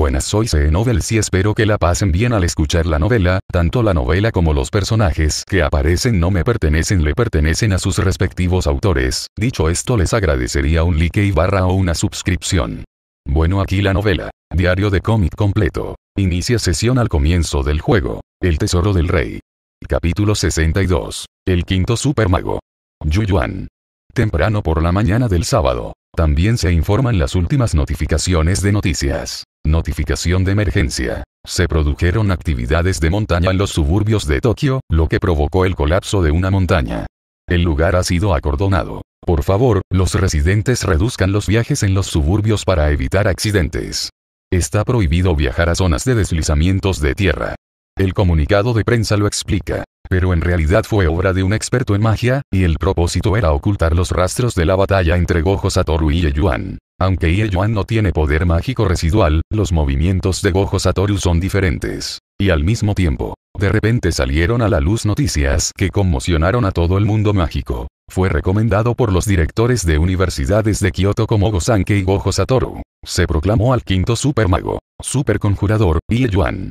buenas soy C e novel. y espero que la pasen bien al escuchar la novela, tanto la novela como los personajes que aparecen no me pertenecen le pertenecen a sus respectivos autores, dicho esto les agradecería un like y barra o una suscripción. Bueno aquí la novela. Diario de cómic completo. Inicia sesión al comienzo del juego. El tesoro del rey. Capítulo 62. El quinto supermago. Yuyuan. Temprano por la mañana del sábado, también se informan las últimas notificaciones de noticias. Notificación de emergencia. Se produjeron actividades de montaña en los suburbios de Tokio, lo que provocó el colapso de una montaña. El lugar ha sido acordonado. Por favor, los residentes reduzcan los viajes en los suburbios para evitar accidentes. Está prohibido viajar a zonas de deslizamientos de tierra. El comunicado de prensa lo explica. Pero en realidad fue obra de un experto en magia, y el propósito era ocultar los rastros de la batalla entre Gojo Satoru y Yeyuan. Aunque Yeyuan no tiene poder mágico residual, los movimientos de Gojo Satoru son diferentes. Y al mismo tiempo, de repente salieron a la luz noticias que conmocionaron a todo el mundo mágico. Fue recomendado por los directores de universidades de Kioto como Gosanke y Gojo Satoru. Se proclamó al quinto supermago, superconjurador, conjurador,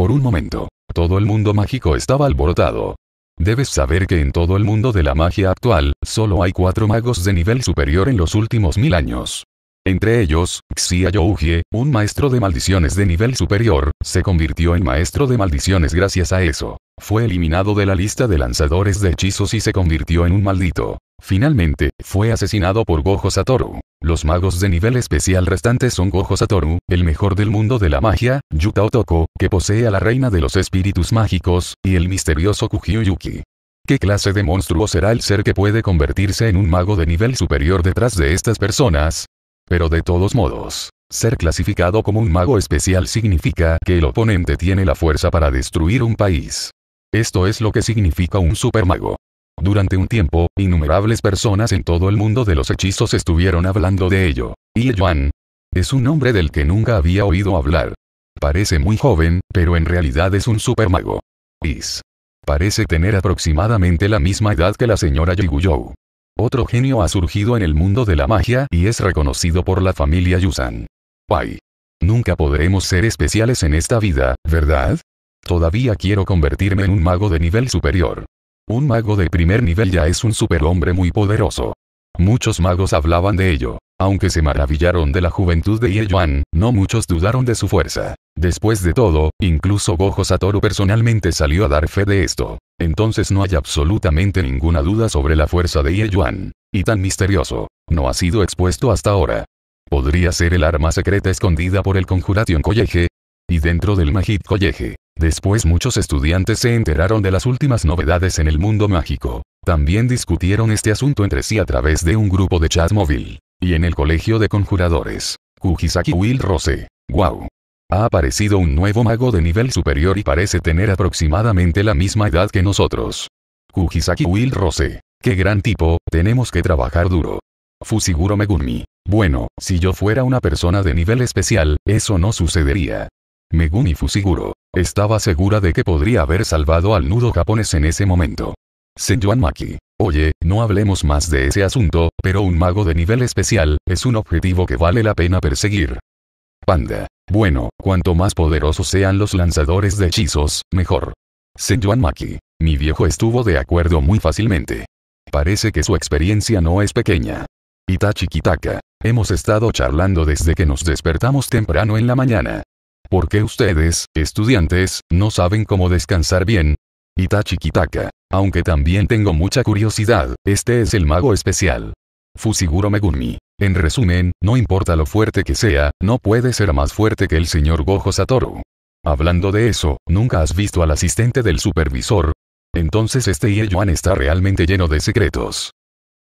por un momento, todo el mundo mágico estaba alborotado. Debes saber que en todo el mundo de la magia actual, solo hay cuatro magos de nivel superior en los últimos mil años. Entre ellos, Xia Youjie, un maestro de maldiciones de nivel superior, se convirtió en maestro de maldiciones gracias a eso. Fue eliminado de la lista de lanzadores de hechizos y se convirtió en un maldito. Finalmente, fue asesinado por Gojo Satoru. Los magos de nivel especial restantes son Gojo Satoru, el mejor del mundo de la magia, Yuta Otoko, que posee a la reina de los espíritus mágicos, y el misterioso Kujiyuki. ¿Qué clase de monstruo será el ser que puede convertirse en un mago de nivel superior detrás de estas personas? Pero de todos modos, ser clasificado como un mago especial significa que el oponente tiene la fuerza para destruir un país. Esto es lo que significa un supermago. Durante un tiempo, innumerables personas en todo el mundo de los hechizos estuvieron hablando de ello. Y Yuan. Es un hombre del que nunca había oído hablar. Parece muy joven, pero en realidad es un supermago. Is. Parece tener aproximadamente la misma edad que la señora Yiguyou. Otro genio ha surgido en el mundo de la magia y es reconocido por la familia Yusan. Pai. Nunca podremos ser especiales en esta vida, ¿verdad? Todavía quiero convertirme en un mago de nivel superior. Un mago de primer nivel ya es un superhombre muy poderoso. Muchos magos hablaban de ello. Aunque se maravillaron de la juventud de Ye Yuan, no muchos dudaron de su fuerza. Después de todo, incluso Gojo Satoru personalmente salió a dar fe de esto. Entonces no hay absolutamente ninguna duda sobre la fuerza de Ye Yuan. Y tan misterioso. No ha sido expuesto hasta ahora. Podría ser el arma secreta escondida por el Conjuration College, y dentro del Magic College. Después muchos estudiantes se enteraron de las últimas novedades en el mundo mágico. También discutieron este asunto entre sí a través de un grupo de chat móvil. Y en el colegio de conjuradores. Kujisaki Will Rose. Wow. Ha aparecido un nuevo mago de nivel superior y parece tener aproximadamente la misma edad que nosotros. Kujisaki Will Rose. Qué gran tipo, tenemos que trabajar duro. Fusiguro Megumi. Bueno, si yo fuera una persona de nivel especial, eso no sucedería. Megumi Fusiguro. Estaba segura de que podría haber salvado al nudo japonés en ese momento. Senyuan Maki. Oye, no hablemos más de ese asunto, pero un mago de nivel especial, es un objetivo que vale la pena perseguir. Panda. Bueno, cuanto más poderosos sean los lanzadores de hechizos, mejor. Senyuan Maki. Mi viejo estuvo de acuerdo muy fácilmente. Parece que su experiencia no es pequeña. Itachi Kitaka. Hemos estado charlando desde que nos despertamos temprano en la mañana qué ustedes, estudiantes, no saben cómo descansar bien. Itachi Kitaka. Aunque también tengo mucha curiosidad, este es el mago especial. Fusiguro Megumi. En resumen, no importa lo fuerte que sea, no puede ser más fuerte que el señor Gojo Satoru. Hablando de eso, ¿nunca has visto al asistente del supervisor? Entonces este Yuan está realmente lleno de secretos.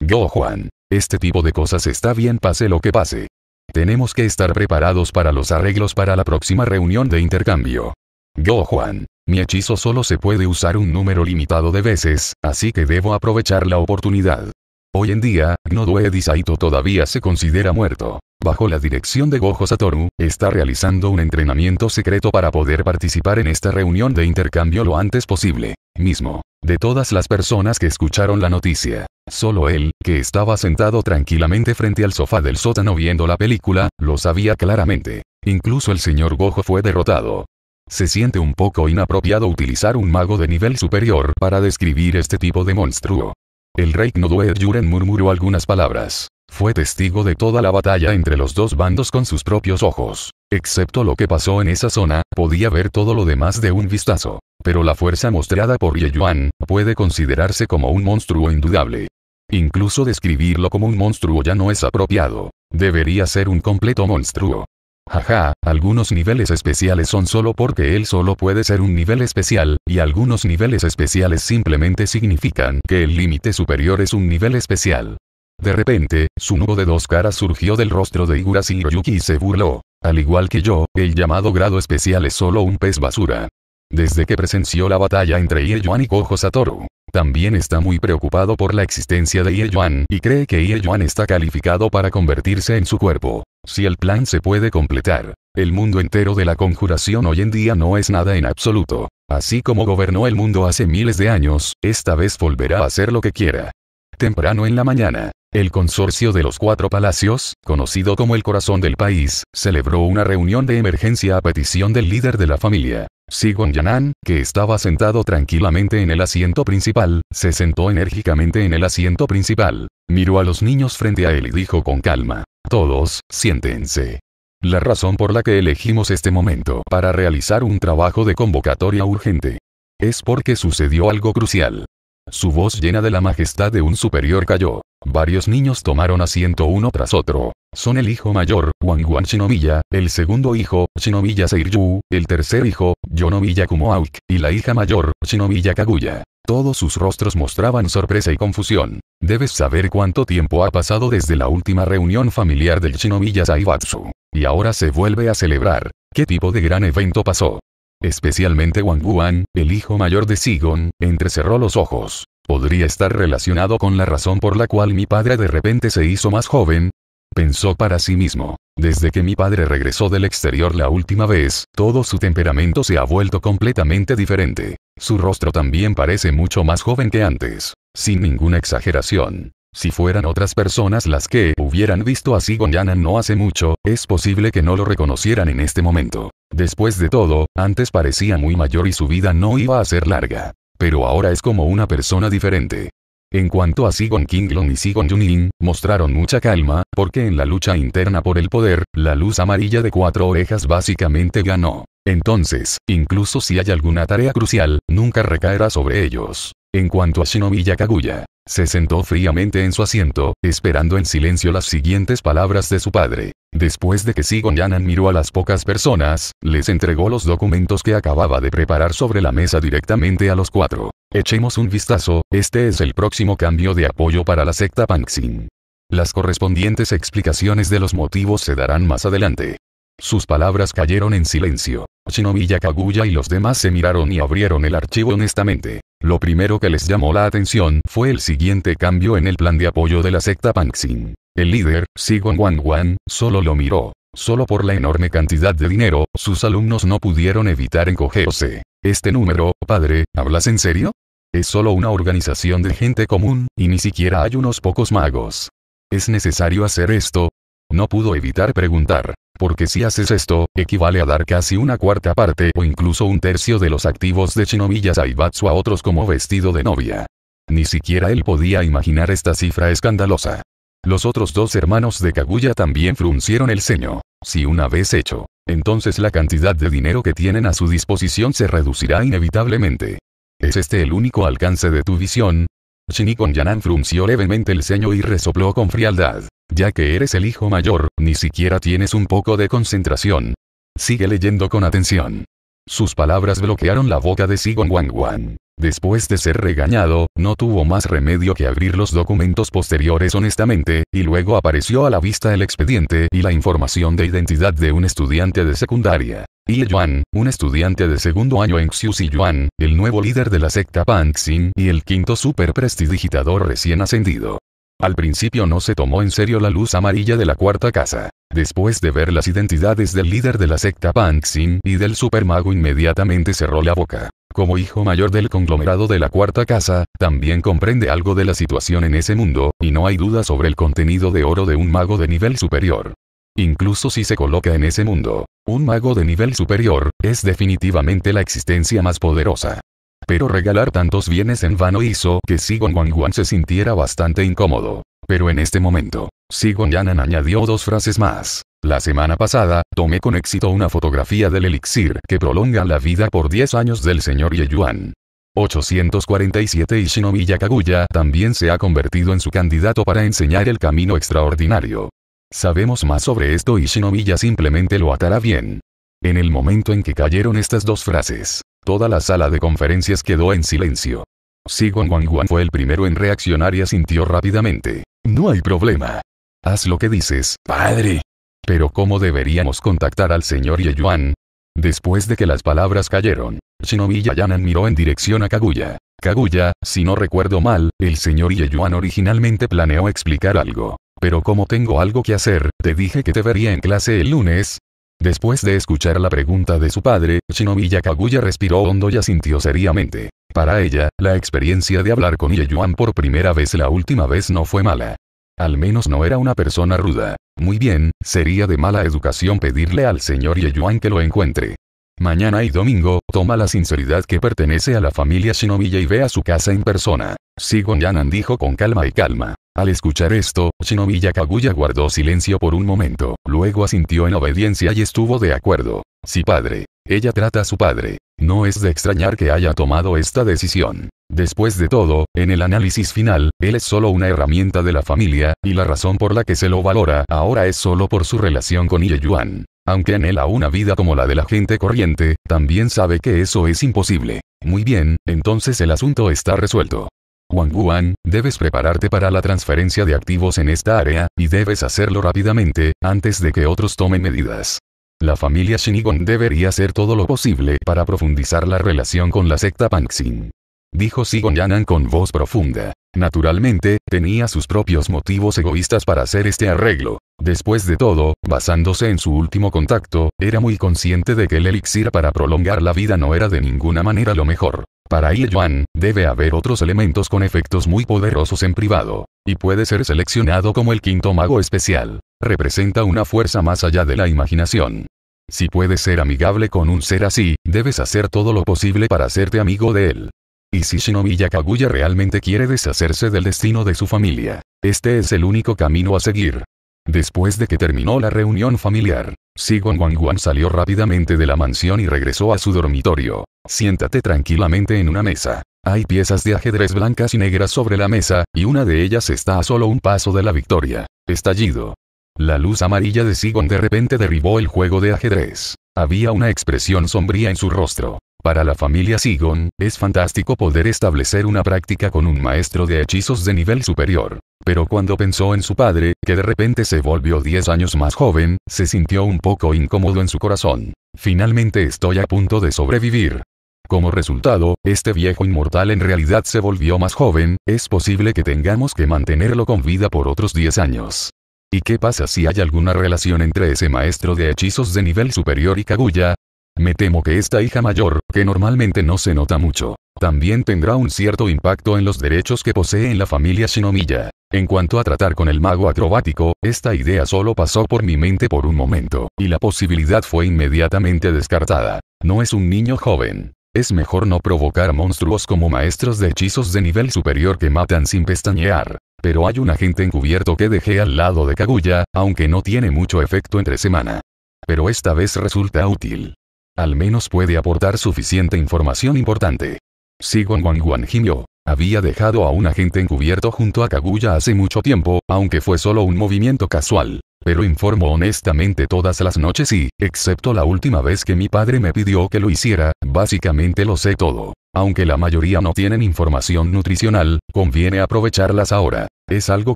Juan. Este tipo de cosas está bien pase lo que pase. Tenemos que estar preparados para los arreglos para la próxima reunión de intercambio. Go Juan. Mi hechizo solo se puede usar un número limitado de veces, así que debo aprovechar la oportunidad. Hoy en día, Gnodue Disaito todavía se considera muerto. Bajo la dirección de Gojo Satoru, está realizando un entrenamiento secreto para poder participar en esta reunión de intercambio lo antes posible mismo. De todas las personas que escucharon la noticia, solo él, que estaba sentado tranquilamente frente al sofá del sótano viendo la película, lo sabía claramente. Incluso el señor Gojo fue derrotado. Se siente un poco inapropiado utilizar un mago de nivel superior para describir este tipo de monstruo. El rey Knodue Juren murmuró algunas palabras. Fue testigo de toda la batalla entre los dos bandos con sus propios ojos. Excepto lo que pasó en esa zona, podía ver todo lo demás de un vistazo pero la fuerza mostrada por Ye Yuan puede considerarse como un monstruo indudable. Incluso describirlo como un monstruo ya no es apropiado. Debería ser un completo monstruo. Jaja, algunos niveles especiales son solo porque él solo puede ser un nivel especial, y algunos niveles especiales simplemente significan que el límite superior es un nivel especial. De repente, su nudo de dos caras surgió del rostro de Igurashi Hiroyuki y se burló. Al igual que yo, el llamado grado especial es solo un pez basura desde que presenció la batalla entre Ieyuan y Kojo Satoru. También está muy preocupado por la existencia de Ieyuan y cree que Ieyuan está calificado para convertirse en su cuerpo. Si el plan se puede completar, el mundo entero de la conjuración hoy en día no es nada en absoluto. Así como gobernó el mundo hace miles de años, esta vez volverá a hacer lo que quiera. Temprano en la mañana, el consorcio de los cuatro palacios, conocido como el corazón del país, celebró una reunión de emergencia a petición del líder de la familia. Sigon Yanan, que estaba sentado tranquilamente en el asiento principal, se sentó enérgicamente en el asiento principal. Miró a los niños frente a él y dijo con calma, todos, siéntense. La razón por la que elegimos este momento para realizar un trabajo de convocatoria urgente es porque sucedió algo crucial. Su voz llena de la majestad de un superior cayó. Varios niños tomaron asiento uno tras otro. Son el hijo mayor, Wang Shinomiya, el segundo hijo, Shinomiya Seiryu, el tercer hijo, Yonomiya Kumauk y la hija mayor, Shinomiya Kaguya. Todos sus rostros mostraban sorpresa y confusión. Debes saber cuánto tiempo ha pasado desde la última reunión familiar del Shinomiya Saibatsu. Y ahora se vuelve a celebrar. ¿Qué tipo de gran evento pasó? Especialmente Wang el hijo mayor de Sigon, entrecerró los ojos. Podría estar relacionado con la razón por la cual mi padre de repente se hizo más joven, pensó para sí mismo. Desde que mi padre regresó del exterior la última vez, todo su temperamento se ha vuelto completamente diferente. Su rostro también parece mucho más joven que antes, sin ninguna exageración. Si fueran otras personas las que hubieran visto a Sigon no hace mucho, es posible que no lo reconocieran en este momento. Después de todo, antes parecía muy mayor y su vida no iba a ser larga. Pero ahora es como una persona diferente. En cuanto a Sigon Kinglon y Sigon Junin, mostraron mucha calma, porque en la lucha interna por el poder, la luz amarilla de cuatro orejas básicamente ganó. Entonces, incluso si hay alguna tarea crucial, nunca recaerá sobre ellos. En cuanto a Shinobi Yakaguya, se sentó fríamente en su asiento, esperando en silencio las siguientes palabras de su padre. Después de que Sigon Yanan miró a las pocas personas, les entregó los documentos que acababa de preparar sobre la mesa directamente a los cuatro. Echemos un vistazo, este es el próximo cambio de apoyo para la secta Panxin. Las correspondientes explicaciones de los motivos se darán más adelante. Sus palabras cayeron en silencio. Shinobi Yakaguya y los demás se miraron y abrieron el archivo honestamente. Lo primero que les llamó la atención fue el siguiente cambio en el plan de apoyo de la secta Panxin. El líder, Sigon Wan Wan, solo lo miró. Solo por la enorme cantidad de dinero, sus alumnos no pudieron evitar encogerse. Este número, padre, ¿hablas en serio? Es solo una organización de gente común, y ni siquiera hay unos pocos magos. Es necesario hacer esto, no pudo evitar preguntar. Porque si haces esto, equivale a dar casi una cuarta parte o incluso un tercio de los activos de Shinomiya Saibatsu a otros como vestido de novia. Ni siquiera él podía imaginar esta cifra escandalosa. Los otros dos hermanos de Kaguya también fruncieron el ceño. Si una vez hecho, entonces la cantidad de dinero que tienen a su disposición se reducirá inevitablemente. ¿Es este el único alcance de tu visión? Shinikon Yanan frunció levemente el ceño y resopló con frialdad. Ya que eres el hijo mayor, ni siquiera tienes un poco de concentración. Sigue leyendo con atención. Sus palabras bloquearon la boca de Sigon Wang Wan. Después de ser regañado, no tuvo más remedio que abrir los documentos posteriores honestamente, y luego apareció a la vista el expediente y la información de identidad de un estudiante de secundaria. Yi Yuan, un estudiante de segundo año en Xiuxi Yuan, el nuevo líder de la secta Panxin y el quinto super prestidigitador recién ascendido. Al principio no se tomó en serio la luz amarilla de la cuarta casa. Después de ver las identidades del líder de la secta Panxin y del supermago inmediatamente cerró la boca. Como hijo mayor del conglomerado de la cuarta casa, también comprende algo de la situación en ese mundo, y no hay duda sobre el contenido de oro de un mago de nivel superior. Incluso si se coloca en ese mundo, un mago de nivel superior, es definitivamente la existencia más poderosa pero regalar tantos bienes en vano hizo que Sigon Wangwan se sintiera bastante incómodo. Pero en este momento, Sigon Yanan añadió dos frases más. La semana pasada, tomé con éxito una fotografía del elixir que prolonga la vida por 10 años del señor Yeyuan. 847 Shinomiya Kaguya también se ha convertido en su candidato para enseñar el camino extraordinario. Sabemos más sobre esto y ya simplemente lo atará bien. En el momento en que cayeron estas dos frases, Toda la sala de conferencias quedó en silencio. Sigon Wang fue el primero en reaccionar y asintió rápidamente. No hay problema. Haz lo que dices, padre. Pero ¿cómo deberíamos contactar al señor Yeyuan? Después de que las palabras cayeron, Shinobi Yayanan miró en dirección a Kaguya. Kaguya, si no recuerdo mal, el señor Yeyuan originalmente planeó explicar algo. Pero como tengo algo que hacer, te dije que te vería en clase el lunes, Después de escuchar la pregunta de su padre, Shinobi Kaguya respiró hondo y asintió seriamente. Para ella, la experiencia de hablar con Yeyuan por primera vez la última vez no fue mala. Al menos no era una persona ruda. Muy bien, sería de mala educación pedirle al señor Yeyuan que lo encuentre. Mañana y domingo, toma la sinceridad que pertenece a la familia Shinomiya y ve a su casa en persona. Sigon Yanan dijo con calma y calma. Al escuchar esto, Shinobi Kaguya guardó silencio por un momento, luego asintió en obediencia y estuvo de acuerdo. Sí padre. Ella trata a su padre. No es de extrañar que haya tomado esta decisión. Después de todo, en el análisis final, él es solo una herramienta de la familia, y la razón por la que se lo valora ahora es solo por su relación con Ye Yuan. Aunque anhela una vida como la de la gente corriente, también sabe que eso es imposible. Muy bien, entonces el asunto está resuelto. Wang Guan, debes prepararte para la transferencia de activos en esta área, y debes hacerlo rápidamente, antes de que otros tomen medidas. La familia Shinigon debería hacer todo lo posible para profundizar la relación con la secta Panxin. Dijo Sigon Yanan con voz profunda. Naturalmente, tenía sus propios motivos egoístas para hacer este arreglo. Después de todo, basándose en su último contacto, era muy consciente de que el elixir para prolongar la vida no era de ninguna manera lo mejor. Para Ieyuan, debe haber otros elementos con efectos muy poderosos en privado. Y puede ser seleccionado como el quinto mago especial. Representa una fuerza más allá de la imaginación. Si puedes ser amigable con un ser así, debes hacer todo lo posible para hacerte amigo de él. Y si Shinobi Yakaguya realmente quiere deshacerse del destino de su familia, este es el único camino a seguir. Después de que terminó la reunión familiar, Sigon Wang salió rápidamente de la mansión y regresó a su dormitorio. Siéntate tranquilamente en una mesa. Hay piezas de ajedrez blancas y negras sobre la mesa, y una de ellas está a solo un paso de la victoria. Estallido. La luz amarilla de Sigon de repente derribó el juego de ajedrez. Había una expresión sombría en su rostro. Para la familia Sigon, es fantástico poder establecer una práctica con un maestro de hechizos de nivel superior. Pero cuando pensó en su padre, que de repente se volvió 10 años más joven, se sintió un poco incómodo en su corazón. Finalmente estoy a punto de sobrevivir. Como resultado, este viejo inmortal en realidad se volvió más joven, es posible que tengamos que mantenerlo con vida por otros 10 años. ¿Y qué pasa si hay alguna relación entre ese maestro de hechizos de nivel superior y Kaguya? Me temo que esta hija mayor, que normalmente no se nota mucho, también tendrá un cierto impacto en los derechos que posee en la familia Shinomiya. En cuanto a tratar con el mago acrobático, esta idea solo pasó por mi mente por un momento, y la posibilidad fue inmediatamente descartada. No es un niño joven. Es mejor no provocar monstruos como maestros de hechizos de nivel superior que matan sin pestañear. Pero hay un agente encubierto que dejé al lado de Kaguya, aunque no tiene mucho efecto entre semana. Pero esta vez resulta útil. Al menos puede aportar suficiente información importante. Si Wang gimió. Había dejado a un agente encubierto junto a Kaguya hace mucho tiempo, aunque fue solo un movimiento casual. Pero informo honestamente todas las noches y, excepto la última vez que mi padre me pidió que lo hiciera, básicamente lo sé todo. Aunque la mayoría no tienen información nutricional, conviene aprovecharlas ahora. Es algo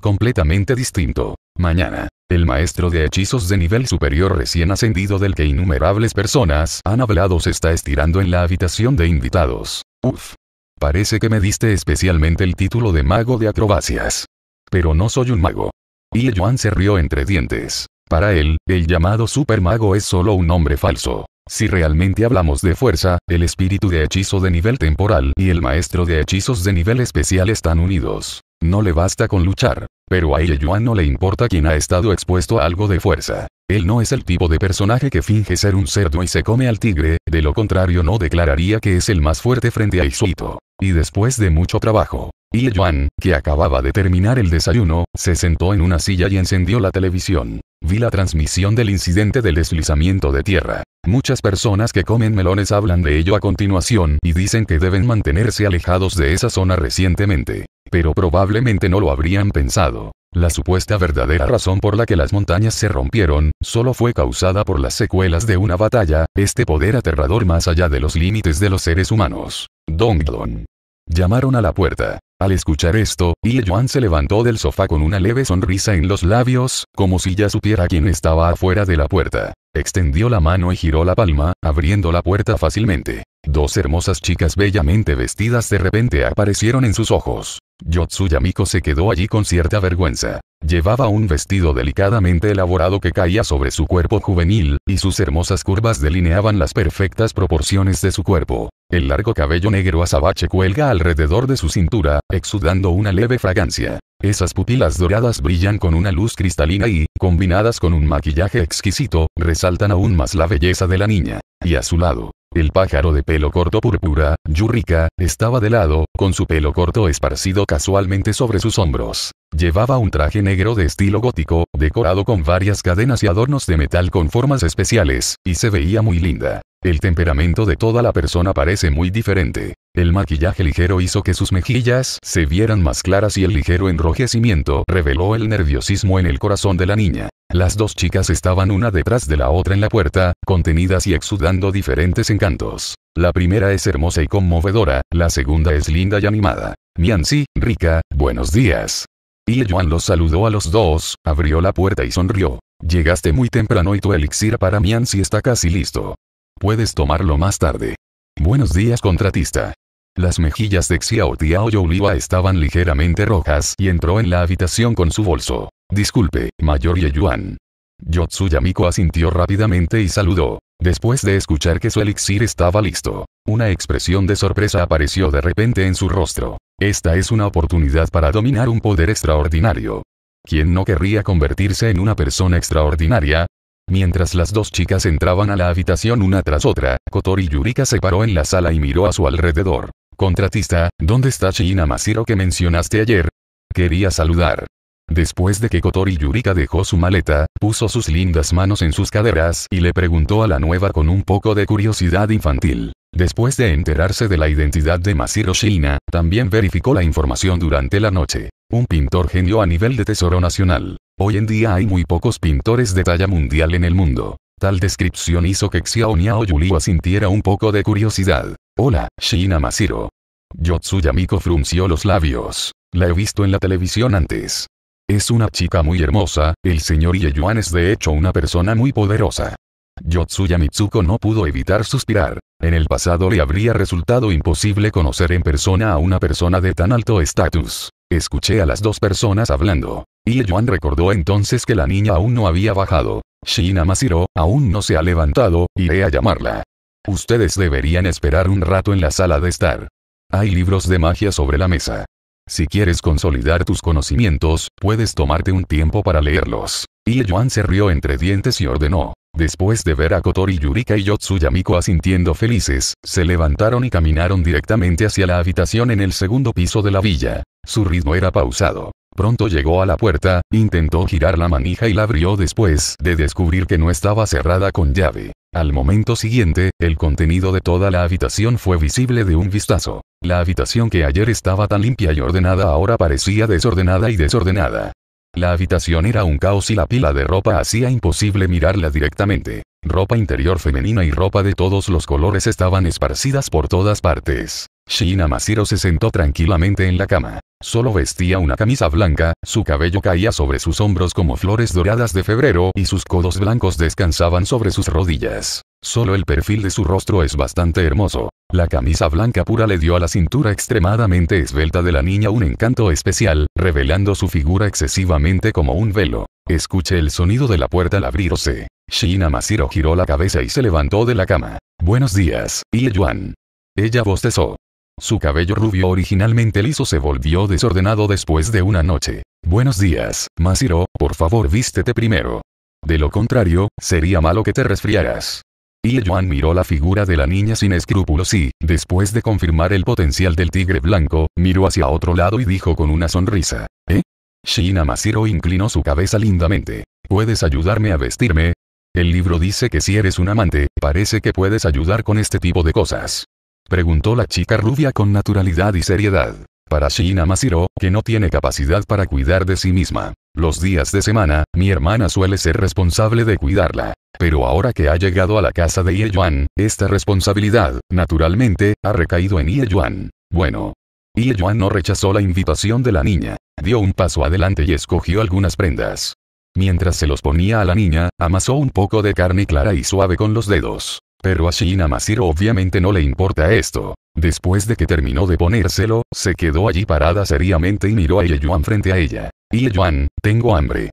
completamente distinto. Mañana, el maestro de hechizos de nivel superior recién ascendido del que innumerables personas han hablado se está estirando en la habitación de invitados. Uf. Parece que me diste especialmente el título de mago de acrobacias. Pero no soy un mago. Y Joan se rió entre dientes. Para él, el llamado supermago es solo un nombre falso. Si realmente hablamos de fuerza, el espíritu de hechizo de nivel temporal y el maestro de hechizos de nivel especial están unidos. No le basta con luchar. Pero a Ieyuan no le importa quién ha estado expuesto a algo de fuerza. Él no es el tipo de personaje que finge ser un cerdo y se come al tigre, de lo contrario no declararía que es el más fuerte frente a Isuito. Y después de mucho trabajo, Yuan, que acababa de terminar el desayuno, se sentó en una silla y encendió la televisión. Vi la transmisión del incidente del deslizamiento de tierra. Muchas personas que comen melones hablan de ello a continuación y dicen que deben mantenerse alejados de esa zona recientemente. Pero probablemente no lo habrían pensado. La supuesta verdadera razón por la que las montañas se rompieron, solo fue causada por las secuelas de una batalla, este poder aterrador más allá de los límites de los seres humanos. Dongdon. Llamaron a la puerta. Al escuchar esto, y Yuan se levantó del sofá con una leve sonrisa en los labios, como si ya supiera quién estaba afuera de la puerta. Extendió la mano y giró la palma, abriendo la puerta fácilmente. Dos hermosas chicas bellamente vestidas de repente aparecieron en sus ojos. Yotsuyamiko se quedó allí con cierta vergüenza. Llevaba un vestido delicadamente elaborado que caía sobre su cuerpo juvenil, y sus hermosas curvas delineaban las perfectas proporciones de su cuerpo. El largo cabello negro azabache cuelga alrededor de su cintura, exudando una leve fragancia. Esas pupilas doradas brillan con una luz cristalina y, combinadas con un maquillaje exquisito, resaltan aún más la belleza de la niña. Y a su lado, el pájaro de pelo corto púrpura, Yurika, estaba de lado, con su pelo corto esparcido casualmente sobre sus hombros. Llevaba un traje negro de estilo gótico, decorado con varias cadenas y adornos de metal con formas especiales, y se veía muy linda. El temperamento de toda la persona parece muy diferente. El maquillaje ligero hizo que sus mejillas se vieran más claras y el ligero enrojecimiento reveló el nerviosismo en el corazón de la niña. Las dos chicas estaban una detrás de la otra en la puerta, contenidas y exudando diferentes encantos. La primera es hermosa y conmovedora, la segunda es linda y animada. Mianzi, rica, buenos días. Y Joan los saludó a los dos, abrió la puerta y sonrió. Llegaste muy temprano y tu elixir para Mianzi está casi listo. Puedes tomarlo más tarde. Buenos días contratista. Las mejillas de Xiao Tiao Youliwa estaban ligeramente rojas y entró en la habitación con su bolso. Disculpe, Mayor Yeyuan. Yotsuya Miko asintió rápidamente y saludó. Después de escuchar que su elixir estaba listo, una expresión de sorpresa apareció de repente en su rostro. Esta es una oportunidad para dominar un poder extraordinario. ¿Quién no querría convertirse en una persona extraordinaria? Mientras las dos chicas entraban a la habitación una tras otra, Kotori Yurika se paró en la sala y miró a su alrededor. Contratista, ¿dónde está Shina Masiro que mencionaste ayer? Quería saludar. Después de que Kotori Yurika dejó su maleta, puso sus lindas manos en sus caderas y le preguntó a la nueva con un poco de curiosidad infantil. Después de enterarse de la identidad de Masiro Shina, también verificó la información durante la noche. Un pintor genio a nivel de tesoro nacional. Hoy en día hay muy pocos pintores de talla mundial en el mundo. Tal descripción hizo que Xiao Niao Yuliwa sintiera un poco de curiosidad. Hola, Shina Masiro. Yotsuya frunció los labios. La he visto en la televisión antes. Es una chica muy hermosa, el señor Yeyuan es de hecho una persona muy poderosa. Yotsuya no pudo evitar suspirar. En el pasado le habría resultado imposible conocer en persona a una persona de tan alto estatus. Escuché a las dos personas hablando. Y recordó entonces que la niña aún no había bajado. Shina Masiro, aún no se ha levantado, iré a llamarla. Ustedes deberían esperar un rato en la sala de estar. Hay libros de magia sobre la mesa. Si quieres consolidar tus conocimientos, puedes tomarte un tiempo para leerlos. Y Yuan se rió entre dientes y ordenó. Después de ver a Kotori Yurika y Yotsuyamiko asintiendo felices, se levantaron y caminaron directamente hacia la habitación en el segundo piso de la villa. Su ritmo era pausado. Pronto llegó a la puerta, intentó girar la manija y la abrió después de descubrir que no estaba cerrada con llave. Al momento siguiente, el contenido de toda la habitación fue visible de un vistazo. La habitación que ayer estaba tan limpia y ordenada ahora parecía desordenada y desordenada. La habitación era un caos y la pila de ropa hacía imposible mirarla directamente. Ropa interior femenina y ropa de todos los colores estaban esparcidas por todas partes. Shina Masiro se sentó tranquilamente en la cama. Solo vestía una camisa blanca, su cabello caía sobre sus hombros como flores doradas de febrero y sus codos blancos descansaban sobre sus rodillas. Solo el perfil de su rostro es bastante hermoso. La camisa blanca pura le dio a la cintura extremadamente esbelta de la niña un encanto especial, revelando su figura excesivamente como un velo. Escuché el sonido de la puerta al abrirse. Shina Masiro giró la cabeza y se levantó de la cama. Buenos días, Yi Yuan. Ella bostezó. Su cabello rubio originalmente liso se volvió desordenado después de una noche. Buenos días, Masiro, por favor vístete primero. De lo contrario, sería malo que te resfriaras. Y Yuan miró la figura de la niña sin escrúpulos y, después de confirmar el potencial del tigre blanco, miró hacia otro lado y dijo con una sonrisa. ¿Eh? Shina Masiro inclinó su cabeza lindamente. ¿Puedes ayudarme a vestirme? El libro dice que si eres un amante, parece que puedes ayudar con este tipo de cosas. Preguntó la chica rubia con naturalidad y seriedad. Para Shina Masiro, que no tiene capacidad para cuidar de sí misma. Los días de semana, mi hermana suele ser responsable de cuidarla. Pero ahora que ha llegado a la casa de Ye Yuan, esta responsabilidad, naturalmente, ha recaído en Ye Yuan. Bueno. Ye Yuan no rechazó la invitación de la niña. Dio un paso adelante y escogió algunas prendas. Mientras se los ponía a la niña, amasó un poco de carne clara y suave con los dedos. Pero a Masiro obviamente no le importa esto. Después de que terminó de ponérselo, se quedó allí parada seriamente y miró a Yeyuan frente a ella. Yeyuan, tengo hambre.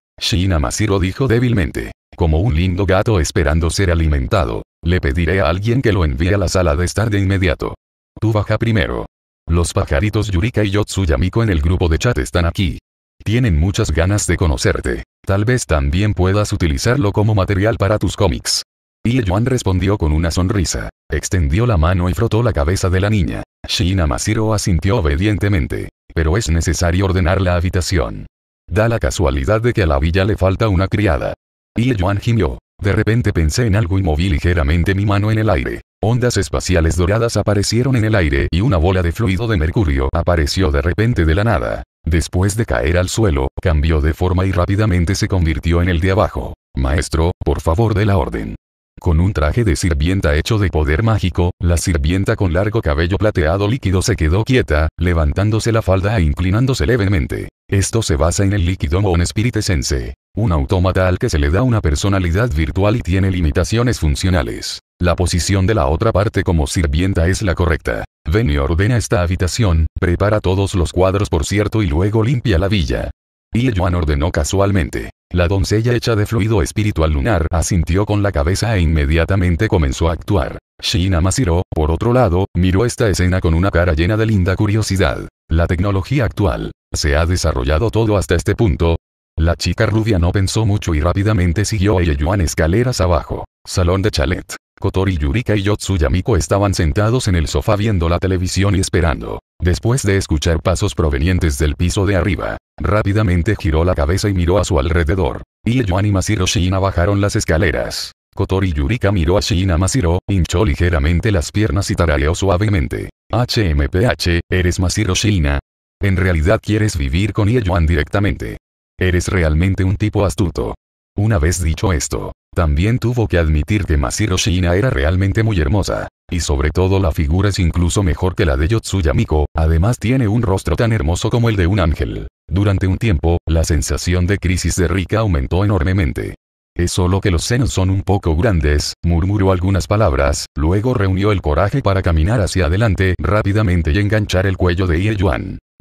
Masiro dijo débilmente. Como un lindo gato esperando ser alimentado. Le pediré a alguien que lo envíe a la sala de estar de inmediato. Tú baja primero. Los pajaritos Yurika y Yotsuyamiko en el grupo de chat están aquí. Tienen muchas ganas de conocerte. Tal vez también puedas utilizarlo como material para tus cómics. Ieyuan respondió con una sonrisa. Extendió la mano y frotó la cabeza de la niña. Shinamasiro asintió obedientemente. Pero es necesario ordenar la habitación. Da la casualidad de que a la villa le falta una criada. Y gimió. De repente pensé en algo y moví ligeramente mi mano en el aire. Ondas espaciales doradas aparecieron en el aire y una bola de fluido de mercurio apareció de repente de la nada. Después de caer al suelo, cambió de forma y rápidamente se convirtió en el de abajo. Maestro, por favor de la orden. Con un traje de sirvienta hecho de poder mágico, la sirvienta con largo cabello plateado líquido se quedó quieta, levantándose la falda e inclinándose levemente. Esto se basa en el líquido Mon espíritu sense. un autómata al que se le da una personalidad virtual y tiene limitaciones funcionales. La posición de la otra parte como sirvienta es la correcta. Ven y ordena esta habitación, prepara todos los cuadros por cierto y luego limpia la villa. Y Juan ordenó casualmente. La doncella hecha de fluido espiritual lunar asintió con la cabeza e inmediatamente comenzó a actuar. Shina Masiro, por otro lado, miró esta escena con una cara llena de linda curiosidad. La tecnología actual. ¿Se ha desarrollado todo hasta este punto? La chica rubia no pensó mucho y rápidamente siguió a Yeyuan escaleras abajo. Salón de chalet. Kotori Yurika y Yotsuyamiko estaban sentados en el sofá viendo la televisión y esperando. Después de escuchar pasos provenientes del piso de arriba, rápidamente giró la cabeza y miró a su alrededor. Y y Shina bajaron las escaleras. Kotori Yurika miró a Shina Masiro, hinchó ligeramente las piernas y tarareó suavemente. HMPH, eres Masiro Shina. En realidad quieres vivir con Ieyuan directamente. Eres realmente un tipo astuto. Una vez dicho esto, también tuvo que admitir que Masiro Shina era realmente muy hermosa. Y sobre todo la figura es incluso mejor que la de Yotsuya Miko, además tiene un rostro tan hermoso como el de un ángel. Durante un tiempo, la sensación de crisis de Rika aumentó enormemente. Es solo que los senos son un poco grandes, murmuró algunas palabras, luego reunió el coraje para caminar hacia adelante rápidamente y enganchar el cuello de Ye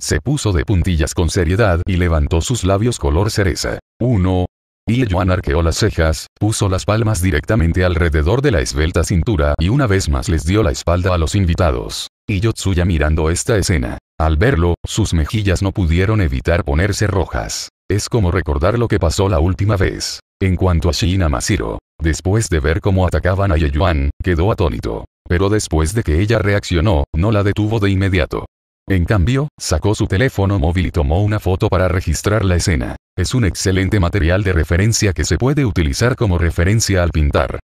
Se puso de puntillas con seriedad y levantó sus labios color cereza. 1, Ieyuan arqueó las cejas, puso las palmas directamente alrededor de la esbelta cintura y una vez más les dio la espalda a los invitados. Y Yotsuya mirando esta escena. Al verlo, sus mejillas no pudieron evitar ponerse rojas. Es como recordar lo que pasó la última vez. En cuanto a Shina Masiro, después de ver cómo atacaban a Yeyuan, quedó atónito. Pero después de que ella reaccionó, no la detuvo de inmediato. En cambio, sacó su teléfono móvil y tomó una foto para registrar la escena. Es un excelente material de referencia que se puede utilizar como referencia al pintar.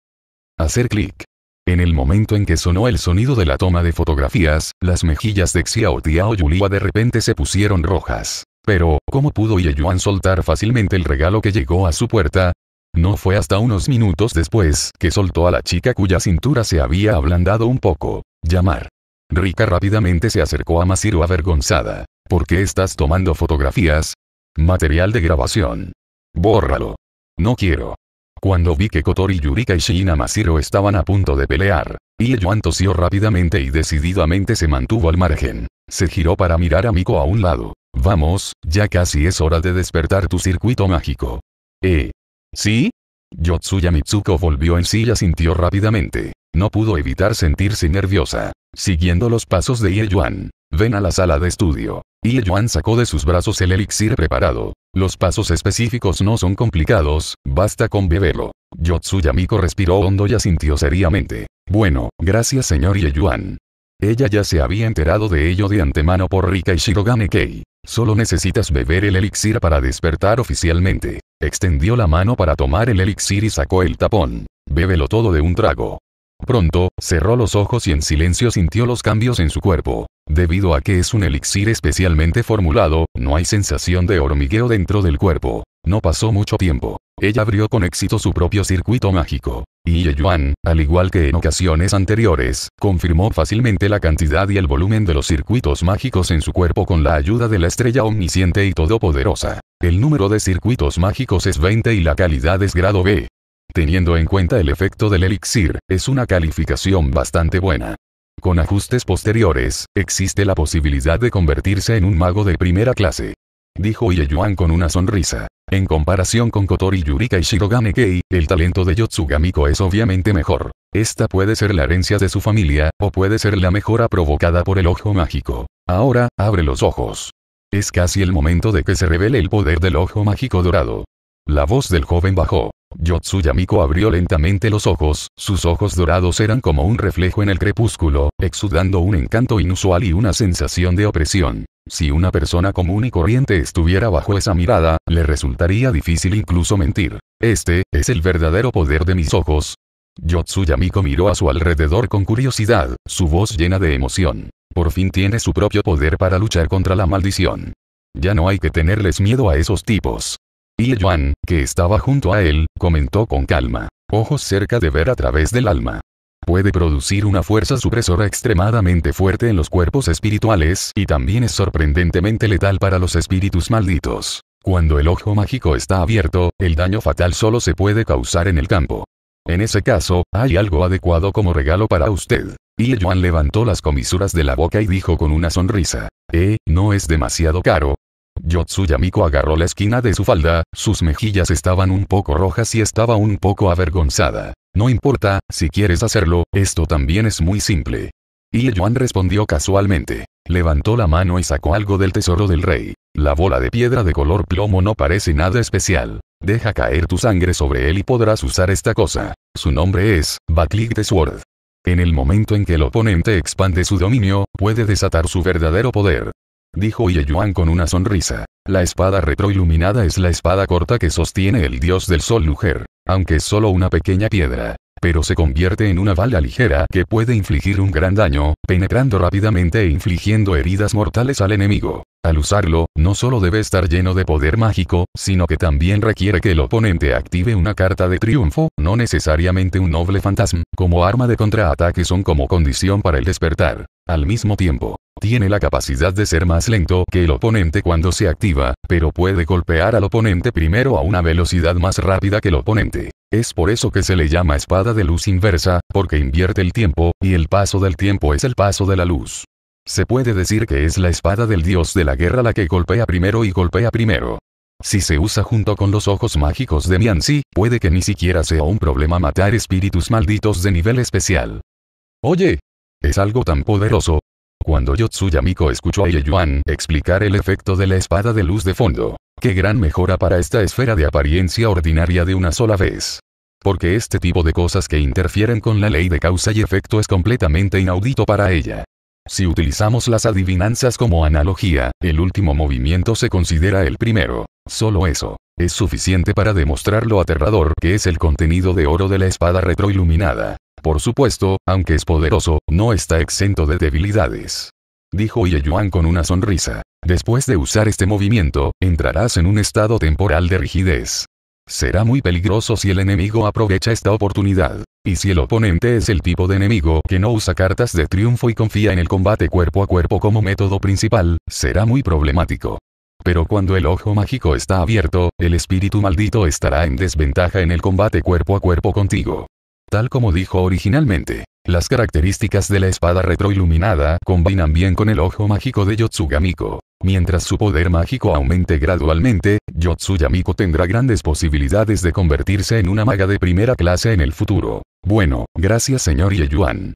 Hacer clic. En el momento en que sonó el sonido de la toma de fotografías, las mejillas de Xiao Tiao Yuliwa de repente se pusieron rojas. Pero, ¿cómo pudo Yeyuan soltar fácilmente el regalo que llegó a su puerta? No fue hasta unos minutos después que soltó a la chica cuya cintura se había ablandado un poco. Llamar. Rika rápidamente se acercó a Masiro avergonzada. ¿Por qué estás tomando fotografías? Material de grabación. Bórralo. No quiero. Cuando vi que Kotori Yurika y Shina Masiro estaban a punto de pelear, y tosió rápidamente y decididamente se mantuvo al margen. Se giró para mirar a Miko a un lado. Vamos, ya casi es hora de despertar tu circuito mágico. ¿Eh? ¿Sí? Yotsuya Mitsuko volvió en sí y asintió rápidamente. No pudo evitar sentirse nerviosa. Siguiendo los pasos de Ye Yuan, ven a la sala de estudio. Ye Yuan sacó de sus brazos el elixir preparado. Los pasos específicos no son complicados, basta con beberlo. Yotsuyamiko respiró hondo y asintió seriamente. Bueno, gracias señor Ye Yuan. Ella ya se había enterado de ello de antemano por Rika y Shirogane Kei. Solo necesitas beber el elixir para despertar oficialmente. Extendió la mano para tomar el elixir y sacó el tapón. Bébelo todo de un trago. Pronto, cerró los ojos y en silencio sintió los cambios en su cuerpo. Debido a que es un elixir especialmente formulado, no hay sensación de hormigueo dentro del cuerpo. No pasó mucho tiempo. Ella abrió con éxito su propio circuito mágico. Y Yuan, al igual que en ocasiones anteriores, confirmó fácilmente la cantidad y el volumen de los circuitos mágicos en su cuerpo con la ayuda de la estrella omnisciente y todopoderosa. El número de circuitos mágicos es 20 y la calidad es grado B teniendo en cuenta el efecto del elixir, es una calificación bastante buena. Con ajustes posteriores, existe la posibilidad de convertirse en un mago de primera clase. Dijo Ieyuan con una sonrisa. En comparación con Kotori Yurika y Shirogane Kei, el talento de Yotsugamiko es obviamente mejor. Esta puede ser la herencia de su familia, o puede ser la mejora provocada por el ojo mágico. Ahora, abre los ojos. Es casi el momento de que se revele el poder del ojo mágico dorado. La voz del joven bajó. Yotsuyamiko abrió lentamente los ojos, sus ojos dorados eran como un reflejo en el crepúsculo, exudando un encanto inusual y una sensación de opresión. Si una persona común y corriente estuviera bajo esa mirada, le resultaría difícil incluso mentir. Este, es el verdadero poder de mis ojos. Yotsuyamiko miró a su alrededor con curiosidad, su voz llena de emoción. Por fin tiene su propio poder para luchar contra la maldición. Ya no hay que tenerles miedo a esos tipos. Y Yuan, que estaba junto a él, comentó con calma. Ojos cerca de ver a través del alma. Puede producir una fuerza supresora extremadamente fuerte en los cuerpos espirituales y también es sorprendentemente letal para los espíritus malditos. Cuando el ojo mágico está abierto, el daño fatal solo se puede causar en el campo. En ese caso, hay algo adecuado como regalo para usted. Y Yuan levantó las comisuras de la boca y dijo con una sonrisa. Eh, no es demasiado caro, Yotsuyamiko agarró la esquina de su falda, sus mejillas estaban un poco rojas y estaba un poco avergonzada. No importa, si quieres hacerlo, esto también es muy simple. Y Yuan respondió casualmente. Levantó la mano y sacó algo del tesoro del rey. La bola de piedra de color plomo no parece nada especial. Deja caer tu sangre sobre él y podrás usar esta cosa. Su nombre es, Batlick the Sword. En el momento en que el oponente expande su dominio, puede desatar su verdadero poder dijo Yeyuan con una sonrisa. La espada retroiluminada es la espada corta que sostiene el dios del sol Lujer, aunque es solo una pequeña piedra pero se convierte en una bala ligera que puede infligir un gran daño, penetrando rápidamente e infligiendo heridas mortales al enemigo. Al usarlo, no solo debe estar lleno de poder mágico, sino que también requiere que el oponente active una carta de triunfo, no necesariamente un noble fantasma, como arma de contraataque son como condición para el despertar. Al mismo tiempo, tiene la capacidad de ser más lento que el oponente cuando se activa, pero puede golpear al oponente primero a una velocidad más rápida que el oponente. Es por eso que se le llama espada de luz inversa, porque invierte el tiempo, y el paso del tiempo es el paso de la luz. Se puede decir que es la espada del dios de la guerra la que golpea primero y golpea primero. Si se usa junto con los ojos mágicos de Mianzi, puede que ni siquiera sea un problema matar espíritus malditos de nivel especial. Oye, es algo tan poderoso. Cuando Yotsuya Miko escuchó a Yeyuan explicar el efecto de la espada de luz de fondo, qué gran mejora para esta esfera de apariencia ordinaria de una sola vez porque este tipo de cosas que interfieren con la ley de causa y efecto es completamente inaudito para ella. Si utilizamos las adivinanzas como analogía, el último movimiento se considera el primero. Solo eso. Es suficiente para demostrar lo aterrador que es el contenido de oro de la espada retroiluminada. Por supuesto, aunque es poderoso, no está exento de debilidades. Dijo Ye Yuan con una sonrisa. Después de usar este movimiento, entrarás en un estado temporal de rigidez. Será muy peligroso si el enemigo aprovecha esta oportunidad. Y si el oponente es el tipo de enemigo que no usa cartas de triunfo y confía en el combate cuerpo a cuerpo como método principal, será muy problemático. Pero cuando el ojo mágico está abierto, el espíritu maldito estará en desventaja en el combate cuerpo a cuerpo contigo. Tal como dijo originalmente. Las características de la espada retroiluminada combinan bien con el ojo mágico de Yotsugamiko. Mientras su poder mágico aumente gradualmente, Yotsuyamiko tendrá grandes posibilidades de convertirse en una maga de primera clase en el futuro. Bueno, gracias señor Yeyuan.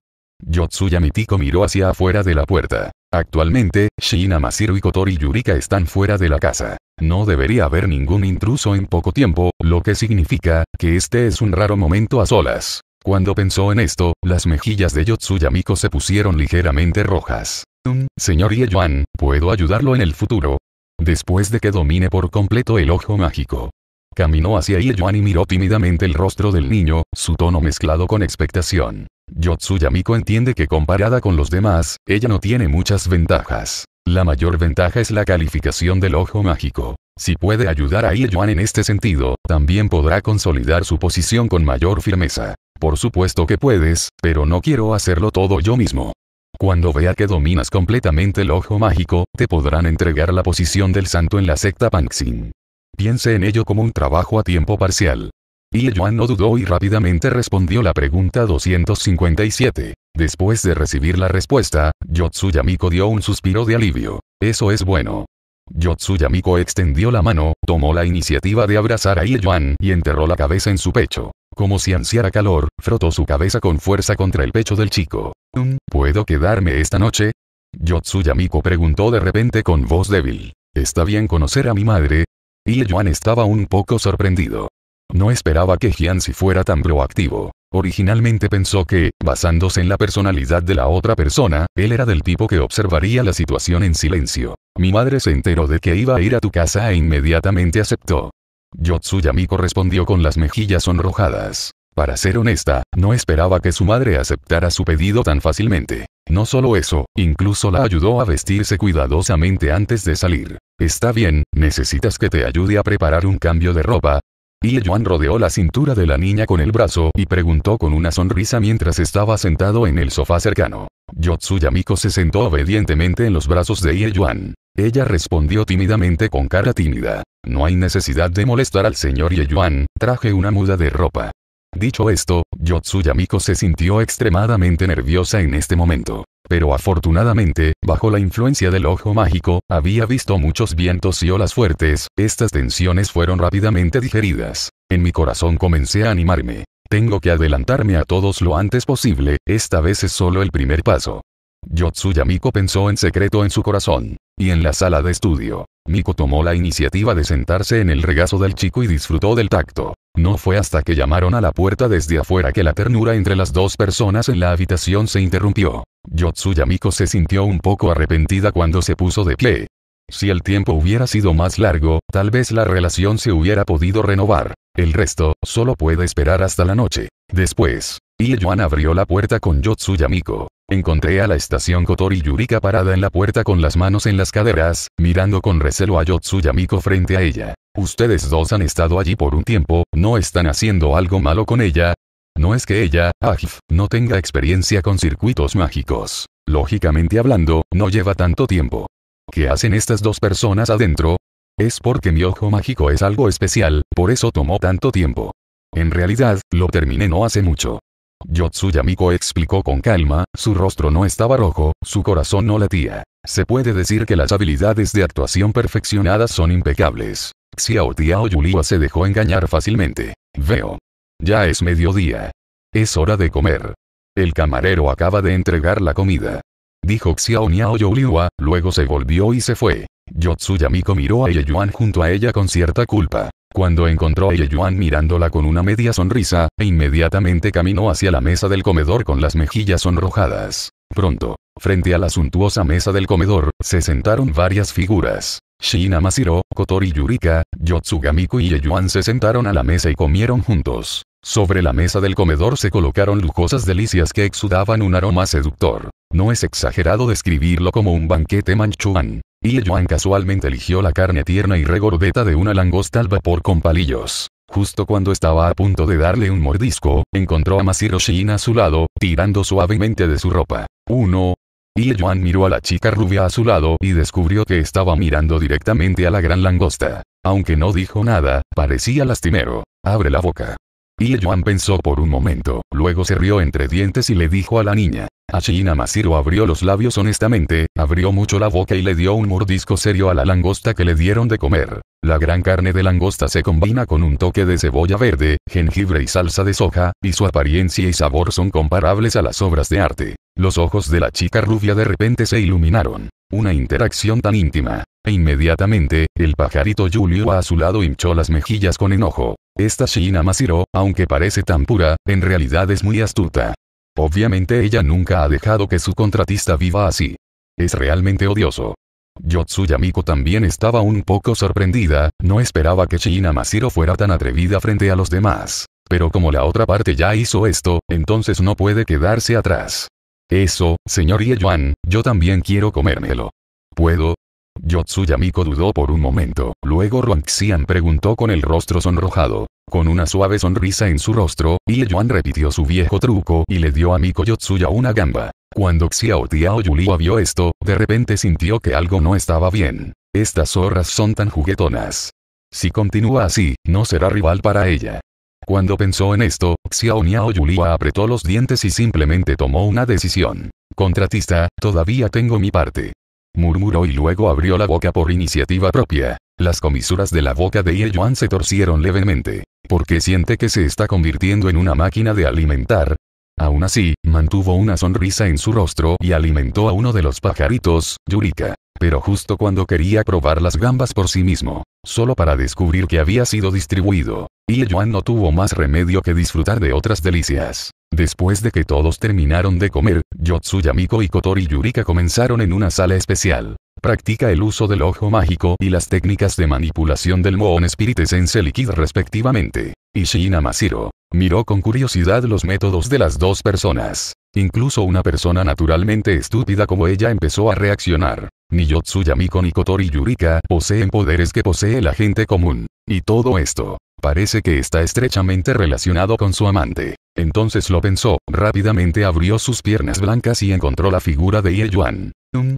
Yotsuyamitiko miró hacia afuera de la puerta. Actualmente, Shina y Kotori Yurika están fuera de la casa. No debería haber ningún intruso en poco tiempo, lo que significa que este es un raro momento a solas. Cuando pensó en esto, las mejillas de Yotsuyamiko se pusieron ligeramente rojas. Mm, señor Ieyuan, ¿puedo ayudarlo en el futuro? Después de que domine por completo el ojo mágico. Caminó hacia Ieyuan y miró tímidamente el rostro del niño, su tono mezclado con expectación. Yotsuyamiko entiende que comparada con los demás, ella no tiene muchas ventajas. La mayor ventaja es la calificación del ojo mágico. Si puede ayudar a Ieyuan en este sentido, también podrá consolidar su posición con mayor firmeza. Por supuesto que puedes, pero no quiero hacerlo todo yo mismo. Cuando vea que dominas completamente el ojo mágico, te podrán entregar la posición del santo en la secta Panxin. Piense en ello como un trabajo a tiempo parcial. Y Yuan no dudó y rápidamente respondió la pregunta 257. Después de recibir la respuesta, Yotsuyamiko dio un suspiro de alivio. Eso es bueno. Yotsuyamiko extendió la mano, tomó la iniciativa de abrazar a Yuan y enterró la cabeza en su pecho. Como si ansiara calor, frotó su cabeza con fuerza contra el pecho del chico. Um, ¿Puedo quedarme esta noche? Yotsuya Miko preguntó de repente con voz débil. ¿Está bien conocer a mi madre? Y Yuan estaba un poco sorprendido. No esperaba que si fuera tan proactivo. Originalmente pensó que, basándose en la personalidad de la otra persona, él era del tipo que observaría la situación en silencio. Mi madre se enteró de que iba a ir a tu casa e inmediatamente aceptó. Yotsuyamiko respondió con las mejillas sonrojadas. Para ser honesta, no esperaba que su madre aceptara su pedido tan fácilmente. No solo eso, incluso la ayudó a vestirse cuidadosamente antes de salir. Está bien, necesitas que te ayude a preparar un cambio de ropa. Y Yuan rodeó la cintura de la niña con el brazo y preguntó con una sonrisa mientras estaba sentado en el sofá cercano. Yotsuyamiko se sentó obedientemente en los brazos de Ye Yuan. Ella respondió tímidamente con cara tímida. No hay necesidad de molestar al señor Yeyuan, traje una muda de ropa. Dicho esto, Yotsuya se sintió extremadamente nerviosa en este momento. Pero afortunadamente, bajo la influencia del ojo mágico, había visto muchos vientos y olas fuertes, estas tensiones fueron rápidamente digeridas. En mi corazón comencé a animarme. Tengo que adelantarme a todos lo antes posible, esta vez es solo el primer paso. Yotsuya Miko pensó en secreto en su corazón. Y en la sala de estudio, Miko tomó la iniciativa de sentarse en el regazo del chico y disfrutó del tacto. No fue hasta que llamaron a la puerta desde afuera que la ternura entre las dos personas en la habitación se interrumpió. Yotsuya Miko se sintió un poco arrepentida cuando se puso de pie. Si el tiempo hubiera sido más largo, tal vez la relación se hubiera podido renovar. El resto, solo puede esperar hasta la noche. Después, Ieyuan abrió la puerta con Yotsuya Miko. Encontré a la estación Kotori Yurika parada en la puerta con las manos en las caderas, mirando con recelo a Yotsuyamiko frente a ella. Ustedes dos han estado allí por un tiempo, ¿no están haciendo algo malo con ella? No es que ella, Ajif, no tenga experiencia con circuitos mágicos. Lógicamente hablando, no lleva tanto tiempo. ¿Qué hacen estas dos personas adentro? Es porque mi ojo mágico es algo especial, por eso tomó tanto tiempo. En realidad, lo terminé no hace mucho. Yotsuyamiko explicó con calma, su rostro no estaba rojo, su corazón no latía. Se puede decir que las habilidades de actuación perfeccionadas son impecables. Xiao Tiao Yuliwa se dejó engañar fácilmente. Veo. Ya es mediodía. Es hora de comer. El camarero acaba de entregar la comida. Dijo Xiao Niao Yuliwa, luego se volvió y se fue. Yotsuyamiko miró a Yeyuan junto a ella con cierta culpa. Cuando encontró a Yeyuan mirándola con una media sonrisa, e inmediatamente caminó hacia la mesa del comedor con las mejillas sonrojadas. Pronto, frente a la suntuosa mesa del comedor, se sentaron varias figuras. Shina Masiro, Kotori Yurika, Yotsugamiku y Yeyuan se sentaron a la mesa y comieron juntos. Sobre la mesa del comedor se colocaron lujosas delicias que exudaban un aroma seductor. No es exagerado describirlo como un banquete manchuan. Y Yuan casualmente eligió la carne tierna y regordeta de una langosta al vapor con palillos. Justo cuando estaba a punto de darle un mordisco, encontró a Masiro Shin a su lado, tirando suavemente de su ropa. Uno. Y Yuan miró a la chica rubia a su lado y descubrió que estaba mirando directamente a la gran langosta. Aunque no dijo nada, parecía lastimero. Abre la boca. Y Yuan pensó por un momento, luego se rió entre dientes y le dijo a la niña, Ashina Masiro abrió los labios honestamente, abrió mucho la boca y le dio un mordisco serio a la langosta que le dieron de comer. La gran carne de langosta se combina con un toque de cebolla verde, jengibre y salsa de soja, y su apariencia y sabor son comparables a las obras de arte. Los ojos de la chica rubia de repente se iluminaron. Una interacción tan íntima. E inmediatamente, el pajarito Julio a su lado hinchó las mejillas con enojo. Esta Shina Masiro, aunque parece tan pura, en realidad es muy astuta. Obviamente ella nunca ha dejado que su contratista viva así. Es realmente odioso. Yotsuya Miko también estaba un poco sorprendida, no esperaba que Shina Masiro fuera tan atrevida frente a los demás. Pero como la otra parte ya hizo esto, entonces no puede quedarse atrás. Eso, señor Yejuan, yo también quiero comérmelo. ¿Puedo? Yotsuya Miko dudó por un momento, luego Ruanxian preguntó con el rostro sonrojado. Con una suave sonrisa en su rostro, Y Yuan repitió su viejo truco y le dio a Miko Yotsuya una gamba. Cuando Xiao Tiao vio esto, de repente sintió que algo no estaba bien. Estas zorras son tan juguetonas. Si continúa así, no será rival para ella. Cuando pensó en esto, Xiao Niao Yuliwa apretó los dientes y simplemente tomó una decisión. Contratista, todavía tengo mi parte murmuró y luego abrió la boca por iniciativa propia. Las comisuras de la boca de Ye se torcieron levemente, porque siente que se está convirtiendo en una máquina de alimentar. Aún así, mantuvo una sonrisa en su rostro y alimentó a uno de los pajaritos, Yurika. Pero justo cuando quería probar las gambas por sí mismo, solo para descubrir que había sido distribuido, Ye Yuan no tuvo más remedio que disfrutar de otras delicias. Después de que todos terminaron de comer, Yotsuya Miko y Kotori Yurika comenzaron en una sala especial. Practica el uso del ojo mágico y las técnicas de manipulación del Moon Spirit sense Liquid respectivamente. Ishii Masiro miró con curiosidad los métodos de las dos personas. Incluso una persona naturalmente estúpida como ella empezó a reaccionar. Ni Yamiko ni Kotori Yurika poseen poderes que posee la gente común. Y todo esto, parece que está estrechamente relacionado con su amante. Entonces lo pensó, rápidamente abrió sus piernas blancas y encontró la figura de Ye Yuan. Mm,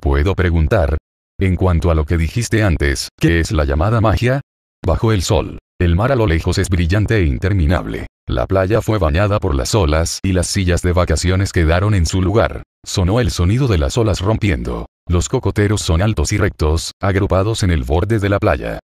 ¿puedo preguntar? En cuanto a lo que dijiste antes, ¿qué es la llamada magia? Bajo el sol, el mar a lo lejos es brillante e interminable. La playa fue bañada por las olas y las sillas de vacaciones quedaron en su lugar. Sonó el sonido de las olas rompiendo. Los cocoteros son altos y rectos, agrupados en el borde de la playa.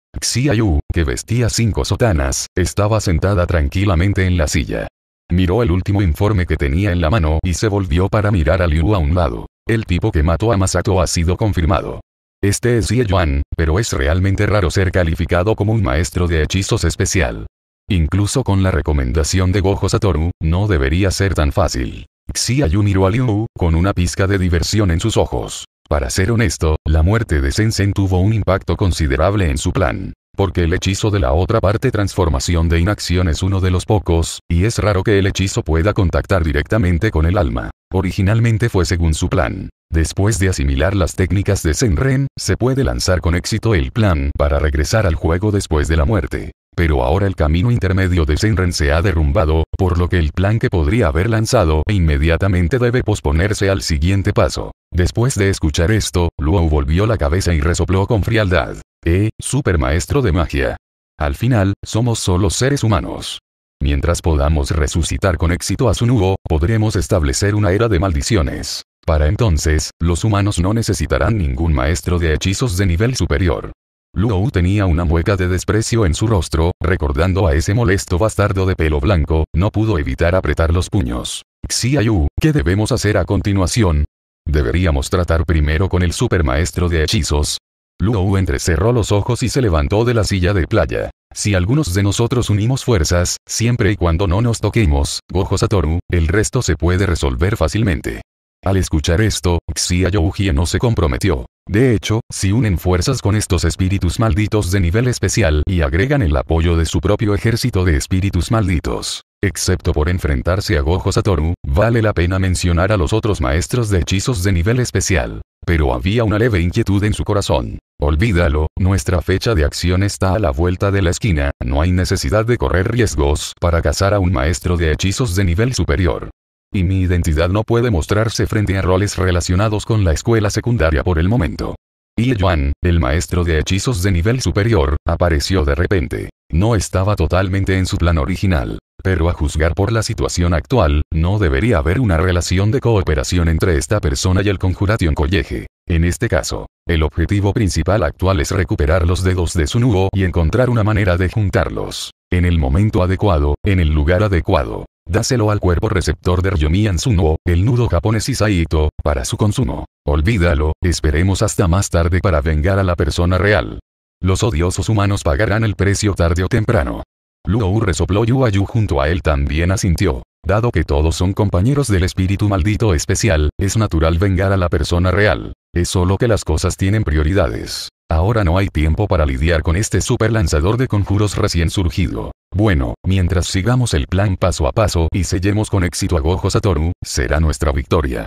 Yu, que vestía cinco sotanas, estaba sentada tranquilamente en la silla. Miró el último informe que tenía en la mano y se volvió para mirar a Liu a un lado. El tipo que mató a Masato ha sido confirmado. Este es Yi Yuan, pero es realmente raro ser calificado como un maestro de hechizos especial. Incluso con la recomendación de Gojo Satoru, no debería ser tan fácil. Xia a Liu, con una pizca de diversión en sus ojos. Para ser honesto, la muerte de Sensen tuvo un impacto considerable en su plan. Porque el hechizo de la otra parte transformación de inacción es uno de los pocos, y es raro que el hechizo pueda contactar directamente con el alma. Originalmente fue según su plan. Después de asimilar las técnicas de Senren, se puede lanzar con éxito el plan para regresar al juego después de la muerte. Pero ahora el camino intermedio de Senren se ha derrumbado, por lo que el plan que podría haber lanzado inmediatamente debe posponerse al siguiente paso. Después de escuchar esto, Luo volvió la cabeza y resopló con frialdad. Eh, super maestro de magia. Al final, somos solo seres humanos. Mientras podamos resucitar con éxito a Sunuo, podremos establecer una era de maldiciones. Para entonces, los humanos no necesitarán ningún maestro de hechizos de nivel superior. Luo tenía una mueca de desprecio en su rostro, recordando a ese molesto bastardo de pelo blanco, no pudo evitar apretar los puños. Xiayu, ¿qué debemos hacer a continuación? Deberíamos tratar primero con el supermaestro de hechizos. Luo entrecerró los ojos y se levantó de la silla de playa. Si algunos de nosotros unimos fuerzas, siempre y cuando no nos toquemos, Gojo Satoru, el resto se puede resolver fácilmente. Al escuchar esto, Xia no se comprometió. De hecho, si unen fuerzas con estos espíritus malditos de nivel especial y agregan el apoyo de su propio ejército de espíritus malditos, Excepto por enfrentarse a Gojo Satoru, vale la pena mencionar a los otros maestros de hechizos de nivel especial. Pero había una leve inquietud en su corazón. Olvídalo, nuestra fecha de acción está a la vuelta de la esquina, no hay necesidad de correr riesgos para cazar a un maestro de hechizos de nivel superior. Y mi identidad no puede mostrarse frente a roles relacionados con la escuela secundaria por el momento. Y Yuan, el maestro de hechizos de nivel superior, apareció de repente. No estaba totalmente en su plan original. Pero a juzgar por la situación actual, no debería haber una relación de cooperación entre esta persona y el Conjuration College. En este caso, el objetivo principal actual es recuperar los dedos de su nudo y encontrar una manera de juntarlos. En el momento adecuado, en el lugar adecuado. Dáselo al cuerpo receptor de Ryomian Sunuo, el nudo japonés Isaito, para su consumo. Olvídalo, esperemos hasta más tarde para vengar a la persona real. Los odiosos humanos pagarán el precio tarde o temprano. Luo resopló y Yu junto a él también asintió. Dado que todos son compañeros del espíritu maldito especial, es natural vengar a la persona real. Es solo que las cosas tienen prioridades. Ahora no hay tiempo para lidiar con este super lanzador de conjuros recién surgido. Bueno, mientras sigamos el plan paso a paso y sellemos con éxito a Gojo Satoru, será nuestra victoria.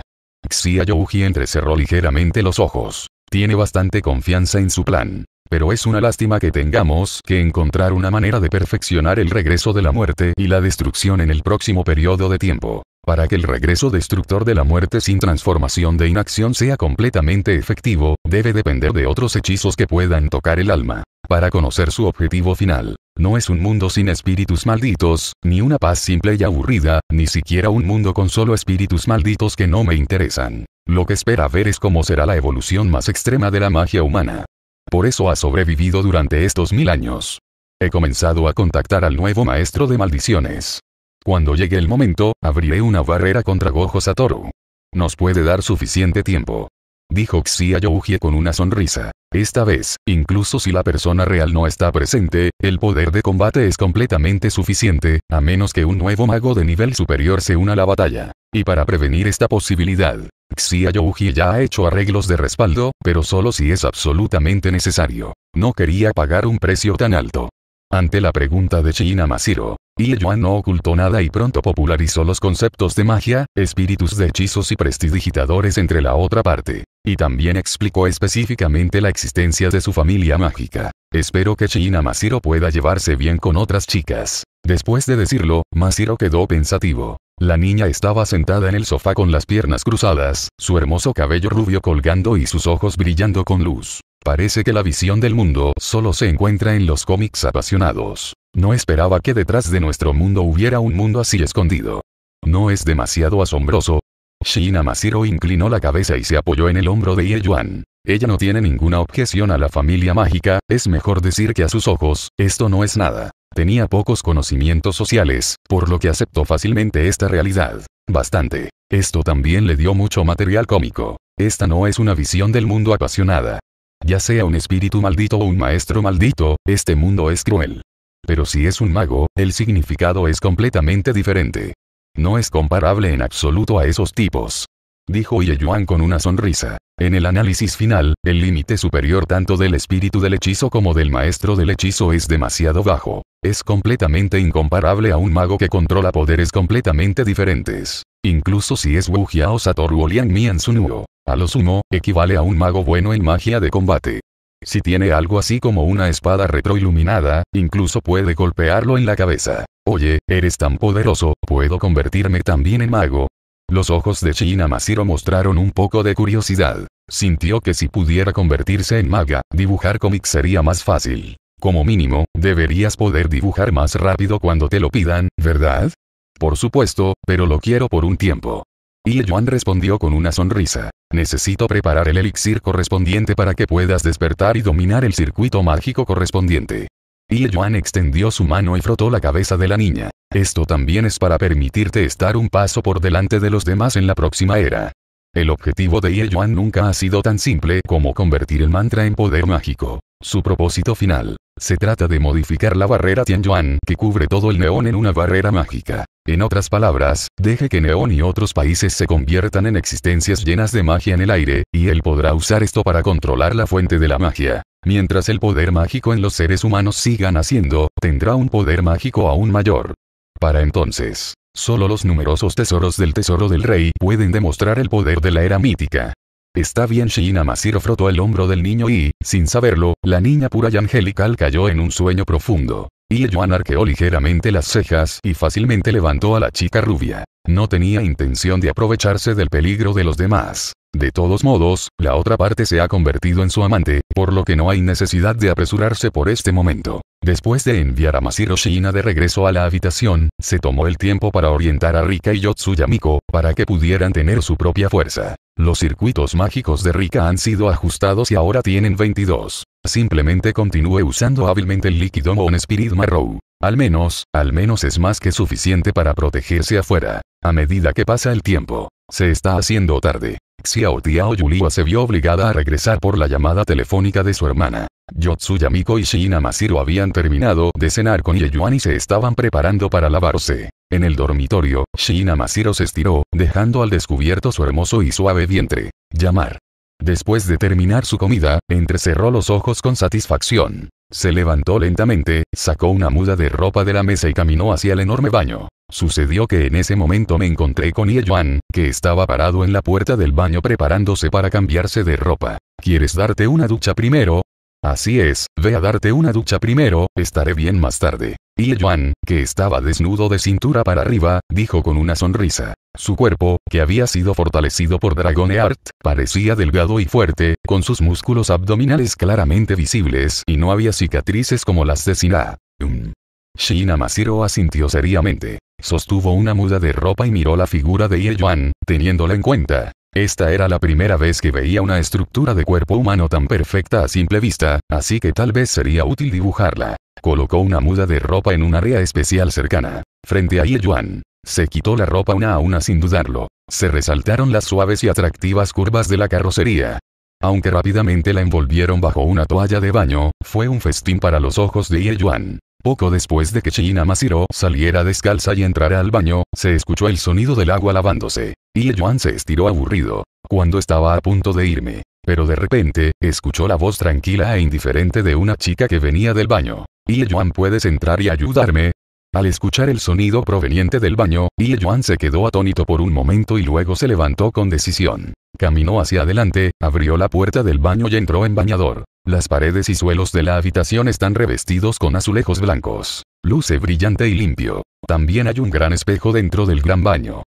Xia Youji entrecerró ligeramente los ojos. Tiene bastante confianza en su plan. Pero es una lástima que tengamos que encontrar una manera de perfeccionar el regreso de la muerte y la destrucción en el próximo periodo de tiempo, para que el regreso destructor de la muerte sin transformación de inacción sea completamente efectivo, debe depender de otros hechizos que puedan tocar el alma. Para conocer su objetivo final, no es un mundo sin espíritus malditos, ni una paz simple y aburrida, ni siquiera un mundo con solo espíritus malditos que no me interesan. Lo que espera ver es cómo será la evolución más extrema de la magia humana. Por eso ha sobrevivido durante estos mil años. He comenzado a contactar al nuevo maestro de maldiciones. Cuando llegue el momento, abriré una barrera contra Gojo Satoru. Nos puede dar suficiente tiempo. Dijo Xia con una sonrisa. Esta vez, incluso si la persona real no está presente, el poder de combate es completamente suficiente, a menos que un nuevo mago de nivel superior se una a la batalla. Y para prevenir esta posibilidad, Xia Youji ya ha hecho arreglos de respaldo, pero solo si es absolutamente necesario. No quería pagar un precio tan alto. Ante la pregunta de China Masiro, Ieyuan no ocultó nada y pronto popularizó los conceptos de magia, espíritus de hechizos y prestidigitadores entre la otra parte. Y también explicó específicamente la existencia de su familia mágica. Espero que China Masiro pueda llevarse bien con otras chicas. Después de decirlo, Masiro quedó pensativo. La niña estaba sentada en el sofá con las piernas cruzadas, su hermoso cabello rubio colgando y sus ojos brillando con luz. Parece que la visión del mundo solo se encuentra en los cómics apasionados. No esperaba que detrás de nuestro mundo hubiera un mundo así escondido. ¿No es demasiado asombroso? Shina Masiro inclinó la cabeza y se apoyó en el hombro de Ye Yuan. Ella no tiene ninguna objeción a la familia mágica, es mejor decir que a sus ojos, esto no es nada. Tenía pocos conocimientos sociales, por lo que aceptó fácilmente esta realidad. Bastante. Esto también le dio mucho material cómico. Esta no es una visión del mundo apasionada. Ya sea un espíritu maldito o un maestro maldito, este mundo es cruel. Pero si es un mago, el significado es completamente diferente. No es comparable en absoluto a esos tipos dijo Yeyuan con una sonrisa. En el análisis final, el límite superior tanto del espíritu del hechizo como del maestro del hechizo es demasiado bajo. Es completamente incomparable a un mago que controla poderes completamente diferentes. Incluso si es Wu Jia Satoru o Liang Mian Sunuo. A lo sumo, equivale a un mago bueno en magia de combate. Si tiene algo así como una espada retroiluminada, incluso puede golpearlo en la cabeza. Oye, eres tan poderoso, ¿puedo convertirme también en mago? Los ojos de China Masiro mostraron un poco de curiosidad. Sintió que si pudiera convertirse en maga, dibujar cómics sería más fácil. Como mínimo, deberías poder dibujar más rápido cuando te lo pidan, ¿verdad? Por supuesto, pero lo quiero por un tiempo. Y Yuan respondió con una sonrisa. Necesito preparar el elixir correspondiente para que puedas despertar y dominar el circuito mágico correspondiente. Ye Yuan extendió su mano y frotó la cabeza de la niña. Esto también es para permitirte estar un paso por delante de los demás en la próxima era. El objetivo de Ye Yuan nunca ha sido tan simple como convertir el mantra en poder mágico. Su propósito final. Se trata de modificar la barrera Tian Yuan que cubre todo el neón en una barrera mágica. En otras palabras, deje que Neón y otros países se conviertan en existencias llenas de magia en el aire, y él podrá usar esto para controlar la fuente de la magia. Mientras el poder mágico en los seres humanos siga naciendo, tendrá un poder mágico aún mayor. Para entonces, solo los numerosos tesoros del tesoro del rey pueden demostrar el poder de la era mítica. Está bien Shina Masiro frotó el hombro del niño y, sin saberlo, la niña pura y angelical cayó en un sueño profundo. Y Yuan arqueó ligeramente las cejas y fácilmente levantó a la chica rubia. No tenía intención de aprovecharse del peligro de los demás. De todos modos, la otra parte se ha convertido en su amante, por lo que no hay necesidad de apresurarse por este momento. Después de enviar a Masiro Shina de regreso a la habitación, se tomó el tiempo para orientar a Rika y Yotsuyamiko, para que pudieran tener su propia fuerza. Los circuitos mágicos de Rika han sido ajustados y ahora tienen 22. Simplemente continúe usando hábilmente el líquido Moon Spirit Marrow. Al menos, al menos es más que suficiente para protegerse afuera. A medida que pasa el tiempo, se está haciendo tarde. Xiao Tiao Yuliwa se vio obligada a regresar por la llamada telefónica de su hermana. Yotsuya Miko y Shina Masiro habían terminado de cenar con Yeyuan y se estaban preparando para lavarse. En el dormitorio, Shina Masiro se estiró, dejando al descubierto su hermoso y suave vientre. Llamar. Después de terminar su comida, entrecerró los ojos con satisfacción. Se levantó lentamente, sacó una muda de ropa de la mesa y caminó hacia el enorme baño. Sucedió que en ese momento me encontré con Ye Yuan, que estaba parado en la puerta del baño preparándose para cambiarse de ropa. ¿Quieres darte una ducha primero? Así es, ve a darte una ducha primero, estaré bien más tarde. Ye Yuan, que estaba desnudo de cintura para arriba, dijo con una sonrisa. Su cuerpo, que había sido fortalecido por Art, parecía delgado y fuerte, con sus músculos abdominales claramente visibles y no había cicatrices como las de Sina. Um. Shina Masiro asintió seriamente. Sostuvo una muda de ropa y miró la figura de Ye Yuan, teniéndola en cuenta. Esta era la primera vez que veía una estructura de cuerpo humano tan perfecta a simple vista, así que tal vez sería útil dibujarla. Colocó una muda de ropa en un área especial cercana, frente a Ye Yuan. Se quitó la ropa una a una sin dudarlo. Se resaltaron las suaves y atractivas curvas de la carrocería. Aunque rápidamente la envolvieron bajo una toalla de baño, fue un festín para los ojos de Ye Yuan. Poco después de que China Masiro saliera descalza y entrara al baño, se escuchó el sonido del agua lavándose. Ye Yuan se estiró aburrido. Cuando estaba a punto de irme. Pero de repente, escuchó la voz tranquila e indiferente de una chica que venía del baño. Ye Yuan, ¿puedes entrar y ayudarme? Al escuchar el sonido proveniente del baño, Ye Yuan se quedó atónito por un momento y luego se levantó con decisión. Caminó hacia adelante, abrió la puerta del baño y entró en bañador. Las paredes y suelos de la habitación están revestidos con azulejos blancos. Luce brillante y limpio. También hay un gran espejo dentro del gran baño.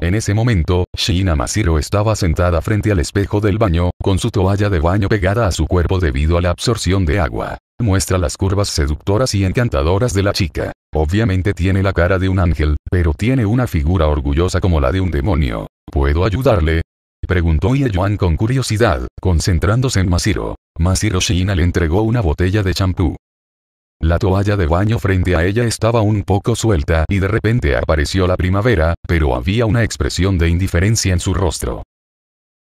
En ese momento, Shina Masiro estaba sentada frente al espejo del baño, con su toalla de baño pegada a su cuerpo debido a la absorción de agua muestra las curvas seductoras y encantadoras de la chica. Obviamente tiene la cara de un ángel, pero tiene una figura orgullosa como la de un demonio. ¿Puedo ayudarle? Preguntó Yuan con curiosidad, concentrándose en Masiro. Masiro Shina le entregó una botella de champú. La toalla de baño frente a ella estaba un poco suelta y de repente apareció la primavera, pero había una expresión de indiferencia en su rostro.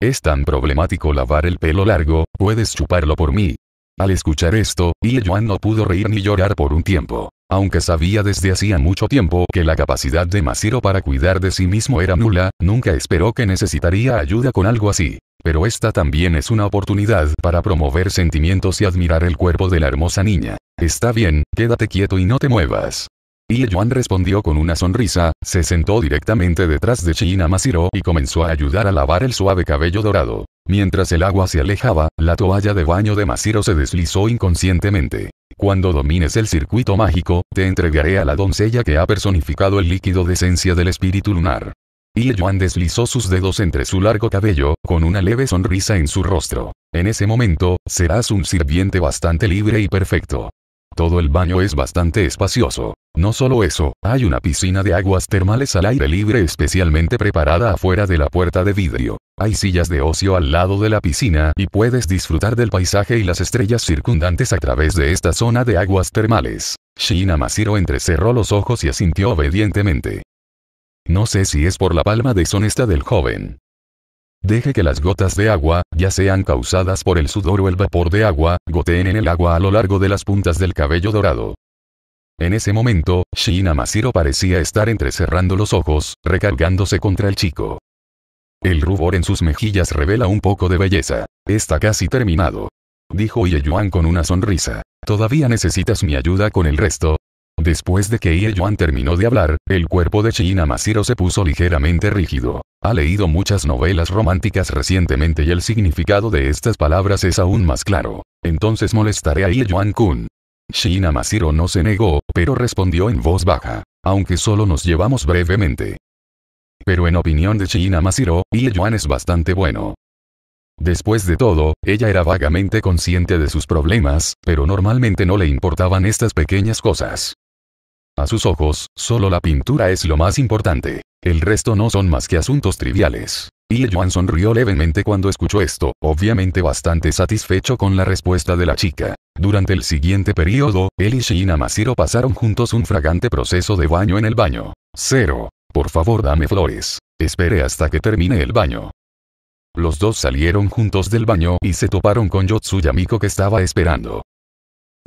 Es tan problemático lavar el pelo largo, puedes chuparlo por mí, al escuchar esto, Ye Yuan no pudo reír ni llorar por un tiempo. Aunque sabía desde hacía mucho tiempo que la capacidad de Masiro para cuidar de sí mismo era nula, nunca esperó que necesitaría ayuda con algo así. Pero esta también es una oportunidad para promover sentimientos y admirar el cuerpo de la hermosa niña. Está bien, quédate quieto y no te muevas. Y Yuan respondió con una sonrisa, se sentó directamente detrás de China Masiro y comenzó a ayudar a lavar el suave cabello dorado. Mientras el agua se alejaba, la toalla de baño de Masiro se deslizó inconscientemente. Cuando domines el circuito mágico, te entregaré a la doncella que ha personificado el líquido de esencia del espíritu lunar. Y Juan deslizó sus dedos entre su largo cabello, con una leve sonrisa en su rostro. En ese momento, serás un sirviente bastante libre y perfecto. Todo el baño es bastante espacioso. No solo eso, hay una piscina de aguas termales al aire libre especialmente preparada afuera de la puerta de vidrio. Hay sillas de ocio al lado de la piscina y puedes disfrutar del paisaje y las estrellas circundantes a través de esta zona de aguas termales. Shina Masiro entrecerró los ojos y asintió obedientemente. No sé si es por la palma deshonesta del joven, Deje que las gotas de agua, ya sean causadas por el sudor o el vapor de agua, goteen en el agua a lo largo de las puntas del cabello dorado. En ese momento, Shina Masiro parecía estar entrecerrando los ojos, recargándose contra el chico. El rubor en sus mejillas revela un poco de belleza. Está casi terminado. Dijo Ye Yuan con una sonrisa. ¿Todavía necesitas mi ayuda con el resto? Después de que Ye Yuan terminó de hablar, el cuerpo de Shina Masiro se puso ligeramente rígido. Ha leído muchas novelas románticas recientemente y el significado de estas palabras es aún más claro. Entonces molestaré a Yuan Kun. Shina Masiro no se negó, pero respondió en voz baja. Aunque solo nos llevamos brevemente. Pero en opinión de Shina Masiro, Yuan es bastante bueno. Después de todo, ella era vagamente consciente de sus problemas, pero normalmente no le importaban estas pequeñas cosas. A sus ojos, solo la pintura es lo más importante. El resto no son más que asuntos triviales. Y Yuan sonrió levemente cuando escuchó esto, obviamente bastante satisfecho con la respuesta de la chica. Durante el siguiente periodo, él y Shin pasaron juntos un fragante proceso de baño en el baño. Cero. Por favor dame flores. Espere hasta que termine el baño. Los dos salieron juntos del baño y se toparon con Yotsuya que estaba esperando.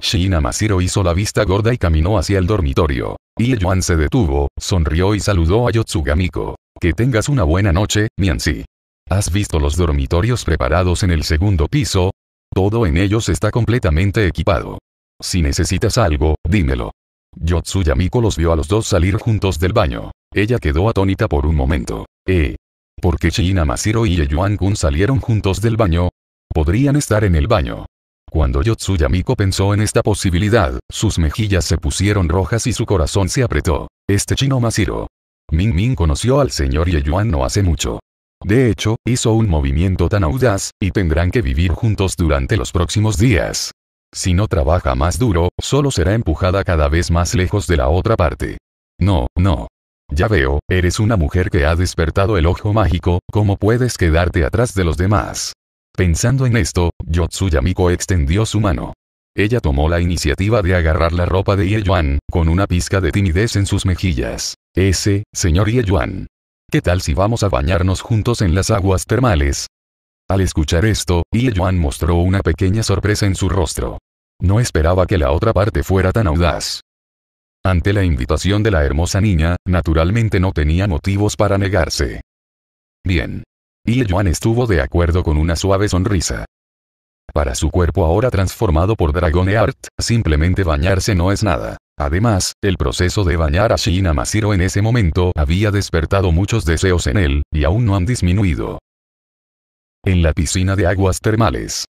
Shina Masiro hizo la vista gorda y caminó hacia el dormitorio. Y Yuan se detuvo, sonrió y saludó a Yotsugamiko. Que tengas una buena noche, Mianzi. ¿Has visto los dormitorios preparados en el segundo piso? Todo en ellos está completamente equipado. Si necesitas algo, dímelo. Yotsugamiko los vio a los dos salir juntos del baño. Ella quedó atónita por un momento. ¿Eh? ¿Por qué Shina Masiro y Yuan Kun salieron juntos del baño? Podrían estar en el baño. Cuando Yotsuya Miko pensó en esta posibilidad, sus mejillas se pusieron rojas y su corazón se apretó. Este chino Masiro. Ming Ming conoció al señor Yeyuan no hace mucho. De hecho, hizo un movimiento tan audaz, y tendrán que vivir juntos durante los próximos días. Si no trabaja más duro, solo será empujada cada vez más lejos de la otra parte. No, no. Ya veo, eres una mujer que ha despertado el ojo mágico, ¿cómo puedes quedarte atrás de los demás? Pensando en esto, Yotsuyamiko extendió su mano. Ella tomó la iniciativa de agarrar la ropa de Ye con una pizca de timidez en sus mejillas. Ese, señor Ye ¿Qué tal si vamos a bañarnos juntos en las aguas termales? Al escuchar esto, Ye mostró una pequeña sorpresa en su rostro. No esperaba que la otra parte fuera tan audaz. Ante la invitación de la hermosa niña, naturalmente no tenía motivos para negarse. Bien. Y Yuan estuvo de acuerdo con una suave sonrisa. Para su cuerpo ahora transformado por Art, simplemente bañarse no es nada. Además, el proceso de bañar a Shina Masiro en ese momento había despertado muchos deseos en él, y aún no han disminuido. En la piscina de aguas termales.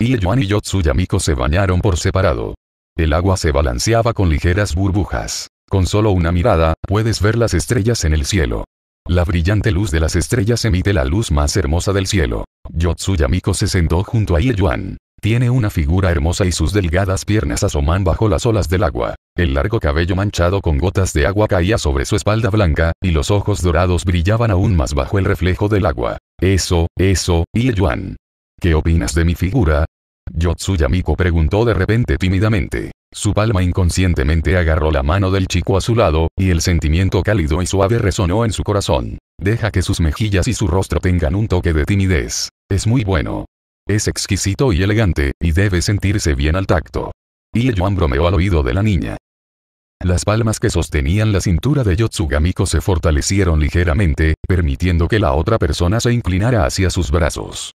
Y Yuan y Yotsuyamiko se bañaron por separado. El agua se balanceaba con ligeras burbujas. Con solo una mirada, puedes ver las estrellas en el cielo. La brillante luz de las estrellas emite la luz más hermosa del cielo. Yotsuyamiko se sentó junto a Ieyuan Tiene una figura hermosa y sus delgadas piernas asoman bajo las olas del agua. El largo cabello manchado con gotas de agua caía sobre su espalda blanca, y los ojos dorados brillaban aún más bajo el reflejo del agua. Eso, eso, Ieyuan ¿Qué opinas de mi figura? Yotsuyamiko preguntó de repente tímidamente. Su palma inconscientemente agarró la mano del chico a su lado, y el sentimiento cálido y suave resonó en su corazón. Deja que sus mejillas y su rostro tengan un toque de timidez. Es muy bueno. Es exquisito y elegante, y debe sentirse bien al tacto. Y Yuan bromeó al oído de la niña. Las palmas que sostenían la cintura de Yotsugamiko se fortalecieron ligeramente, permitiendo que la otra persona se inclinara hacia sus brazos.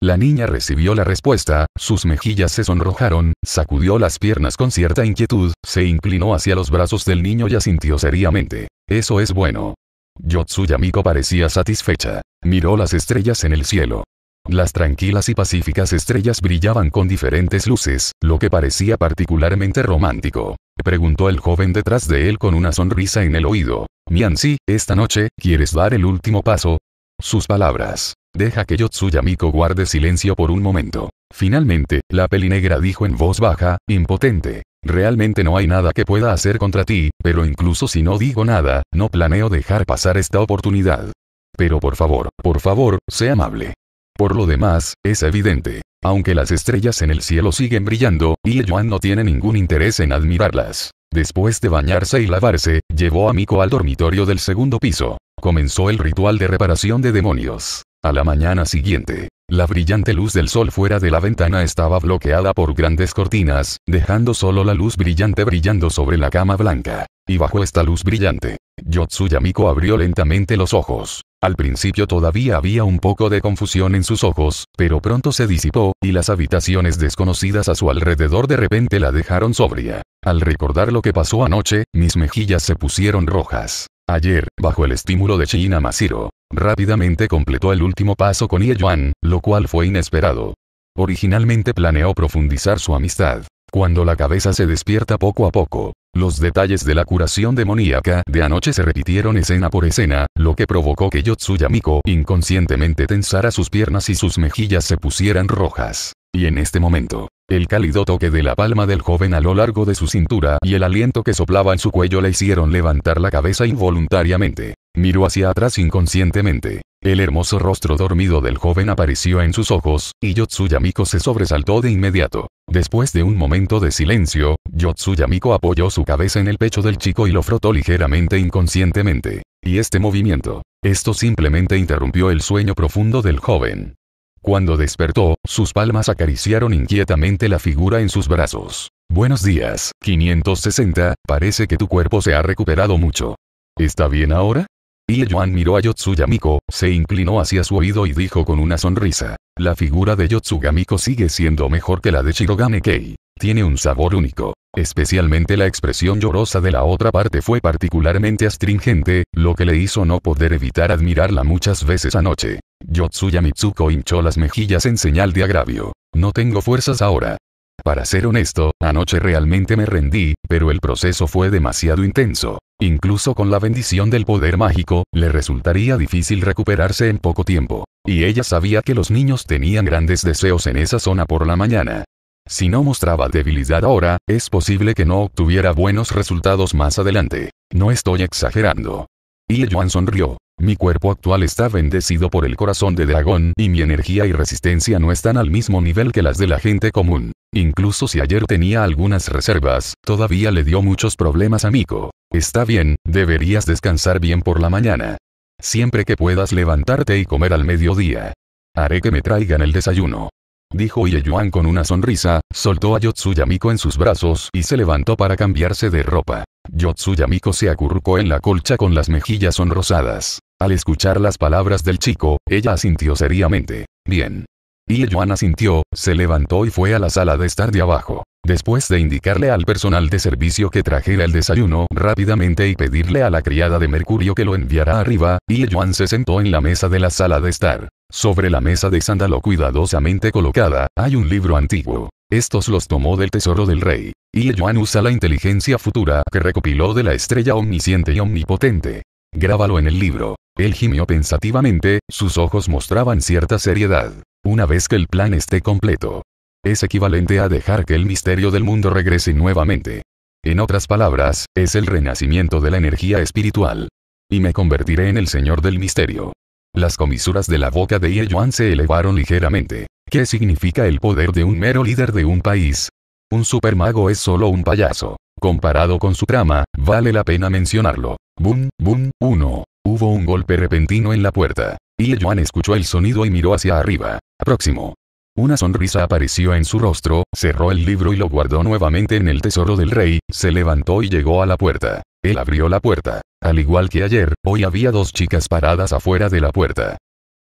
La niña recibió la respuesta, sus mejillas se sonrojaron, sacudió las piernas con cierta inquietud, se inclinó hacia los brazos del niño y asintió seriamente. Eso es bueno. Yotsuyamiko parecía satisfecha. Miró las estrellas en el cielo. Las tranquilas y pacíficas estrellas brillaban con diferentes luces, lo que parecía particularmente romántico. Preguntó el joven detrás de él con una sonrisa en el oído. Mianzi, esta noche, ¿quieres dar el último paso? sus palabras. Deja que Yotsuya Miko guarde silencio por un momento. Finalmente, la pelinegra dijo en voz baja, impotente. Realmente no hay nada que pueda hacer contra ti, pero incluso si no digo nada, no planeo dejar pasar esta oportunidad. Pero por favor, por favor, sé amable. Por lo demás, es evidente. Aunque las estrellas en el cielo siguen brillando, y Yuan no tiene ningún interés en admirarlas. Después de bañarse y lavarse, llevó a Miko al dormitorio del segundo piso. Comenzó el ritual de reparación de demonios. A la mañana siguiente, la brillante luz del sol fuera de la ventana estaba bloqueada por grandes cortinas, dejando solo la luz brillante brillando sobre la cama blanca. Y bajo esta luz brillante, Yotsuyamiko abrió lentamente los ojos. Al principio todavía había un poco de confusión en sus ojos, pero pronto se disipó, y las habitaciones desconocidas a su alrededor de repente la dejaron sobria. Al recordar lo que pasó anoche, mis mejillas se pusieron rojas. Ayer, bajo el estímulo de China Masiro, rápidamente completó el último paso con Ye Yuan, lo cual fue inesperado. Originalmente planeó profundizar su amistad. Cuando la cabeza se despierta poco a poco, los detalles de la curación demoníaca de anoche se repitieron escena por escena, lo que provocó que Yotsuya inconscientemente tensara sus piernas y sus mejillas se pusieran rojas. Y en este momento, el cálido toque de la palma del joven a lo largo de su cintura y el aliento que soplaba en su cuello le hicieron levantar la cabeza involuntariamente. Miró hacia atrás inconscientemente. El hermoso rostro dormido del joven apareció en sus ojos, y Yotsuyamiko se sobresaltó de inmediato. Después de un momento de silencio, Yotsuyamiko apoyó su cabeza en el pecho del chico y lo frotó ligeramente inconscientemente. Y este movimiento. Esto simplemente interrumpió el sueño profundo del joven. Cuando despertó, sus palmas acariciaron inquietamente la figura en sus brazos. Buenos días, 560, parece que tu cuerpo se ha recuperado mucho. ¿Está bien ahora? Y miró a Yotsuyamiko, se inclinó hacia su oído y dijo con una sonrisa. La figura de Yotsugamiko sigue siendo mejor que la de Shirogane Kei. Tiene un sabor único. Especialmente la expresión llorosa de la otra parte fue particularmente astringente, lo que le hizo no poder evitar admirarla muchas veces anoche. Yotsuya Mitsuko hinchó las mejillas en señal de agravio. No tengo fuerzas ahora. Para ser honesto, anoche realmente me rendí, pero el proceso fue demasiado intenso. Incluso con la bendición del poder mágico, le resultaría difícil recuperarse en poco tiempo. Y ella sabía que los niños tenían grandes deseos en esa zona por la mañana. Si no mostraba debilidad ahora, es posible que no obtuviera buenos resultados más adelante. No estoy exagerando. Y juan sonrió. Mi cuerpo actual está bendecido por el corazón de dragón y mi energía y resistencia no están al mismo nivel que las de la gente común. Incluso si ayer tenía algunas reservas, todavía le dio muchos problemas a Miko. Está bien, deberías descansar bien por la mañana. Siempre que puedas levantarte y comer al mediodía. Haré que me traigan el desayuno. Dijo Yeyuan con una sonrisa, soltó a Yotsuyamiko en sus brazos y se levantó para cambiarse de ropa. Yotsuya se acurrucó en la colcha con las mejillas sonrosadas. Al escuchar las palabras del chico, ella asintió seriamente. Bien. Y Yuan asintió, se levantó y fue a la sala de estar de abajo. Después de indicarle al personal de servicio que trajera el desayuno rápidamente y pedirle a la criada de Mercurio que lo enviara arriba, Y Yuan se sentó en la mesa de la sala de estar. Sobre la mesa de sándalo cuidadosamente colocada, hay un libro antiguo. Estos los tomó del tesoro del rey. Y Yuan usa la inteligencia futura que recopiló de la estrella omnisciente y omnipotente. Grábalo en el libro. Él gimió pensativamente, sus ojos mostraban cierta seriedad. Una vez que el plan esté completo. Es equivalente a dejar que el misterio del mundo regrese nuevamente. En otras palabras, es el renacimiento de la energía espiritual. Y me convertiré en el señor del misterio. Las comisuras de la boca de Ye Yuan se elevaron ligeramente. ¿Qué significa el poder de un mero líder de un país? Un supermago es solo un payaso. Comparado con su trama, vale la pena mencionarlo. Boom, boom, uno. Hubo un golpe repentino en la puerta. Y Yuan escuchó el sonido y miró hacia arriba. Próximo. Una sonrisa apareció en su rostro, cerró el libro y lo guardó nuevamente en el tesoro del rey, se levantó y llegó a la puerta. Él abrió la puerta. Al igual que ayer, hoy había dos chicas paradas afuera de la puerta.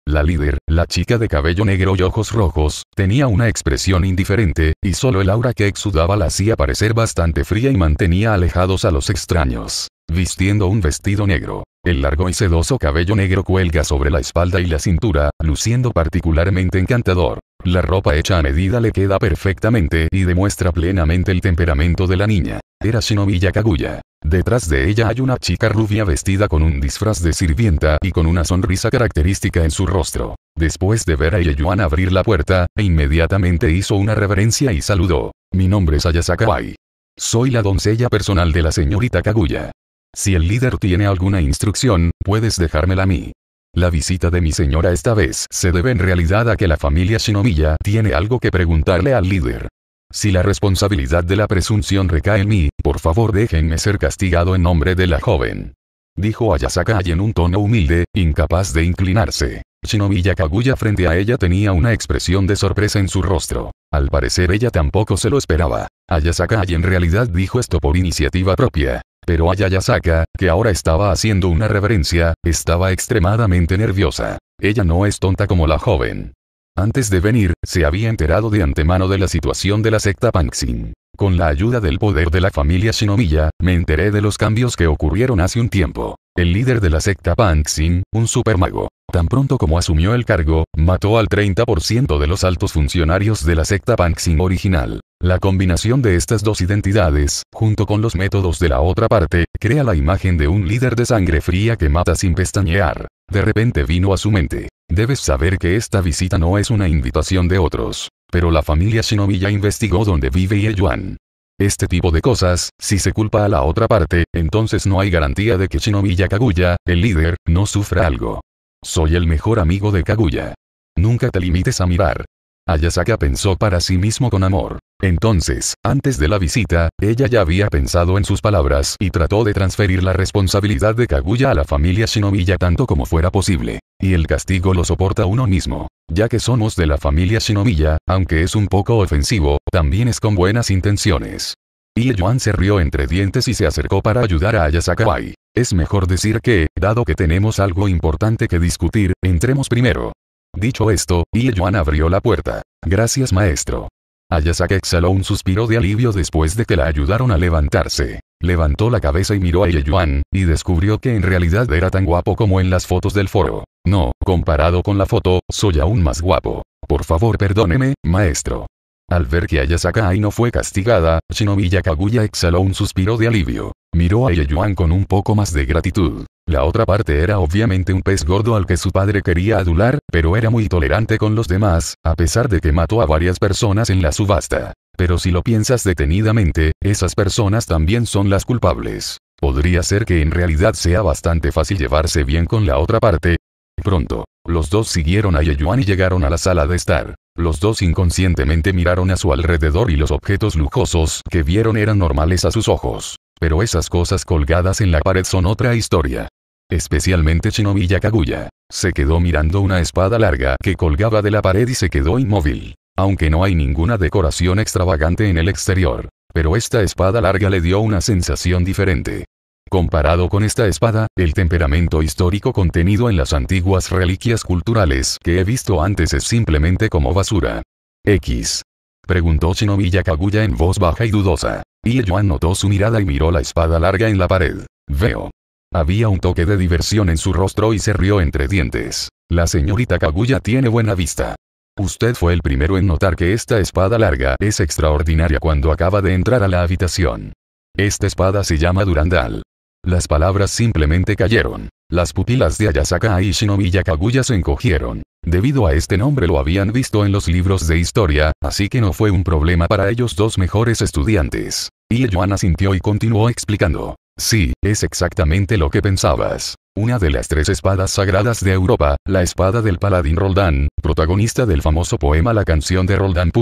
La líder, la chica de cabello negro y ojos rojos, tenía una expresión indiferente, y solo el aura que exudaba la hacía parecer bastante fría y mantenía alejados a los extraños vistiendo un vestido negro. El largo y sedoso cabello negro cuelga sobre la espalda y la cintura, luciendo particularmente encantador. La ropa hecha a medida le queda perfectamente y demuestra plenamente el temperamento de la niña. Era Shinomiya Kaguya. Detrás de ella hay una chica rubia vestida con un disfraz de sirvienta y con una sonrisa característica en su rostro. Después de ver a Yeyuan abrir la puerta, e inmediatamente hizo una reverencia y saludó. Mi nombre es Ayasakawai. Soy la doncella personal de la señorita Kaguya. Si el líder tiene alguna instrucción, puedes dejármela a mí. La visita de mi señora esta vez se debe en realidad a que la familia Shinomiya tiene algo que preguntarle al líder. Si la responsabilidad de la presunción recae en mí, por favor déjenme ser castigado en nombre de la joven. Dijo Ayasaka en un tono humilde, incapaz de inclinarse. Shinomiya Kaguya frente a ella tenía una expresión de sorpresa en su rostro. Al parecer ella tampoco se lo esperaba. Ayasaka en realidad dijo esto por iniciativa propia. Pero Ayayasaka, que ahora estaba haciendo una reverencia, estaba extremadamente nerviosa. Ella no es tonta como la joven. Antes de venir, se había enterado de antemano de la situación de la secta Panxin. Con la ayuda del poder de la familia Shinomiya, me enteré de los cambios que ocurrieron hace un tiempo el líder de la secta Panxin, un supermago. Tan pronto como asumió el cargo, mató al 30% de los altos funcionarios de la secta Panxin original. La combinación de estas dos identidades, junto con los métodos de la otra parte, crea la imagen de un líder de sangre fría que mata sin pestañear. De repente vino a su mente. Debes saber que esta visita no es una invitación de otros. Pero la familia Shinobi ya investigó dónde vive Ye este tipo de cosas, si se culpa a la otra parte, entonces no hay garantía de que Shinomiya Kaguya, el líder, no sufra algo. Soy el mejor amigo de Kaguya. Nunca te limites a mirar. Ayasaka pensó para sí mismo con amor. Entonces, antes de la visita, ella ya había pensado en sus palabras y trató de transferir la responsabilidad de Kaguya a la familia Shinomiya tanto como fuera posible. Y el castigo lo soporta uno mismo. Ya que somos de la familia Shinomiya, aunque es un poco ofensivo, también es con buenas intenciones. Y se rió entre dientes y se acercó para ayudar a Ayasakawai. Es mejor decir que, dado que tenemos algo importante que discutir, entremos primero. Dicho esto, y abrió la puerta. Gracias maestro. Ayasaka exhaló un suspiro de alivio después de que la ayudaron a levantarse. Levantó la cabeza y miró a Yeyuan, y descubrió que en realidad era tan guapo como en las fotos del foro. No, comparado con la foto, soy aún más guapo. Por favor perdóneme, maestro. Al ver que Ayasaka no fue castigada, Shinobi Yakaguya exhaló un suspiro de alivio. Miró a Yeyuan con un poco más de gratitud. La otra parte era obviamente un pez gordo al que su padre quería adular, pero era muy tolerante con los demás, a pesar de que mató a varias personas en la subasta. Pero si lo piensas detenidamente, esas personas también son las culpables. Podría ser que en realidad sea bastante fácil llevarse bien con la otra parte. Pronto, los dos siguieron a Yeyuan y llegaron a la sala de estar. Los dos inconscientemente miraron a su alrededor y los objetos lujosos que vieron eran normales a sus ojos. Pero esas cosas colgadas en la pared son otra historia. Especialmente Shinobi Kaguya, Se quedó mirando una espada larga que colgaba de la pared y se quedó inmóvil. Aunque no hay ninguna decoración extravagante en el exterior. Pero esta espada larga le dio una sensación diferente. Comparado con esta espada, el temperamento histórico contenido en las antiguas reliquias culturales que he visto antes es simplemente como basura. X. Preguntó Shinomiya Kaguya en voz baja y dudosa. Y Yuan notó su mirada y miró la espada larga en la pared. Veo. Había un toque de diversión en su rostro y se rió entre dientes. La señorita Kaguya tiene buena vista. Usted fue el primero en notar que esta espada larga es extraordinaria cuando acaba de entrar a la habitación. Esta espada se llama Durandal. Las palabras simplemente cayeron. Las pupilas de Ayasaka Aishinomi y Yakaguya se encogieron. Debido a este nombre lo habían visto en los libros de historia, así que no fue un problema para ellos dos mejores estudiantes. Y Yuan asintió y continuó explicando. Sí, es exactamente lo que pensabas. Una de las tres espadas sagradas de Europa, la espada del paladín Roldán, protagonista del famoso poema La canción de Roldán.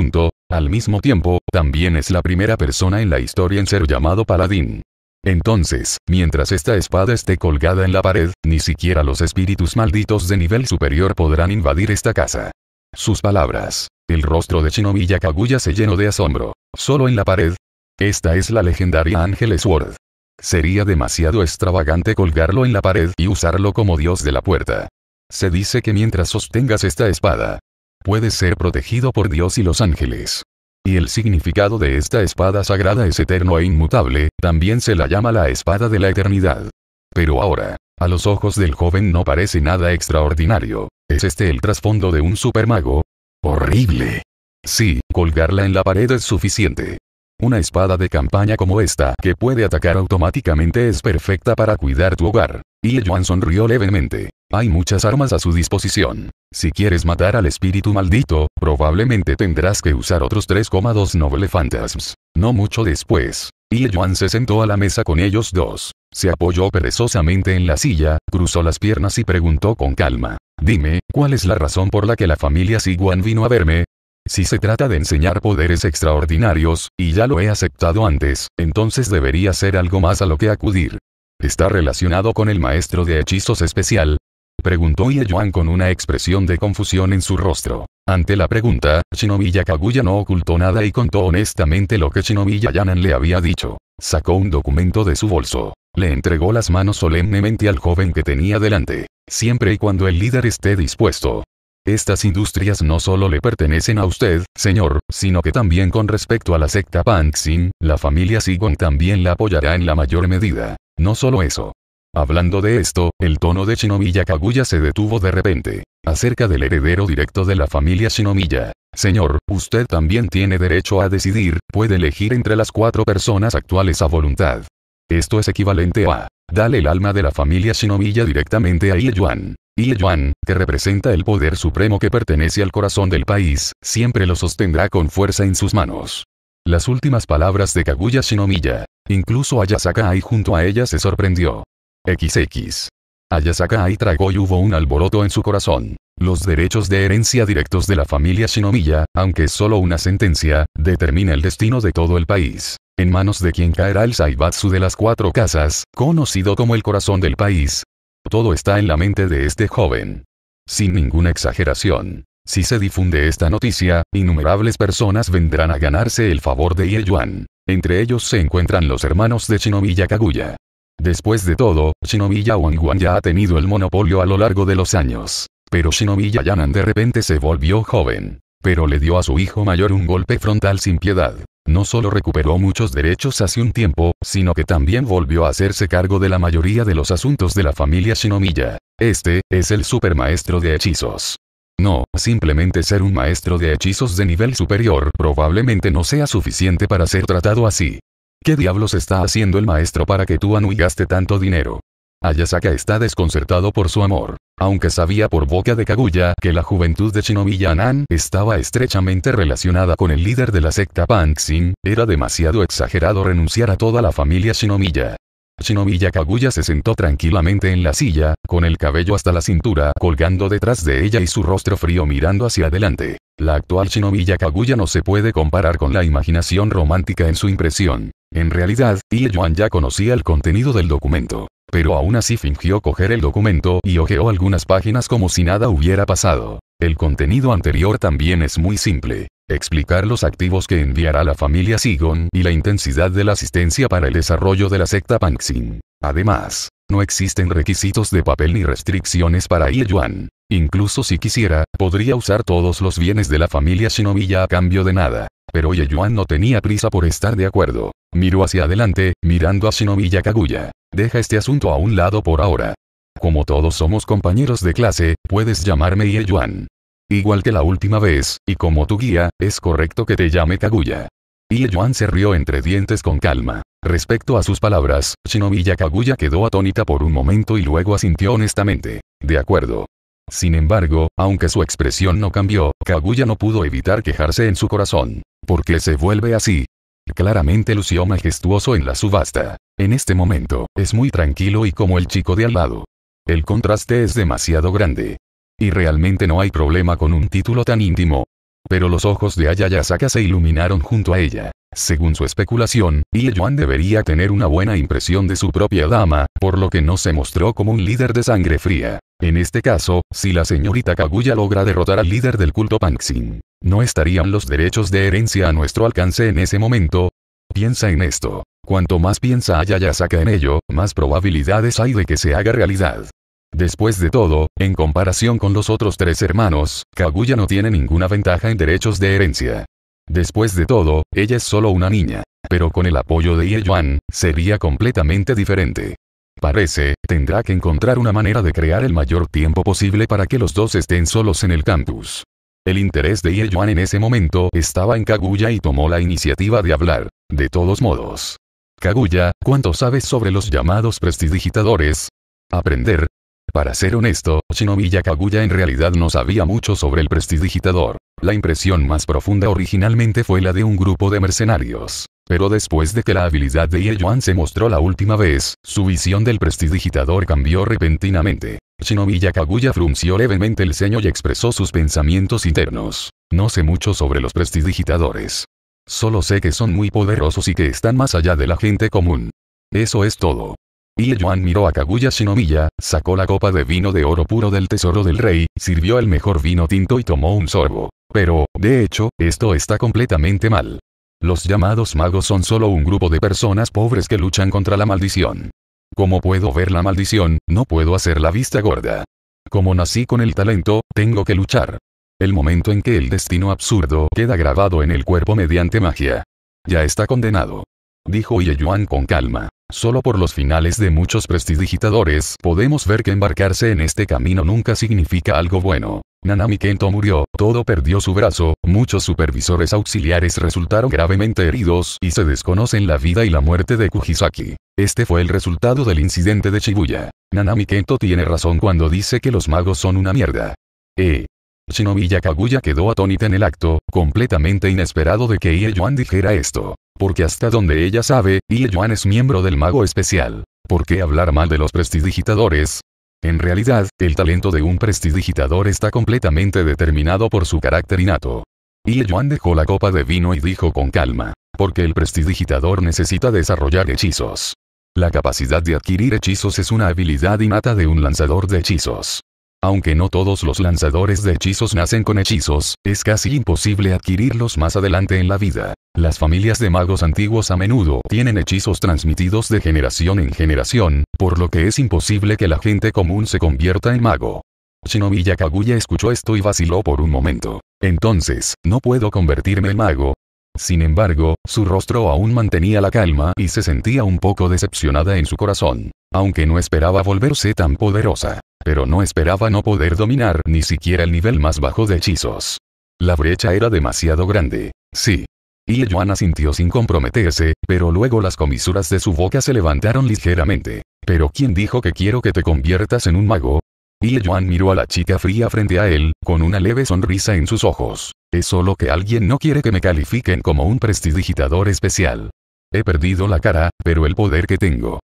Al mismo tiempo, también es la primera persona en la historia en ser llamado paladín. Entonces, mientras esta espada esté colgada en la pared, ni siquiera los espíritus malditos de nivel superior podrán invadir esta casa. Sus palabras. El rostro de Shinobi Yakaguya se llenó de asombro. Solo en la pared. Esta es la legendaria Ángel Sword. Sería demasiado extravagante colgarlo en la pared y usarlo como dios de la puerta. Se dice que mientras sostengas esta espada, puedes ser protegido por Dios y los ángeles. Y el significado de esta espada sagrada es eterno e inmutable, también se la llama la espada de la eternidad. Pero ahora, a los ojos del joven no parece nada extraordinario. ¿Es este el trasfondo de un supermago? Horrible. Sí, colgarla en la pared es suficiente. Una espada de campaña como esta que puede atacar automáticamente es perfecta para cuidar tu hogar. Y Joan sonrió levemente. Hay muchas armas a su disposición. Si quieres matar al espíritu maldito, probablemente tendrás que usar otros 3,2 Noble Phantasms. No mucho después, y Yuan se sentó a la mesa con ellos dos. Se apoyó perezosamente en la silla, cruzó las piernas y preguntó con calma. Dime, ¿cuál es la razón por la que la familia Siguan vino a verme? Si se trata de enseñar poderes extraordinarios, y ya lo he aceptado antes, entonces debería ser algo más a lo que acudir. Está relacionado con el maestro de hechizos especial, Preguntó Yuan con una expresión de confusión en su rostro. Ante la pregunta, Shinomiya Kaguya no ocultó nada y contó honestamente lo que Shinomiya Yanan le había dicho. Sacó un documento de su bolso. Le entregó las manos solemnemente al joven que tenía delante. Siempre y cuando el líder esté dispuesto. Estas industrias no solo le pertenecen a usted, señor, sino que también con respecto a la secta Panxin, la familia Sigon también la apoyará en la mayor medida. No solo eso, Hablando de esto, el tono de Shinomiya Kaguya se detuvo de repente. Acerca del heredero directo de la familia Shinomiya. Señor, usted también tiene derecho a decidir, puede elegir entre las cuatro personas actuales a voluntad. Esto es equivalente a, dale el alma de la familia Shinomiya directamente a Ieyuan. Ieyuan, que representa el poder supremo que pertenece al corazón del país, siempre lo sostendrá con fuerza en sus manos. Las últimas palabras de Kaguya Shinomiya. Incluso Ayasaka y junto a ella se sorprendió. XX. Ayasaka y tragó y hubo un alboroto en su corazón. Los derechos de herencia directos de la familia Shinomiya, aunque solo una sentencia, determina el destino de todo el país. En manos de quien caerá el Saibatsu de las cuatro casas, conocido como el corazón del país. Todo está en la mente de este joven. Sin ninguna exageración. Si se difunde esta noticia, innumerables personas vendrán a ganarse el favor de Ieyuan. Entre ellos se encuentran los hermanos de Shinomiya Kaguya. Después de todo, Shinomiya Wangwan ya ha tenido el monopolio a lo largo de los años. Pero Shinomiya Yanan de repente se volvió joven. Pero le dio a su hijo mayor un golpe frontal sin piedad. No solo recuperó muchos derechos hace un tiempo, sino que también volvió a hacerse cargo de la mayoría de los asuntos de la familia Shinomiya. Este, es el supermaestro de hechizos. No, simplemente ser un maestro de hechizos de nivel superior probablemente no sea suficiente para ser tratado así. ¿Qué diablos está haciendo el maestro para que tú anuigaste tanto dinero? Ayasaka está desconcertado por su amor. Aunque sabía por boca de Kaguya que la juventud de Shinomiya Nan estaba estrechamente relacionada con el líder de la secta Panxin, era demasiado exagerado renunciar a toda la familia Shinomiya. Shinomiya Kaguya se sentó tranquilamente en la silla, con el cabello hasta la cintura colgando detrás de ella y su rostro frío mirando hacia adelante. La actual Shinomiya Kaguya no se puede comparar con la imaginación romántica en su impresión. En realidad, ie ya conocía el contenido del documento. Pero aún así fingió coger el documento y hojeó algunas páginas como si nada hubiera pasado. El contenido anterior también es muy simple. Explicar los activos que enviará la familia Sigon y la intensidad de la asistencia para el desarrollo de la secta Panxin. Además, no existen requisitos de papel ni restricciones para Ye Yuan. Incluso si quisiera, podría usar todos los bienes de la familia Shinomiya a cambio de nada. Pero Ye Yuan no tenía prisa por estar de acuerdo. Miró hacia adelante, mirando a Shinomiya Kaguya. Deja este asunto a un lado por ahora. Como todos somos compañeros de clase, puedes llamarme Ye Yuan. Igual que la última vez, y como tu guía, es correcto que te llame Kaguya. Ye Yuan se rió entre dientes con calma. Respecto a sus palabras, Shinomiya Kaguya quedó atónita por un momento y luego asintió honestamente. De acuerdo. Sin embargo, aunque su expresión no cambió, Kaguya no pudo evitar quejarse en su corazón. ¿Por qué se vuelve así? Claramente lució majestuoso en la subasta. En este momento, es muy tranquilo y como el chico de al lado. El contraste es demasiado grande. Y realmente no hay problema con un título tan íntimo, pero los ojos de Ayayasaka se iluminaron junto a ella. Según su especulación, Ieyuan debería tener una buena impresión de su propia dama, por lo que no se mostró como un líder de sangre fría. En este caso, si la señorita Kaguya logra derrotar al líder del culto Panxin, no estarían los derechos de herencia a nuestro alcance en ese momento. Piensa en esto. Cuanto más piensa Ayayasaka en ello, más probabilidades hay de que se haga realidad. Después de todo, en comparación con los otros tres hermanos, Kaguya no tiene ninguna ventaja en derechos de herencia. Después de todo, ella es solo una niña, pero con el apoyo de Ieyuan, sería completamente diferente. Parece, tendrá que encontrar una manera de crear el mayor tiempo posible para que los dos estén solos en el campus. El interés de Ieyuan en ese momento estaba en Kaguya y tomó la iniciativa de hablar. De todos modos. Kaguya, ¿cuánto sabes sobre los llamados prestidigitadores? Aprender, para ser honesto, Shinomi Kaguya en realidad no sabía mucho sobre el prestidigitador. La impresión más profunda originalmente fue la de un grupo de mercenarios. Pero después de que la habilidad de Ye se mostró la última vez, su visión del prestidigitador cambió repentinamente. Shinomi Kaguya frunció levemente el ceño y expresó sus pensamientos internos. No sé mucho sobre los prestidigitadores. Solo sé que son muy poderosos y que están más allá de la gente común. Eso es todo. Y Yuan miró a Kaguya Shinomiya, sacó la copa de vino de oro puro del tesoro del rey, sirvió el mejor vino tinto y tomó un sorbo. Pero, de hecho, esto está completamente mal. Los llamados magos son solo un grupo de personas pobres que luchan contra la maldición. Como puedo ver la maldición, no puedo hacer la vista gorda. Como nací con el talento, tengo que luchar. El momento en que el destino absurdo queda grabado en el cuerpo mediante magia. Ya está condenado. Dijo Ye Yuan con calma. Solo por los finales de muchos prestidigitadores podemos ver que embarcarse en este camino nunca significa algo bueno. Nanami Kento murió, todo perdió su brazo, muchos supervisores auxiliares resultaron gravemente heridos y se desconocen la vida y la muerte de Kujisaki. Este fue el resultado del incidente de Shibuya. Nanami Kento tiene razón cuando dice que los magos son una mierda. Eh. Shinobi Yakaguya quedó atónita en el acto, completamente inesperado de que Ieyuan dijera esto. Porque hasta donde ella sabe, Ye Yuan es miembro del mago especial. ¿Por qué hablar mal de los prestidigitadores? En realidad, el talento de un prestidigitador está completamente determinado por su carácter innato. Ye Yuan dejó la copa de vino y dijo con calma. Porque el prestidigitador necesita desarrollar hechizos. La capacidad de adquirir hechizos es una habilidad innata de un lanzador de hechizos. Aunque no todos los lanzadores de hechizos nacen con hechizos, es casi imposible adquirirlos más adelante en la vida. Las familias de magos antiguos a menudo tienen hechizos transmitidos de generación en generación, por lo que es imposible que la gente común se convierta en mago. Shinomiya Yakaguya escuchó esto y vaciló por un momento. Entonces, ¿no puedo convertirme en mago? Sin embargo, su rostro aún mantenía la calma y se sentía un poco decepcionada en su corazón aunque no esperaba volverse tan poderosa. Pero no esperaba no poder dominar ni siquiera el nivel más bajo de hechizos. La brecha era demasiado grande. Sí. Y Yuan sintió sin comprometerse, pero luego las comisuras de su boca se levantaron ligeramente. ¿Pero quién dijo que quiero que te conviertas en un mago? Y Yuan miró a la chica fría frente a él, con una leve sonrisa en sus ojos. Es solo que alguien no quiere que me califiquen como un prestidigitador especial. He perdido la cara, pero el poder que tengo.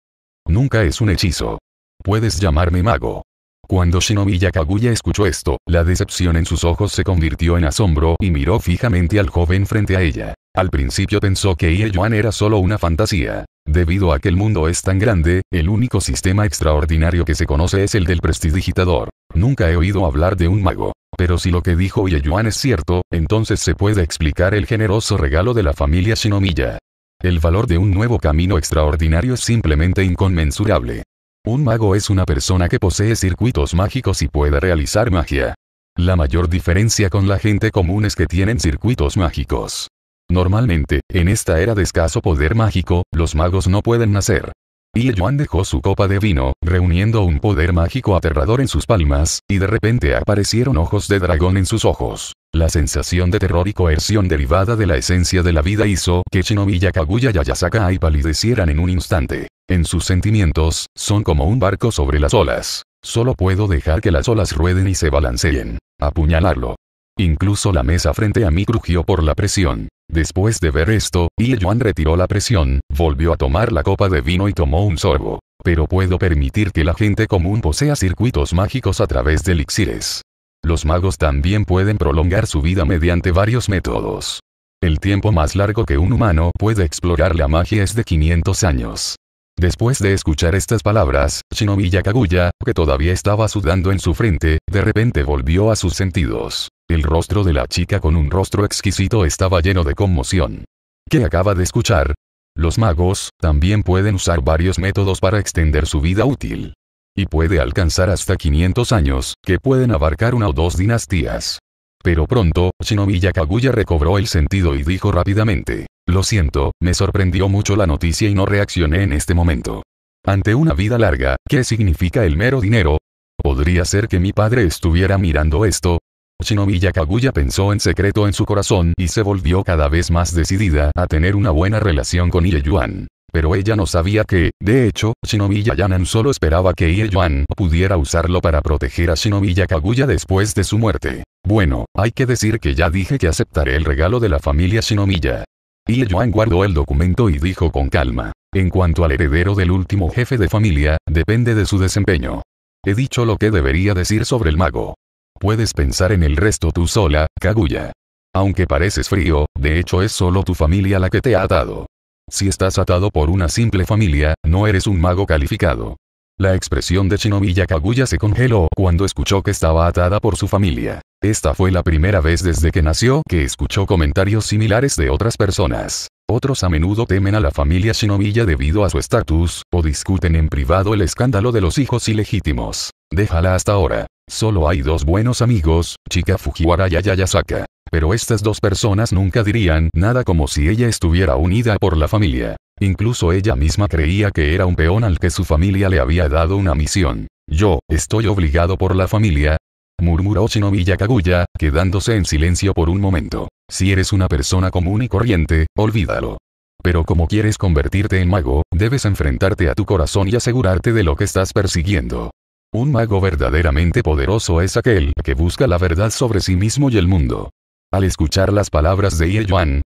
Nunca es un hechizo. Puedes llamarme mago. Cuando Shinomiya Kaguya escuchó esto, la decepción en sus ojos se convirtió en asombro y miró fijamente al joven frente a ella. Al principio pensó que Ieyuan era solo una fantasía. Debido a que el mundo es tan grande, el único sistema extraordinario que se conoce es el del prestidigitador. Nunca he oído hablar de un mago. Pero si lo que dijo Ye es cierto, entonces se puede explicar el generoso regalo de la familia Shinomiya. El valor de un nuevo camino extraordinario es simplemente inconmensurable. Un mago es una persona que posee circuitos mágicos y puede realizar magia. La mayor diferencia con la gente común es que tienen circuitos mágicos. Normalmente, en esta era de escaso poder mágico, los magos no pueden nacer. Y Yuan dejó su copa de vino, reuniendo un poder mágico aterrador en sus palmas, y de repente aparecieron ojos de dragón en sus ojos. La sensación de terror y coerción derivada de la esencia de la vida hizo que Shinobi Kaguya y Ayasaka y palidecieran en un instante. En sus sentimientos, son como un barco sobre las olas. Solo puedo dejar que las olas rueden y se balanceen. Apuñalarlo. Incluso la mesa frente a mí crujió por la presión. Después de ver esto, y retiró la presión, volvió a tomar la copa de vino y tomó un sorbo. Pero puedo permitir que la gente común posea circuitos mágicos a través de elixires. Los magos también pueden prolongar su vida mediante varios métodos. El tiempo más largo que un humano puede explorar la magia es de 500 años. Después de escuchar estas palabras, Shinobi Yakaguya, que todavía estaba sudando en su frente, de repente volvió a sus sentidos. El rostro de la chica con un rostro exquisito estaba lleno de conmoción. ¿Qué acaba de escuchar? Los magos, también pueden usar varios métodos para extender su vida útil y puede alcanzar hasta 500 años, que pueden abarcar una o dos dinastías. Pero pronto, Shinomi Yakaguya recobró el sentido y dijo rápidamente, lo siento, me sorprendió mucho la noticia y no reaccioné en este momento. Ante una vida larga, ¿qué significa el mero dinero? ¿Podría ser que mi padre estuviera mirando esto? Shinomi Yakaguya pensó en secreto en su corazón y se volvió cada vez más decidida a tener una buena relación con Ieyuan. Pero ella no sabía que, de hecho, Shinomiya Yanan solo esperaba que Ie pudiera usarlo para proteger a Shinomiya Kaguya después de su muerte. Bueno, hay que decir que ya dije que aceptaré el regalo de la familia Shinomiya. Ie guardó el documento y dijo con calma. En cuanto al heredero del último jefe de familia, depende de su desempeño. He dicho lo que debería decir sobre el mago. Puedes pensar en el resto tú sola, Kaguya. Aunque pareces frío, de hecho es solo tu familia la que te ha dado." Si estás atado por una simple familia, no eres un mago calificado. La expresión de Shinobi Kaguya se congeló cuando escuchó que estaba atada por su familia. Esta fue la primera vez desde que nació que escuchó comentarios similares de otras personas. Otros a menudo temen a la familia Shinobiya debido a su estatus, o discuten en privado el escándalo de los hijos ilegítimos. Déjala hasta ahora. Solo hay dos buenos amigos, Chica Fujiwara y Ayayasaka. Pero estas dos personas nunca dirían nada como si ella estuviera unida por la familia. Incluso ella misma creía que era un peón al que su familia le había dado una misión. Yo, estoy obligado por la familia, murmuró Shinobi Yakaguya, quedándose en silencio por un momento. Si eres una persona común y corriente, olvídalo. Pero como quieres convertirte en mago, debes enfrentarte a tu corazón y asegurarte de lo que estás persiguiendo. Un mago verdaderamente poderoso es aquel que busca la verdad sobre sí mismo y el mundo. Al escuchar las palabras de Ie Yuan,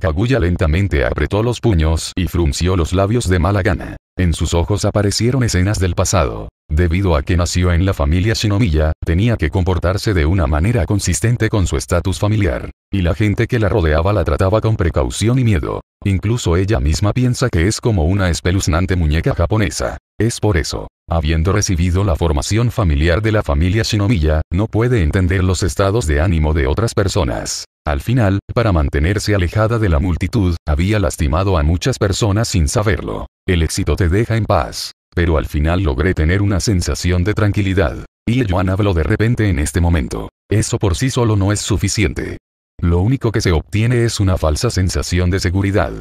Kaguya lentamente apretó los puños y frunció los labios de mala gana. En sus ojos aparecieron escenas del pasado. Debido a que nació en la familia Shinomiya, tenía que comportarse de una manera consistente con su estatus familiar. Y la gente que la rodeaba la trataba con precaución y miedo. Incluso ella misma piensa que es como una espeluznante muñeca japonesa. Es por eso. Habiendo recibido la formación familiar de la familia Shinomiya, no puede entender los estados de ánimo de otras personas. Al final, para mantenerse alejada de la multitud, había lastimado a muchas personas sin saberlo. El éxito te deja en paz. Pero al final logré tener una sensación de tranquilidad. Y yo habló de repente en este momento. Eso por sí solo no es suficiente. Lo único que se obtiene es una falsa sensación de seguridad.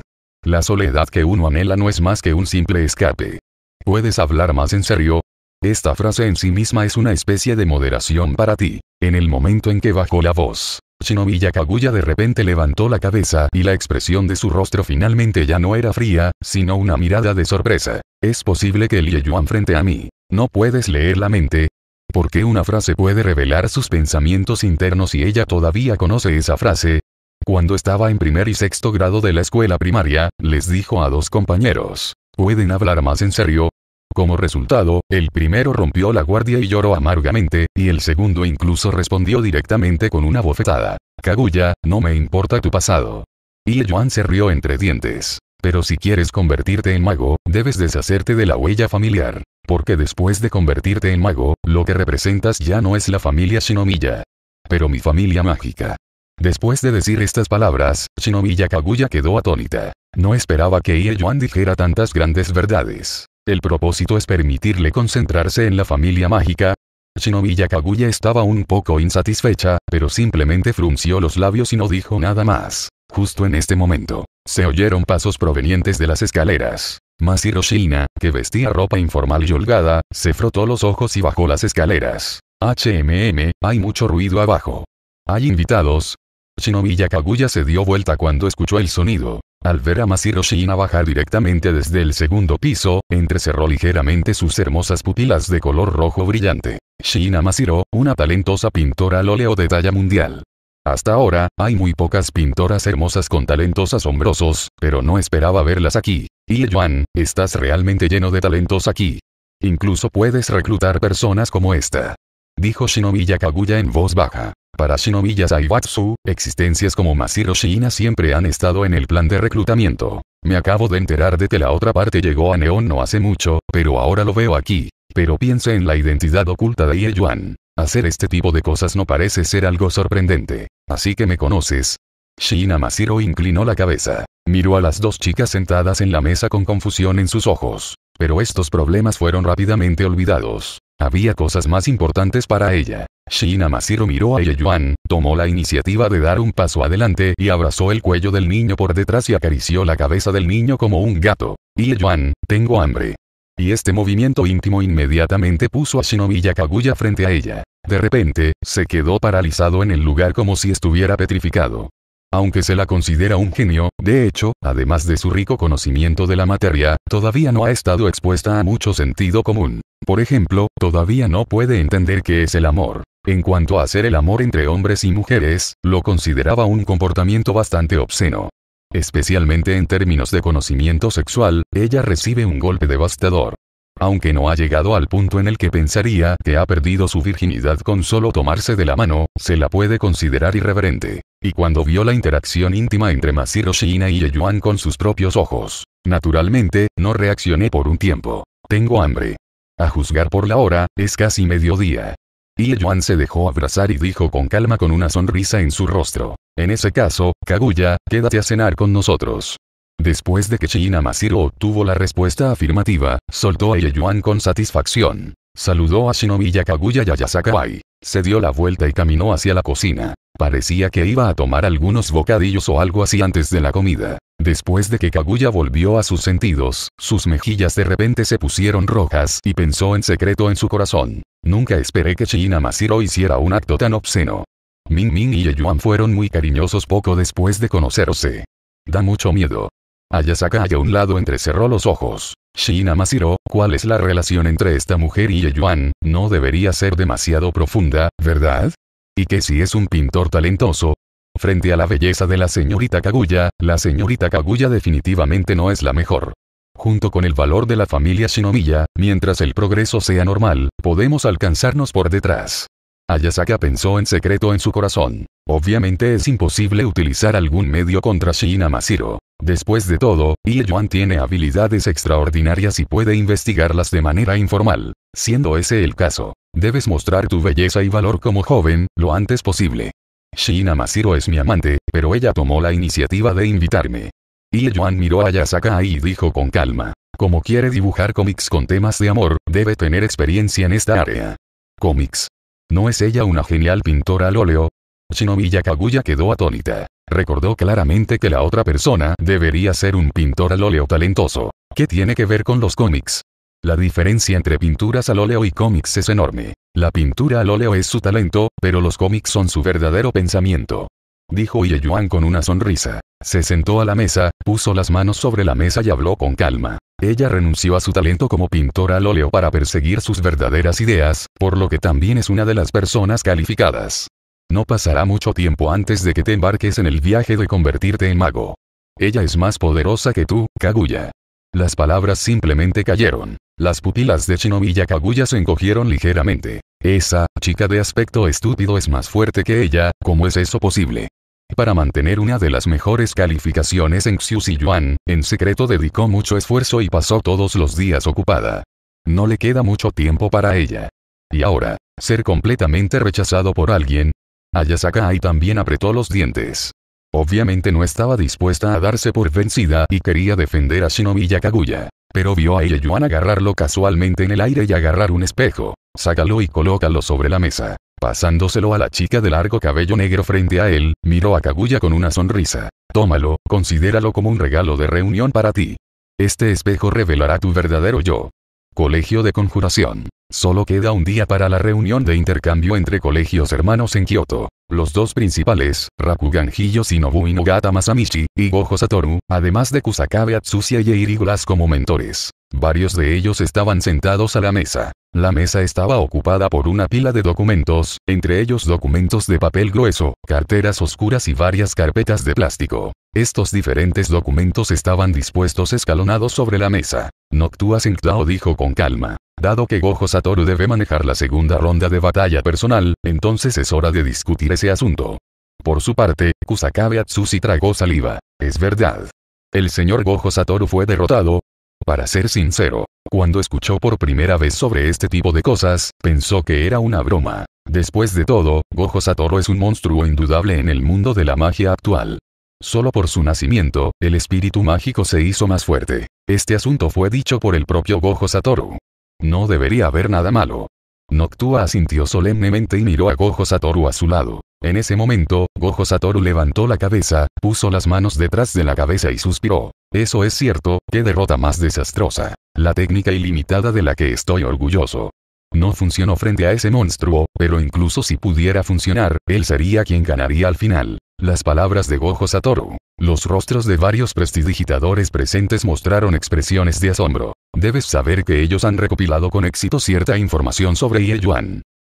La soledad que uno anhela no es más que un simple escape. ¿Puedes hablar más en serio? Esta frase en sí misma es una especie de moderación para ti. En el momento en que bajó la voz, Shinobi Yakaguya de repente levantó la cabeza y la expresión de su rostro finalmente ya no era fría, sino una mirada de sorpresa. Es posible que el frente a mí. No puedes leer la mente. Porque una frase puede revelar sus pensamientos internos y ella todavía conoce esa frase? Cuando estaba en primer y sexto grado de la escuela primaria, les dijo a dos compañeros, ¿pueden hablar más en serio? Como resultado, el primero rompió la guardia y lloró amargamente, y el segundo incluso respondió directamente con una bofetada. Kaguya, no me importa tu pasado. Y Yuan se rió entre dientes. Pero si quieres convertirte en mago, debes deshacerte de la huella familiar. Porque después de convertirte en mago, lo que representas ya no es la familia Shinomiya. Pero mi familia mágica. Después de decir estas palabras, Shinomiya Kaguya quedó atónita. No esperaba que Ie Yuan dijera tantas grandes verdades. El propósito es permitirle concentrarse en la familia mágica. Shinobi Yakaguya estaba un poco insatisfecha, pero simplemente frunció los labios y no dijo nada más. Justo en este momento, se oyeron pasos provenientes de las escaleras. Masiro Shina, que vestía ropa informal y holgada, se frotó los ojos y bajó las escaleras. HMM, hay mucho ruido abajo. Hay invitados, Shinomi Kaguya se dio vuelta cuando escuchó el sonido. Al ver a Masiro Shina bajar directamente desde el segundo piso, entrecerró ligeramente sus hermosas pupilas de color rojo brillante. Shina Masiro, una talentosa pintora al óleo de talla mundial. Hasta ahora, hay muy pocas pintoras hermosas con talentos asombrosos, pero no esperaba verlas aquí. Y Yuan, estás realmente lleno de talentos aquí. Incluso puedes reclutar personas como esta dijo Shinomiya Kaguya en voz baja. Para Shinomiya Zaibatsu, existencias como Masiro Shina siempre han estado en el plan de reclutamiento. Me acabo de enterar de que la otra parte llegó a Neon no hace mucho, pero ahora lo veo aquí. Pero piense en la identidad oculta de Ieyuan. Yuan. Hacer este tipo de cosas no parece ser algo sorprendente. Así que me conoces. Shiina Masiro inclinó la cabeza. Miró a las dos chicas sentadas en la mesa con confusión en sus ojos. Pero estos problemas fueron rápidamente olvidados. Había cosas más importantes para ella. Shina miró a Yeyuan, tomó la iniciativa de dar un paso adelante y abrazó el cuello del niño por detrás y acarició la cabeza del niño como un gato. Yeyuan, tengo hambre. Y este movimiento íntimo inmediatamente puso a Shinobi Yakaguya frente a ella. De repente, se quedó paralizado en el lugar como si estuviera petrificado. Aunque se la considera un genio, de hecho, además de su rico conocimiento de la materia, todavía no ha estado expuesta a mucho sentido común. Por ejemplo, todavía no puede entender qué es el amor. En cuanto a hacer el amor entre hombres y mujeres, lo consideraba un comportamiento bastante obsceno. Especialmente en términos de conocimiento sexual, ella recibe un golpe devastador aunque no ha llegado al punto en el que pensaría que ha perdido su virginidad con solo tomarse de la mano, se la puede considerar irreverente. Y cuando vio la interacción íntima entre Masiro Shina y Yeyuan con sus propios ojos, naturalmente, no reaccioné por un tiempo. Tengo hambre. A juzgar por la hora, es casi mediodía. Y se dejó abrazar y dijo con calma con una sonrisa en su rostro. En ese caso, Kaguya, quédate a cenar con nosotros. Después de que China Masiro obtuvo la respuesta afirmativa, soltó a Yeyuan con satisfacción. Saludó a Shinomiya Kaguya y a Se dio la vuelta y caminó hacia la cocina. Parecía que iba a tomar algunos bocadillos o algo así antes de la comida. Después de que Kaguya volvió a sus sentidos, sus mejillas de repente se pusieron rojas y pensó en secreto en su corazón. Nunca esperé que China Masiro hiciera un acto tan obsceno. Ming Ming y Yeyuan fueron muy cariñosos poco después de conocerse. Da mucho miedo. Ayasaka a un lado entrecerró los ojos. Shina Masiro, ¿cuál es la relación entre esta mujer y Yeyuan? No debería ser demasiado profunda, ¿verdad? ¿Y que si es un pintor talentoso? Frente a la belleza de la señorita Kaguya, la señorita Kaguya definitivamente no es la mejor. Junto con el valor de la familia Shinomiya, mientras el progreso sea normal, podemos alcanzarnos por detrás. Ayasaka pensó en secreto en su corazón. Obviamente es imposible utilizar algún medio contra Shina Masiro. Después de todo, Ieyuan tiene habilidades extraordinarias y puede investigarlas de manera informal. Siendo ese el caso, debes mostrar tu belleza y valor como joven, lo antes posible. Shina Masiro es mi amante, pero ella tomó la iniciativa de invitarme. Ieyuan miró a Ayasaka y dijo con calma. Como quiere dibujar cómics con temas de amor, debe tener experiencia en esta área. Cómics. ¿No es ella una genial pintora al óleo? Shinomi Kaguya quedó atónita. Recordó claramente que la otra persona debería ser un pintor al óleo talentoso. ¿Qué tiene que ver con los cómics? La diferencia entre pinturas al óleo y cómics es enorme. La pintura al óleo es su talento, pero los cómics son su verdadero pensamiento. Dijo Ieyuan con una sonrisa. Se sentó a la mesa, puso las manos sobre la mesa y habló con calma. Ella renunció a su talento como pintora al óleo para perseguir sus verdaderas ideas, por lo que también es una de las personas calificadas. No pasará mucho tiempo antes de que te embarques en el viaje de convertirte en mago. Ella es más poderosa que tú, Kaguya. Las palabras simplemente cayeron. Las pupilas de Shinomiya Kaguya se encogieron ligeramente. Esa chica de aspecto estúpido es más fuerte que ella, ¿cómo es eso posible? Para mantener una de las mejores calificaciones en Yuan, en secreto dedicó mucho esfuerzo y pasó todos los días ocupada. No le queda mucho tiempo para ella. Y ahora, ser completamente rechazado por alguien. Ayasaka también apretó los dientes. Obviamente no estaba dispuesta a darse por vencida y quería defender a Shinobi Yakaguya. Pero vio a Yuan agarrarlo casualmente en el aire y agarrar un espejo. Sácalo y colócalo sobre la mesa. Pasándoselo a la chica de largo cabello negro frente a él, miró a Kaguya con una sonrisa. Tómalo, considéralo como un regalo de reunión para ti. Este espejo revelará tu verdadero yo. Colegio de Conjuración. Solo queda un día para la reunión de intercambio entre colegios hermanos en Kioto. Los dos principales, Rakugan Hiyo Shinobu Inogata Masamichi, y Gojo Satoru, además de Kusakabe Atsushi y Eirigulas como mentores. Varios de ellos estaban sentados a la mesa. La mesa estaba ocupada por una pila de documentos, entre ellos documentos de papel grueso, carteras oscuras y varias carpetas de plástico. Estos diferentes documentos estaban dispuestos escalonados sobre la mesa. Noctua Sengtao dijo con calma. Dado que Gojo Satoru debe manejar la segunda ronda de batalla personal, entonces es hora de discutir ese asunto. Por su parte, Kusakabe Atsushi tragó saliva. Es verdad. El señor Gojo Satoru fue derrotado, para ser sincero, cuando escuchó por primera vez sobre este tipo de cosas, pensó que era una broma. Después de todo, Gojo Satoru es un monstruo indudable en el mundo de la magia actual. Solo por su nacimiento, el espíritu mágico se hizo más fuerte. Este asunto fue dicho por el propio Gojo Satoru. No debería haber nada malo. Noctua asintió solemnemente y miró a Gojo Satoru a su lado. En ese momento, Gojo Satoru levantó la cabeza, puso las manos detrás de la cabeza y suspiró. Eso es cierto, qué derrota más desastrosa. La técnica ilimitada de la que estoy orgulloso. No funcionó frente a ese monstruo, pero incluso si pudiera funcionar, él sería quien ganaría al final. Las palabras de Gojo Satoru. Los rostros de varios prestidigitadores presentes mostraron expresiones de asombro. Debes saber que ellos han recopilado con éxito cierta información sobre Ye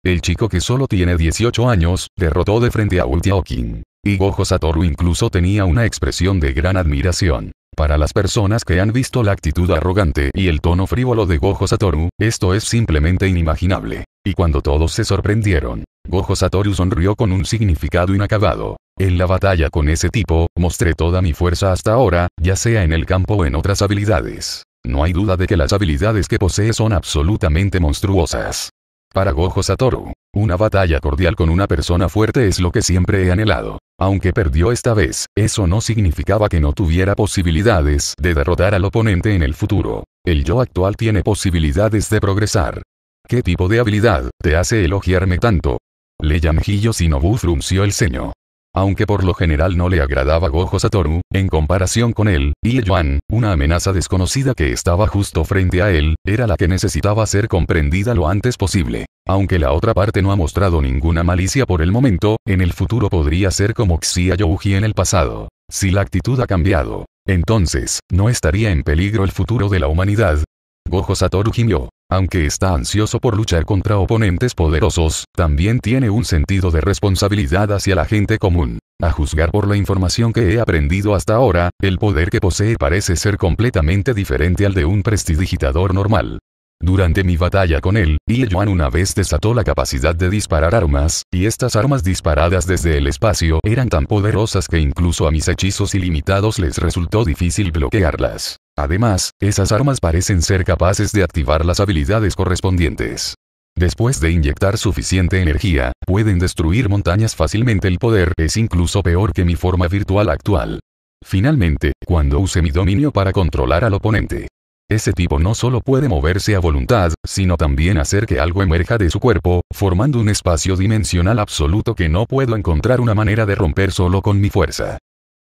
el chico que solo tiene 18 años, derrotó de frente a King. Y Gojo Satoru incluso tenía una expresión de gran admiración. Para las personas que han visto la actitud arrogante y el tono frívolo de Gojo Satoru, esto es simplemente inimaginable. Y cuando todos se sorprendieron, Gojo Satoru sonrió con un significado inacabado. En la batalla con ese tipo, mostré toda mi fuerza hasta ahora, ya sea en el campo o en otras habilidades. No hay duda de que las habilidades que posee son absolutamente monstruosas. Para Gojo Satoru, una batalla cordial con una persona fuerte es lo que siempre he anhelado. Aunque perdió esta vez, eso no significaba que no tuviera posibilidades de derrotar al oponente en el futuro. El yo actual tiene posibilidades de progresar. ¿Qué tipo de habilidad te hace elogiarme tanto? Leyan Sinobu Shinobu frunció el ceño. Aunque por lo general no le agradaba Gojo Satoru, en comparación con él, Ieyuan, Yuan, una amenaza desconocida que estaba justo frente a él, era la que necesitaba ser comprendida lo antes posible. Aunque la otra parte no ha mostrado ninguna malicia por el momento, en el futuro podría ser como Xia en el pasado. Si la actitud ha cambiado, entonces, ¿no estaría en peligro el futuro de la humanidad? Gojo Satoru gimió. Aunque está ansioso por luchar contra oponentes poderosos, también tiene un sentido de responsabilidad hacia la gente común. A juzgar por la información que he aprendido hasta ahora, el poder que posee parece ser completamente diferente al de un prestidigitador normal. Durante mi batalla con él, y Yuan una vez desató la capacidad de disparar armas, y estas armas disparadas desde el espacio eran tan poderosas que incluso a mis hechizos ilimitados les resultó difícil bloquearlas. Además, esas armas parecen ser capaces de activar las habilidades correspondientes. Después de inyectar suficiente energía, pueden destruir montañas fácilmente. El poder es incluso peor que mi forma virtual actual. Finalmente, cuando use mi dominio para controlar al oponente, ese tipo no solo puede moverse a voluntad, sino también hacer que algo emerja de su cuerpo, formando un espacio dimensional absoluto que no puedo encontrar una manera de romper solo con mi fuerza.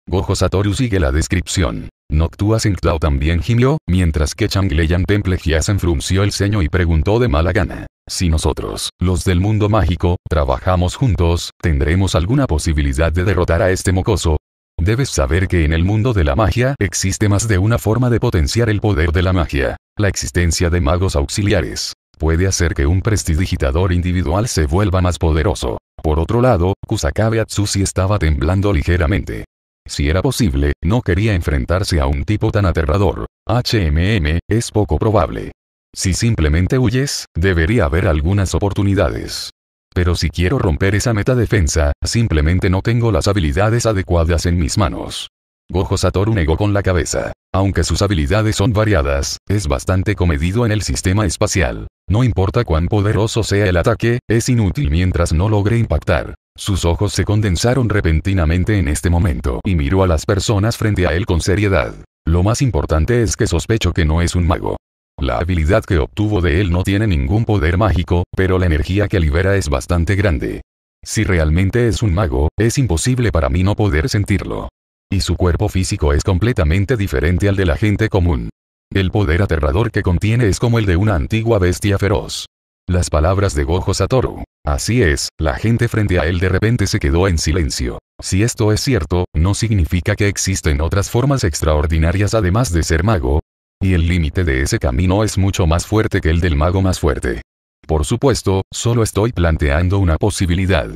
Gojo Satoru sigue la descripción. Noctua Sengtao también gimió, mientras que Changleyan Temple Hyasen frunció el ceño y preguntó de mala gana. Si nosotros, los del mundo mágico, trabajamos juntos, ¿tendremos alguna posibilidad de derrotar a este mocoso? Debes saber que en el mundo de la magia existe más de una forma de potenciar el poder de la magia. La existencia de magos auxiliares puede hacer que un prestidigitador individual se vuelva más poderoso. Por otro lado, Kusakabe Atsushi estaba temblando ligeramente. Si era posible, no quería enfrentarse a un tipo tan aterrador. HMM, es poco probable. Si simplemente huyes, debería haber algunas oportunidades pero si quiero romper esa meta defensa, simplemente no tengo las habilidades adecuadas en mis manos. Gojo Satoru negó con la cabeza. Aunque sus habilidades son variadas, es bastante comedido en el sistema espacial. No importa cuán poderoso sea el ataque, es inútil mientras no logre impactar. Sus ojos se condensaron repentinamente en este momento y miró a las personas frente a él con seriedad. Lo más importante es que sospecho que no es un mago. La habilidad que obtuvo de él no tiene ningún poder mágico, pero la energía que libera es bastante grande. Si realmente es un mago, es imposible para mí no poder sentirlo. Y su cuerpo físico es completamente diferente al de la gente común. El poder aterrador que contiene es como el de una antigua bestia feroz. Las palabras de Gojo Satoru. Así es, la gente frente a él de repente se quedó en silencio. Si esto es cierto, no significa que existen otras formas extraordinarias además de ser mago, y el límite de ese camino es mucho más fuerte que el del mago más fuerte. Por supuesto, solo estoy planteando una posibilidad.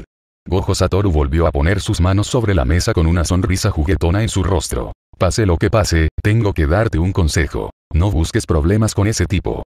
Gojo Satoru volvió a poner sus manos sobre la mesa con una sonrisa juguetona en su rostro. Pase lo que pase, tengo que darte un consejo. No busques problemas con ese tipo.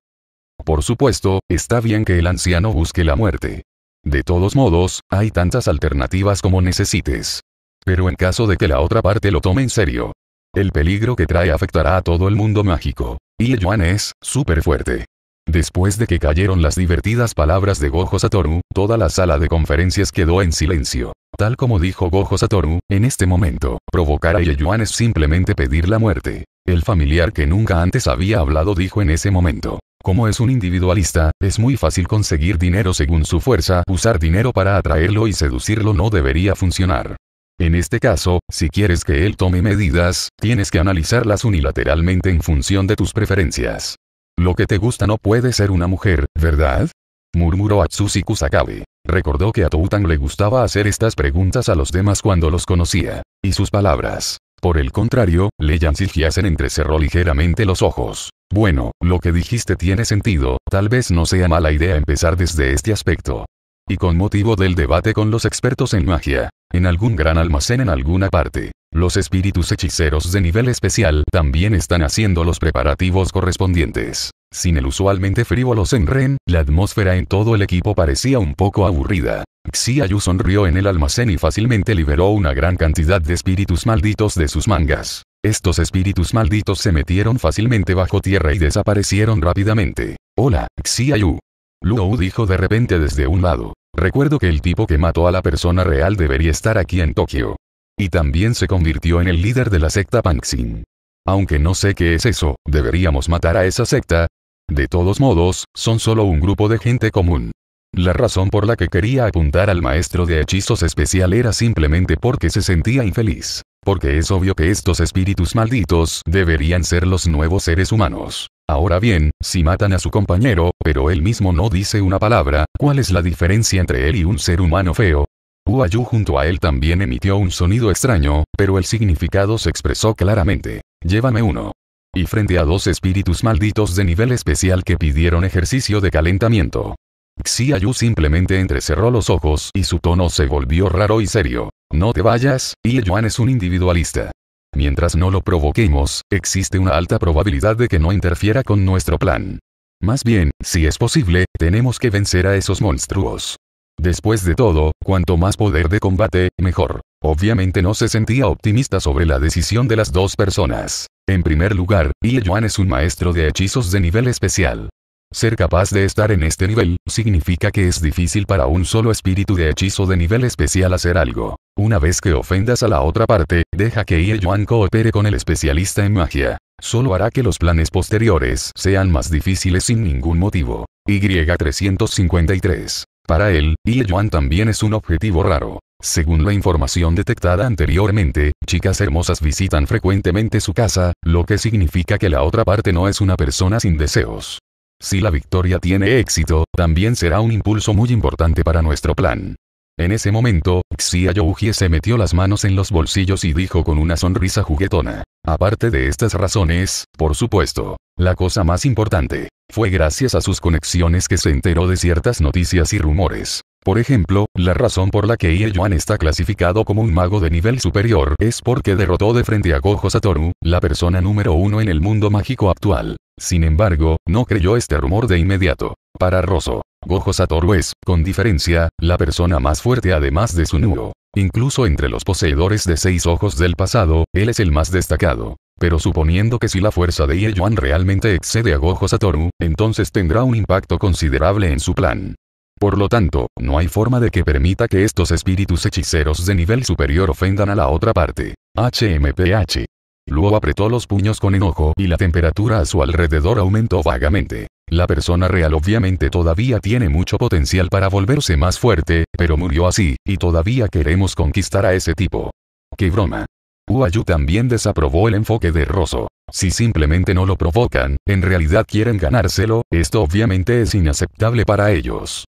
Por supuesto, está bien que el anciano busque la muerte. De todos modos, hay tantas alternativas como necesites. Pero en caso de que la otra parte lo tome en serio, el peligro que trae afectará a todo el mundo mágico. Y es, súper fuerte. Después de que cayeron las divertidas palabras de Gojo Satoru, toda la sala de conferencias quedó en silencio. Tal como dijo Gojo Satoru, en este momento, provocar a Ieyuan es simplemente pedir la muerte. El familiar que nunca antes había hablado dijo en ese momento. Como es un individualista, es muy fácil conseguir dinero según su fuerza, usar dinero para atraerlo y seducirlo no debería funcionar. En este caso, si quieres que él tome medidas, tienes que analizarlas unilateralmente en función de tus preferencias. Lo que te gusta no puede ser una mujer, ¿verdad? murmuró Atsushi Kusakabe. Recordó que a Toutang le gustaba hacer estas preguntas a los demás cuando los conocía, y sus palabras, por el contrario, Leyan Silgiasen entrecerró ligeramente los ojos. Bueno, lo que dijiste tiene sentido, tal vez no sea mala idea empezar desde este aspecto y con motivo del debate con los expertos en magia, en algún gran almacén en alguna parte. Los espíritus hechiceros de nivel especial también están haciendo los preparativos correspondientes. Sin el usualmente frívolos en la atmósfera en todo el equipo parecía un poco aburrida. Xiayu sonrió en el almacén y fácilmente liberó una gran cantidad de espíritus malditos de sus mangas. Estos espíritus malditos se metieron fácilmente bajo tierra y desaparecieron rápidamente. Hola, Xiayu. Luo dijo de repente desde un lado. Recuerdo que el tipo que mató a la persona real debería estar aquí en Tokio. Y también se convirtió en el líder de la secta Panxin. Aunque no sé qué es eso, deberíamos matar a esa secta. De todos modos, son solo un grupo de gente común. La razón por la que quería apuntar al maestro de hechizos especial era simplemente porque se sentía infeliz. Porque es obvio que estos espíritus malditos deberían ser los nuevos seres humanos. Ahora bien, si matan a su compañero, pero él mismo no dice una palabra, ¿cuál es la diferencia entre él y un ser humano feo? Huayu junto a él también emitió un sonido extraño, pero el significado se expresó claramente. Llévame uno. Y frente a dos espíritus malditos de nivel especial que pidieron ejercicio de calentamiento. Xiayu simplemente entrecerró los ojos y su tono se volvió raro y serio. No te vayas, Yi Yuan es un individualista. Mientras no lo provoquemos, existe una alta probabilidad de que no interfiera con nuestro plan. Más bien, si es posible, tenemos que vencer a esos monstruos. Después de todo, cuanto más poder de combate, mejor. Obviamente no se sentía optimista sobre la decisión de las dos personas. En primer lugar, Ie-Juan es un maestro de hechizos de nivel especial. Ser capaz de estar en este nivel, significa que es difícil para un solo espíritu de hechizo de nivel especial hacer algo. Una vez que ofendas a la otra parte, deja que Ie Yuan coopere con el especialista en magia. Solo hará que los planes posteriores sean más difíciles sin ningún motivo. Y353. Para él, Ye Yuan también es un objetivo raro. Según la información detectada anteriormente, chicas hermosas visitan frecuentemente su casa, lo que significa que la otra parte no es una persona sin deseos. Si la victoria tiene éxito, también será un impulso muy importante para nuestro plan. En ese momento, Xia Youji se metió las manos en los bolsillos y dijo con una sonrisa juguetona. Aparte de estas razones, por supuesto, la cosa más importante, fue gracias a sus conexiones que se enteró de ciertas noticias y rumores. Por ejemplo, la razón por la que Ieyuan Yuan está clasificado como un mago de nivel superior es porque derrotó de frente a Gojo Satoru, la persona número uno en el mundo mágico actual. Sin embargo, no creyó este rumor de inmediato. Para Rosso, Gojo Satoru es, con diferencia, la persona más fuerte además de nudo. Incluso entre los poseedores de seis ojos del pasado, él es el más destacado. Pero suponiendo que si la fuerza de Ieyuan realmente excede a Gojo Satoru, entonces tendrá un impacto considerable en su plan. Por lo tanto, no hay forma de que permita que estos espíritus hechiceros de nivel superior ofendan a la otra parte. HMPH. Luego apretó los puños con enojo y la temperatura a su alrededor aumentó vagamente. La persona real obviamente todavía tiene mucho potencial para volverse más fuerte, pero murió así, y todavía queremos conquistar a ese tipo. ¡Qué broma! Uayu también desaprobó el enfoque de Rosso. Si simplemente no lo provocan, en realidad quieren ganárselo, esto obviamente es inaceptable para ellos.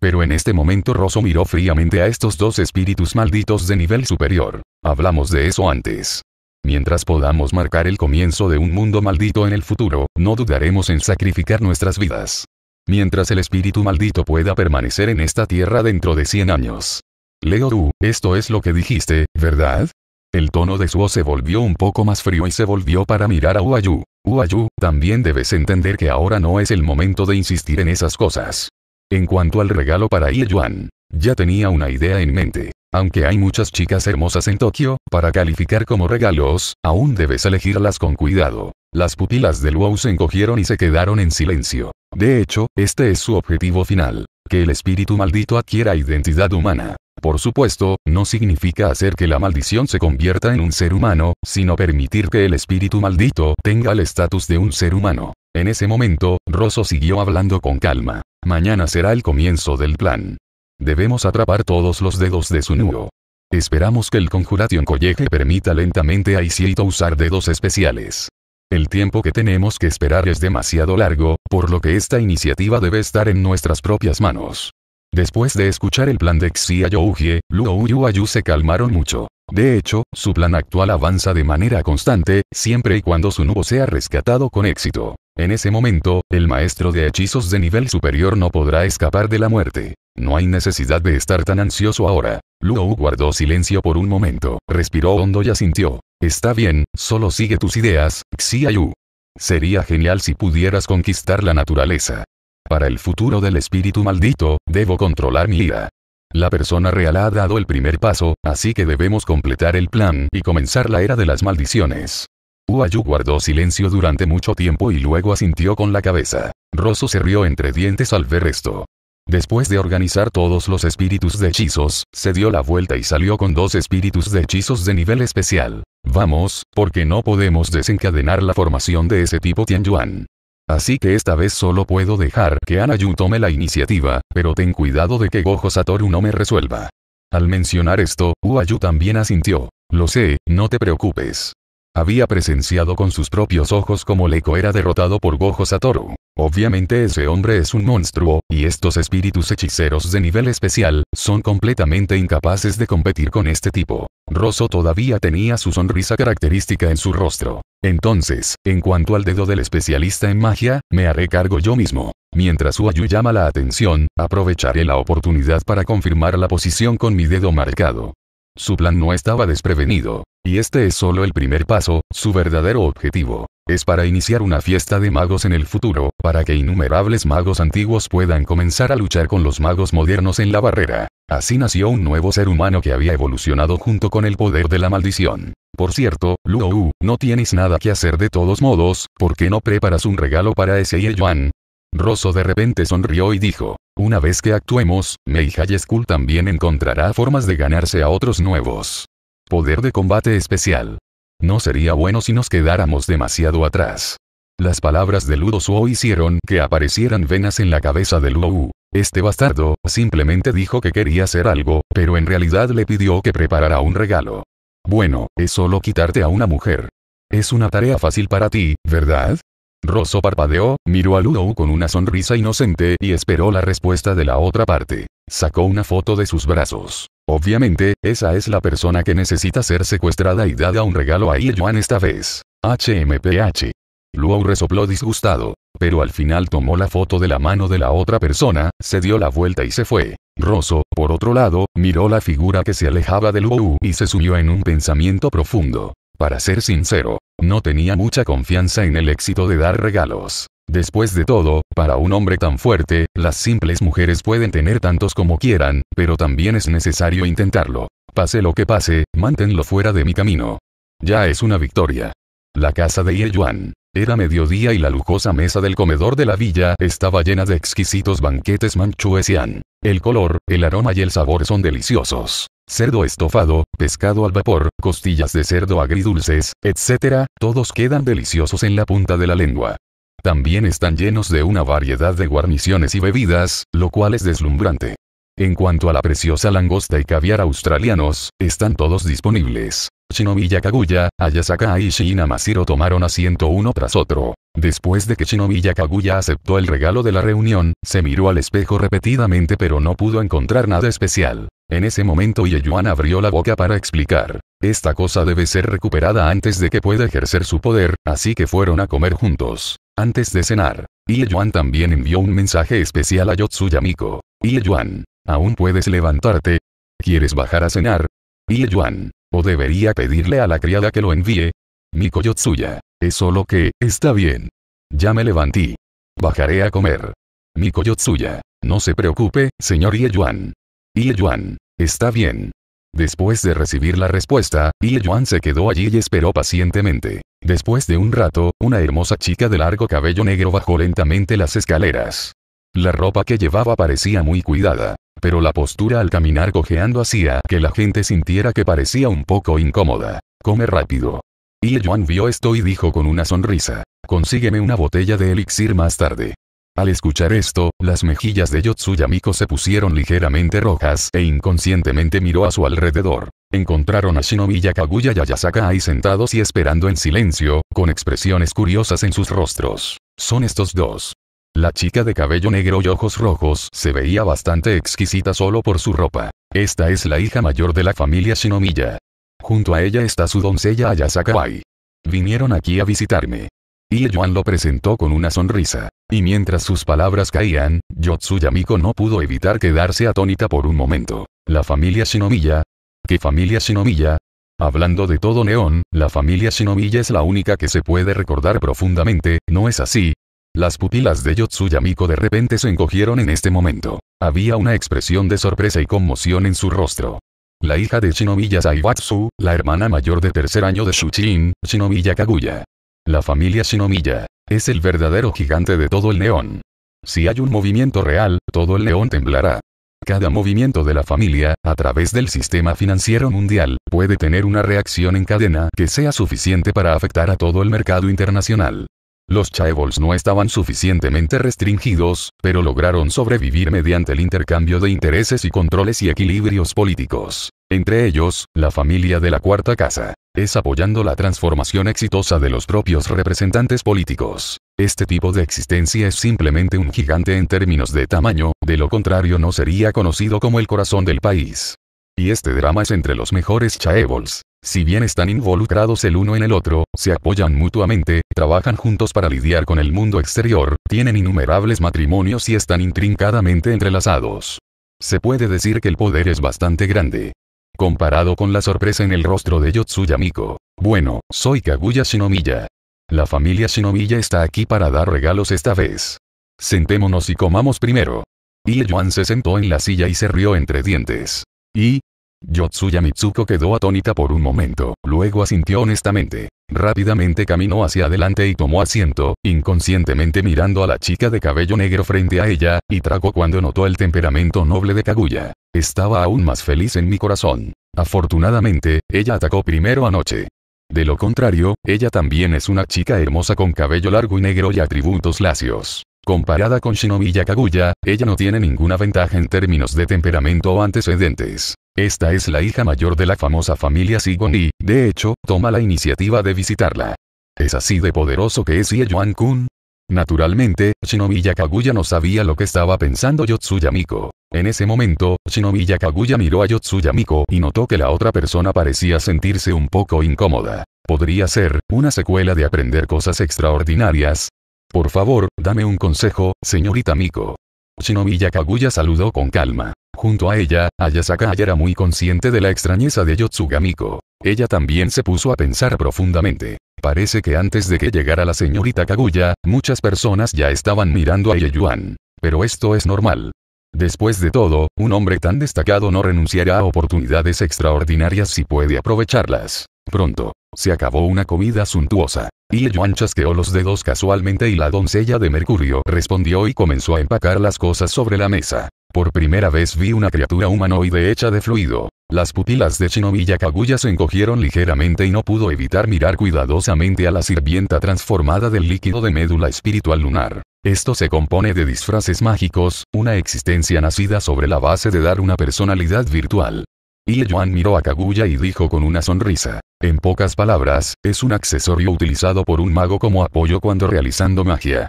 Pero en este momento Rosso miró fríamente a estos dos espíritus malditos de nivel superior. Hablamos de eso antes. Mientras podamos marcar el comienzo de un mundo maldito en el futuro, no dudaremos en sacrificar nuestras vidas. Mientras el espíritu maldito pueda permanecer en esta tierra dentro de 100 años. Leo Du, esto es lo que dijiste, ¿verdad? El tono de su voz se volvió un poco más frío y se volvió para mirar a Uayu. Uayu, también debes entender que ahora no es el momento de insistir en esas cosas. En cuanto al regalo para Ieyuan, ya tenía una idea en mente. Aunque hay muchas chicas hermosas en Tokio, para calificar como regalos, aún debes elegirlas con cuidado. Las pupilas de Luo se encogieron y se quedaron en silencio. De hecho, este es su objetivo final, que el espíritu maldito adquiera identidad humana. Por supuesto, no significa hacer que la maldición se convierta en un ser humano, sino permitir que el espíritu maldito tenga el estatus de un ser humano. En ese momento, Rosso siguió hablando con calma. Mañana será el comienzo del plan. Debemos atrapar todos los dedos de su nudo. Esperamos que el Conjuration College permita lentamente a Isito usar dedos especiales. El tiempo que tenemos que esperar es demasiado largo, por lo que esta iniciativa debe estar en nuestras propias manos. Después de escuchar el plan de Xia Youhye, Luo Yuayu se calmaron mucho. De hecho, su plan actual avanza de manera constante, siempre y cuando su nubo sea rescatado con éxito. En ese momento, el maestro de hechizos de nivel superior no podrá escapar de la muerte. No hay necesidad de estar tan ansioso ahora. Luo guardó silencio por un momento, respiró hondo y asintió. Está bien, solo sigue tus ideas, Xiayu. Sería genial si pudieras conquistar la naturaleza. Para el futuro del espíritu maldito, debo controlar mi ira. La persona real ha dado el primer paso, así que debemos completar el plan y comenzar la era de las maldiciones. Uayu guardó silencio durante mucho tiempo y luego asintió con la cabeza. Rosso se rió entre dientes al ver esto. Después de organizar todos los espíritus de hechizos, se dio la vuelta y salió con dos espíritus de hechizos de nivel especial. Vamos, porque no podemos desencadenar la formación de ese tipo Tianyuan. Así que esta vez solo puedo dejar que Anayu tome la iniciativa, pero ten cuidado de que Gojo Satoru no me resuelva. Al mencionar esto, Uayu también asintió. Lo sé, no te preocupes. Había presenciado con sus propios ojos como Leko era derrotado por Gojo Satoru. Obviamente ese hombre es un monstruo, y estos espíritus hechiceros de nivel especial, son completamente incapaces de competir con este tipo. Rosso todavía tenía su sonrisa característica en su rostro. Entonces, en cuanto al dedo del especialista en magia, me haré cargo yo mismo. Mientras Uayu llama la atención, aprovecharé la oportunidad para confirmar la posición con mi dedo marcado. Su plan no estaba desprevenido. Y este es solo el primer paso, su verdadero objetivo. Es para iniciar una fiesta de magos en el futuro, para que innumerables magos antiguos puedan comenzar a luchar con los magos modernos en la barrera. Así nació un nuevo ser humano que había evolucionado junto con el poder de la maldición. Por cierto, Luou, no tienes nada que hacer de todos modos, ¿por qué no preparas un regalo para ese Yuan? Rosso de repente sonrió y dijo, una vez que actuemos, Mei High School también encontrará formas de ganarse a otros nuevos. Poder de combate especial. No sería bueno si nos quedáramos demasiado atrás. Las palabras de Ludo Suo hicieron que aparecieran venas en la cabeza de Luo Este bastardo, simplemente dijo que quería hacer algo, pero en realidad le pidió que preparara un regalo. Bueno, es solo quitarte a una mujer. Es una tarea fácil para ti, ¿verdad? Rosso parpadeó, miró a Ludou con una sonrisa inocente y esperó la respuesta de la otra parte. Sacó una foto de sus brazos. Obviamente, esa es la persona que necesita ser secuestrada y dada un regalo a Yuan esta vez. HMPH. Luo resopló disgustado, pero al final tomó la foto de la mano de la otra persona, se dio la vuelta y se fue. Rosso, por otro lado, miró la figura que se alejaba de Luo y se sumió en un pensamiento profundo. Para ser sincero, no tenía mucha confianza en el éxito de dar regalos. Después de todo, para un hombre tan fuerte, las simples mujeres pueden tener tantos como quieran, pero también es necesario intentarlo. Pase lo que pase, manténlo fuera de mi camino. Ya es una victoria. La casa de Ye Yuan. Era mediodía y la lujosa mesa del comedor de la villa estaba llena de exquisitos banquetes manchuesian. El color, el aroma y el sabor son deliciosos. Cerdo estofado, pescado al vapor, costillas de cerdo agridulces, etc., todos quedan deliciosos en la punta de la lengua. También están llenos de una variedad de guarniciones y bebidas, lo cual es deslumbrante. En cuanto a la preciosa langosta y caviar australianos, están todos disponibles. Shinomiya Kaguya, Ayasaka y Masiro tomaron asiento uno tras otro. Después de que Shinomiya Kaguya aceptó el regalo de la reunión, se miró al espejo repetidamente pero no pudo encontrar nada especial. En ese momento Yeyuan abrió la boca para explicar. Esta cosa debe ser recuperada antes de que pueda ejercer su poder, así que fueron a comer juntos. Antes de cenar, Yeyuan también envió un mensaje especial a Yotsuyamiko. Miko. Yeyuan, Aún puedes levantarte. ¿Quieres bajar a cenar? Ieyuan. Yuan. ¿O debería pedirle a la criada que lo envíe? Mikoyotsuya. Es solo que, está bien. Ya me levanté. Bajaré a comer. Mikoyotsuya. No se preocupe, señor Ieyuan. Yuan. Está bien. Después de recibir la respuesta, Ieyuan Yuan se quedó allí y esperó pacientemente. Después de un rato, una hermosa chica de largo cabello negro bajó lentamente las escaleras. La ropa que llevaba parecía muy cuidada pero la postura al caminar cojeando hacía que la gente sintiera que parecía un poco incómoda. Come rápido. Y vio esto y dijo con una sonrisa. Consígueme una botella de elixir más tarde. Al escuchar esto, las mejillas de Yotsuya se pusieron ligeramente rojas e inconscientemente miró a su alrededor. Encontraron a Shinobi Kaguya y ahí sentados y esperando en silencio, con expresiones curiosas en sus rostros. Son estos dos. La chica de cabello negro y ojos rojos se veía bastante exquisita solo por su ropa. Esta es la hija mayor de la familia Shinomiya. Junto a ella está su doncella Ayasakawai. Vinieron aquí a visitarme. Y Yuan lo presentó con una sonrisa. Y mientras sus palabras caían, Yotsuya no pudo evitar quedarse atónita por un momento. La familia Shinomiya. ¿Qué familia Shinomiya? Hablando de todo neón, la familia Shinomiya es la única que se puede recordar profundamente, ¿no es así? Las pupilas de Yotsuya Miko de repente se encogieron en este momento. Había una expresión de sorpresa y conmoción en su rostro. La hija de Shinomiya Saibatsu, la hermana mayor de tercer año de Shuchin, Shinomiya Kaguya. La familia Shinomiya. Es el verdadero gigante de todo el neón. Si hay un movimiento real, todo el neón temblará. Cada movimiento de la familia, a través del sistema financiero mundial, puede tener una reacción en cadena que sea suficiente para afectar a todo el mercado internacional. Los Chaebols no estaban suficientemente restringidos, pero lograron sobrevivir mediante el intercambio de intereses y controles y equilibrios políticos. Entre ellos, la familia de la Cuarta Casa. Es apoyando la transformación exitosa de los propios representantes políticos. Este tipo de existencia es simplemente un gigante en términos de tamaño, de lo contrario no sería conocido como el corazón del país. Y este drama es entre los mejores chaebols. Si bien están involucrados el uno en el otro, se apoyan mutuamente, trabajan juntos para lidiar con el mundo exterior, tienen innumerables matrimonios y están intrincadamente entrelazados. Se puede decir que el poder es bastante grande. Comparado con la sorpresa en el rostro de Yotsuya Miko. Bueno, soy Kaguya Shinomiya. La familia Shinomiya está aquí para dar regalos esta vez. Sentémonos y comamos primero. Y Yuan se sentó en la silla y se rió entre dientes. Y, Yotsuya Mitsuko quedó atónita por un momento, luego asintió honestamente. Rápidamente caminó hacia adelante y tomó asiento, inconscientemente mirando a la chica de cabello negro frente a ella, y tragó cuando notó el temperamento noble de Kaguya. Estaba aún más feliz en mi corazón. Afortunadamente, ella atacó primero anoche. De lo contrario, ella también es una chica hermosa con cabello largo y negro y atributos lacios. Comparada con Shinomiya Kaguya, ella no tiene ninguna ventaja en términos de temperamento o antecedentes. Esta es la hija mayor de la famosa familia Sigon y, de hecho, toma la iniciativa de visitarla. ¿Es así de poderoso que es Ye Kun? Naturalmente, Shinobi Kaguya no sabía lo que estaba pensando Yotsuya Miko. En ese momento, Shinobi Kaguya miró a Yotsuya Miko y notó que la otra persona parecía sentirse un poco incómoda. Podría ser, una secuela de aprender cosas extraordinarias. Por favor, dame un consejo, señorita Miko. Shinobi Kaguya saludó con calma. Junto a ella, Ayasaka era muy consciente de la extrañeza de Yotsugamiko. Ella también se puso a pensar profundamente. Parece que antes de que llegara la señorita Kaguya, muchas personas ya estaban mirando a Yeyuan. Pero esto es normal. Después de todo, un hombre tan destacado no renunciará a oportunidades extraordinarias si puede aprovecharlas. Pronto, se acabó una comida suntuosa. Y Yuan chasqueó los dedos casualmente y la doncella de Mercurio respondió y comenzó a empacar las cosas sobre la mesa. Por primera vez vi una criatura humanoide hecha de fluido. Las pupilas de Shinobi Yakaguya se encogieron ligeramente y no pudo evitar mirar cuidadosamente a la sirvienta transformada del líquido de médula espiritual lunar. Esto se compone de disfraces mágicos, una existencia nacida sobre la base de dar una personalidad virtual. Y Yuan miró a Kaguya y dijo con una sonrisa. En pocas palabras, es un accesorio utilizado por un mago como apoyo cuando realizando magia.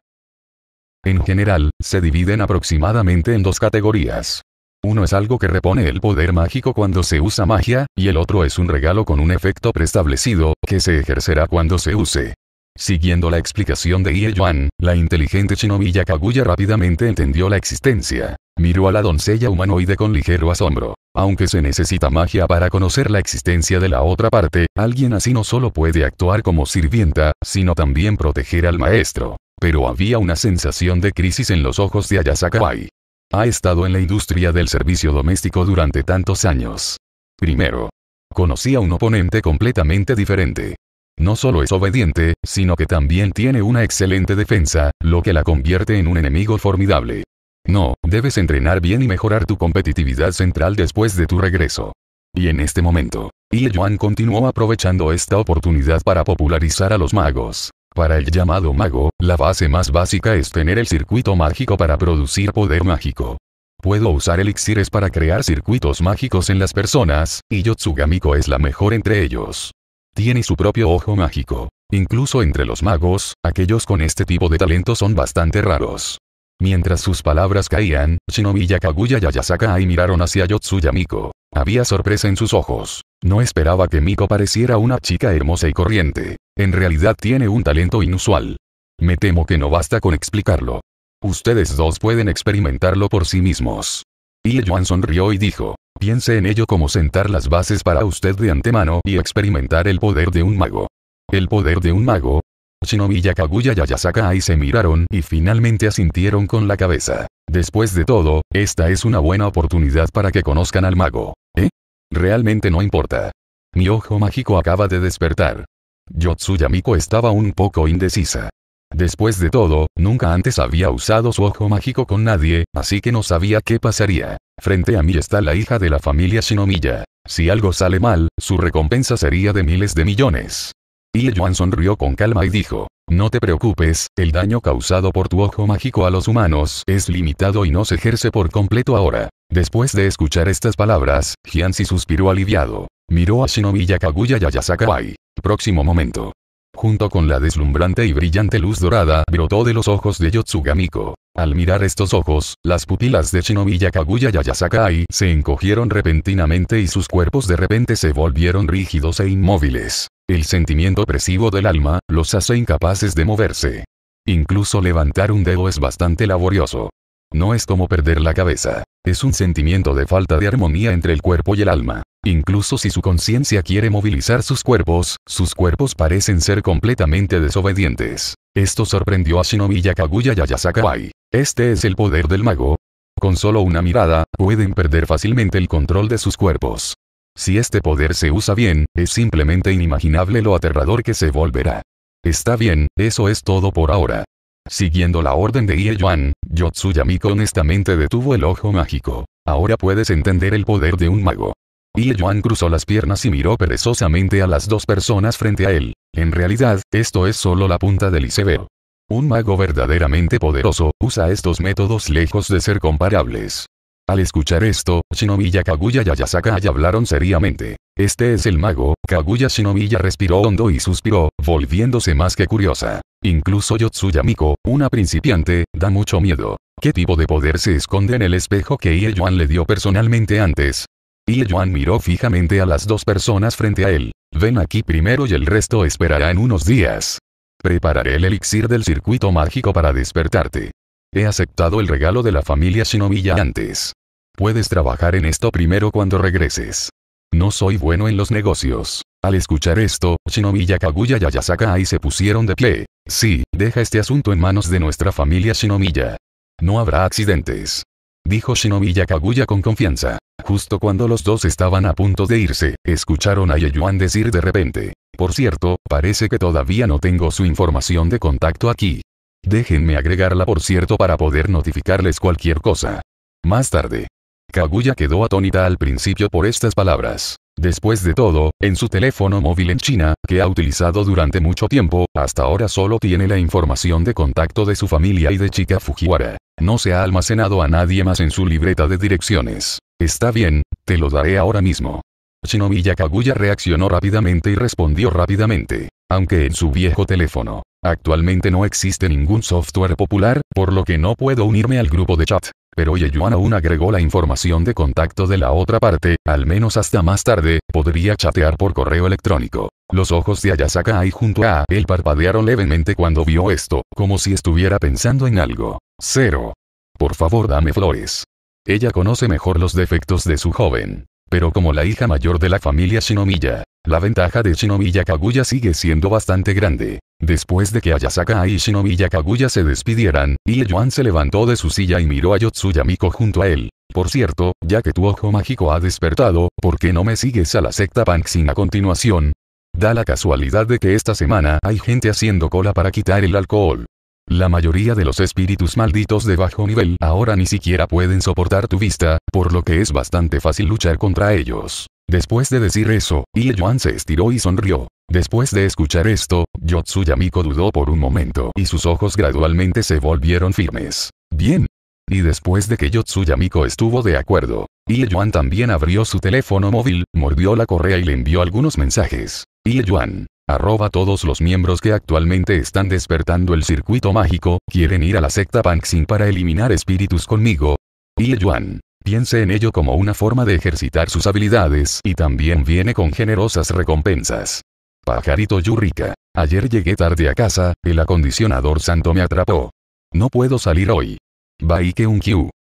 En general, se dividen aproximadamente en dos categorías. Uno es algo que repone el poder mágico cuando se usa magia, y el otro es un regalo con un efecto preestablecido, que se ejercerá cuando se use. Siguiendo la explicación de Ye la inteligente chinovilla Kaguya rápidamente entendió la existencia. Miró a la doncella humanoide con ligero asombro. Aunque se necesita magia para conocer la existencia de la otra parte, alguien así no solo puede actuar como sirvienta, sino también proteger al maestro. Pero había una sensación de crisis en los ojos de Ayasakawai. Ha estado en la industria del servicio doméstico durante tantos años. Primero, Conocía a un oponente completamente diferente. No solo es obediente, sino que también tiene una excelente defensa, lo que la convierte en un enemigo formidable. No, debes entrenar bien y mejorar tu competitividad central después de tu regreso. Y en este momento, y continuó aprovechando esta oportunidad para popularizar a los magos. Para el llamado mago, la base más básica es tener el circuito mágico para producir poder mágico. Puedo usar elixires para crear circuitos mágicos en las personas, y Yotsugamiko es la mejor entre ellos. Tiene su propio ojo mágico. Incluso entre los magos, aquellos con este tipo de talento son bastante raros. Mientras sus palabras caían, Shinobi Yakaguya y Ayasaka miraron hacia Yotsuya Miko. Había sorpresa en sus ojos. No esperaba que Miko pareciera una chica hermosa y corriente. En realidad tiene un talento inusual. Me temo que no basta con explicarlo. Ustedes dos pueden experimentarlo por sí mismos. Y Yuan sonrió y dijo, piense en ello como sentar las bases para usted de antemano y experimentar el poder de un mago. El poder de un mago. Shinobi Yakaguya y ahí se miraron y finalmente asintieron con la cabeza. Después de todo, esta es una buena oportunidad para que conozcan al mago. ¿Eh? Realmente no importa. Mi ojo mágico acaba de despertar. Yotsuyamiko estaba un poco indecisa. Después de todo, nunca antes había usado su ojo mágico con nadie, así que no sabía qué pasaría. Frente a mí está la hija de la familia Shinomiya. Si algo sale mal, su recompensa sería de miles de millones. Y Yuan sonrió con calma y dijo, no te preocupes, el daño causado por tu ojo mágico a los humanos es limitado y no se ejerce por completo ahora. Después de escuchar estas palabras, Jianzi suspiró aliviado. Miró a Shinomiya Kaguya y a Yasakawai. Próximo momento junto con la deslumbrante y brillante luz dorada brotó de los ojos de Yotsugamiko. Al mirar estos ojos, las pupilas de Shinobi Yakaguya y Yasakai se encogieron repentinamente y sus cuerpos de repente se volvieron rígidos e inmóviles. El sentimiento opresivo del alma, los hace incapaces de moverse. Incluso levantar un dedo es bastante laborioso. No es como perder la cabeza. Es un sentimiento de falta de armonía entre el cuerpo y el alma. Incluso si su conciencia quiere movilizar sus cuerpos, sus cuerpos parecen ser completamente desobedientes. Esto sorprendió a Shinobi Kaguya y a Este es el poder del mago. Con solo una mirada, pueden perder fácilmente el control de sus cuerpos. Si este poder se usa bien, es simplemente inimaginable lo aterrador que se volverá. Está bien, eso es todo por ahora. Siguiendo la orden de Ie Yuan, Yotsuya honestamente detuvo el ojo mágico. Ahora puedes entender el poder de un mago. Ye Yuan cruzó las piernas y miró perezosamente a las dos personas frente a él. En realidad, esto es solo la punta del iceberg. Un mago verdaderamente poderoso, usa estos métodos lejos de ser comparables. Al escuchar esto, Shinomiya Kaguya y hablaron seriamente. Este es el mago, Kaguya Shinomiya respiró hondo y suspiró, volviéndose más que curiosa. Incluso Yotsuya Miko, una principiante, da mucho miedo. ¿Qué tipo de poder se esconde en el espejo que Ieyuan le dio personalmente antes? Ieyuan miró fijamente a las dos personas frente a él. Ven aquí primero y el resto esperará en unos días. Prepararé el elixir del circuito mágico para despertarte. He aceptado el regalo de la familia Shinomiya antes. Puedes trabajar en esto primero cuando regreses. No soy bueno en los negocios. Al escuchar esto, Shinomiya Kaguya y Ayasaka se pusieron de pie. Sí, deja este asunto en manos de nuestra familia Shinomiya. No habrá accidentes. Dijo Shinomiya Kaguya con confianza. Justo cuando los dos estaban a punto de irse, escucharon a Yeyuan decir de repente. Por cierto, parece que todavía no tengo su información de contacto aquí. Déjenme agregarla por cierto para poder notificarles cualquier cosa. Más tarde, Kaguya quedó atónita al principio por estas palabras. Después de todo, en su teléfono móvil en China, que ha utilizado durante mucho tiempo, hasta ahora solo tiene la información de contacto de su familia y de Chica Fujiwara. No se ha almacenado a nadie más en su libreta de direcciones. Está bien, te lo daré ahora mismo. Shinomiya Kaguya reaccionó rápidamente y respondió rápidamente. Aunque en su viejo teléfono. Actualmente no existe ningún software popular, por lo que no puedo unirme al grupo de chat pero Yeyuan aún agregó la información de contacto de la otra parte, al menos hasta más tarde, podría chatear por correo electrónico. Los ojos de Ayasaka y junto a él parpadearon levemente cuando vio esto, como si estuviera pensando en algo. Cero. Por favor dame flores. Ella conoce mejor los defectos de su joven. Pero como la hija mayor de la familia Shinomiya, la ventaja de Shinomiya Kaguya sigue siendo bastante grande. Después de que Ayasaka y y Yakaguya se despidieran, Ie se levantó de su silla y miró a Yotsuya junto a él. Por cierto, ya que tu ojo mágico ha despertado, ¿por qué no me sigues a la secta Panxin a continuación? Da la casualidad de que esta semana hay gente haciendo cola para quitar el alcohol. La mayoría de los espíritus malditos de bajo nivel ahora ni siquiera pueden soportar tu vista, por lo que es bastante fácil luchar contra ellos. Después de decir eso, Ieyuan se estiró y sonrió. Después de escuchar esto, Yotsuya dudó por un momento y sus ojos gradualmente se volvieron firmes. Bien. Y después de que Yotsuya estuvo de acuerdo, Ie Yuan también abrió su teléfono móvil, mordió la correa y le envió algunos mensajes. Ie Yuan, arroba todos los miembros que actualmente están despertando el circuito mágico, quieren ir a la secta Panxin para eliminar espíritus conmigo. Ie Yuan, piense en ello como una forma de ejercitar sus habilidades y también viene con generosas recompensas. Pajarito Yurika. Ayer llegué tarde a casa, el acondicionador santo me atrapó. No puedo salir hoy. Baike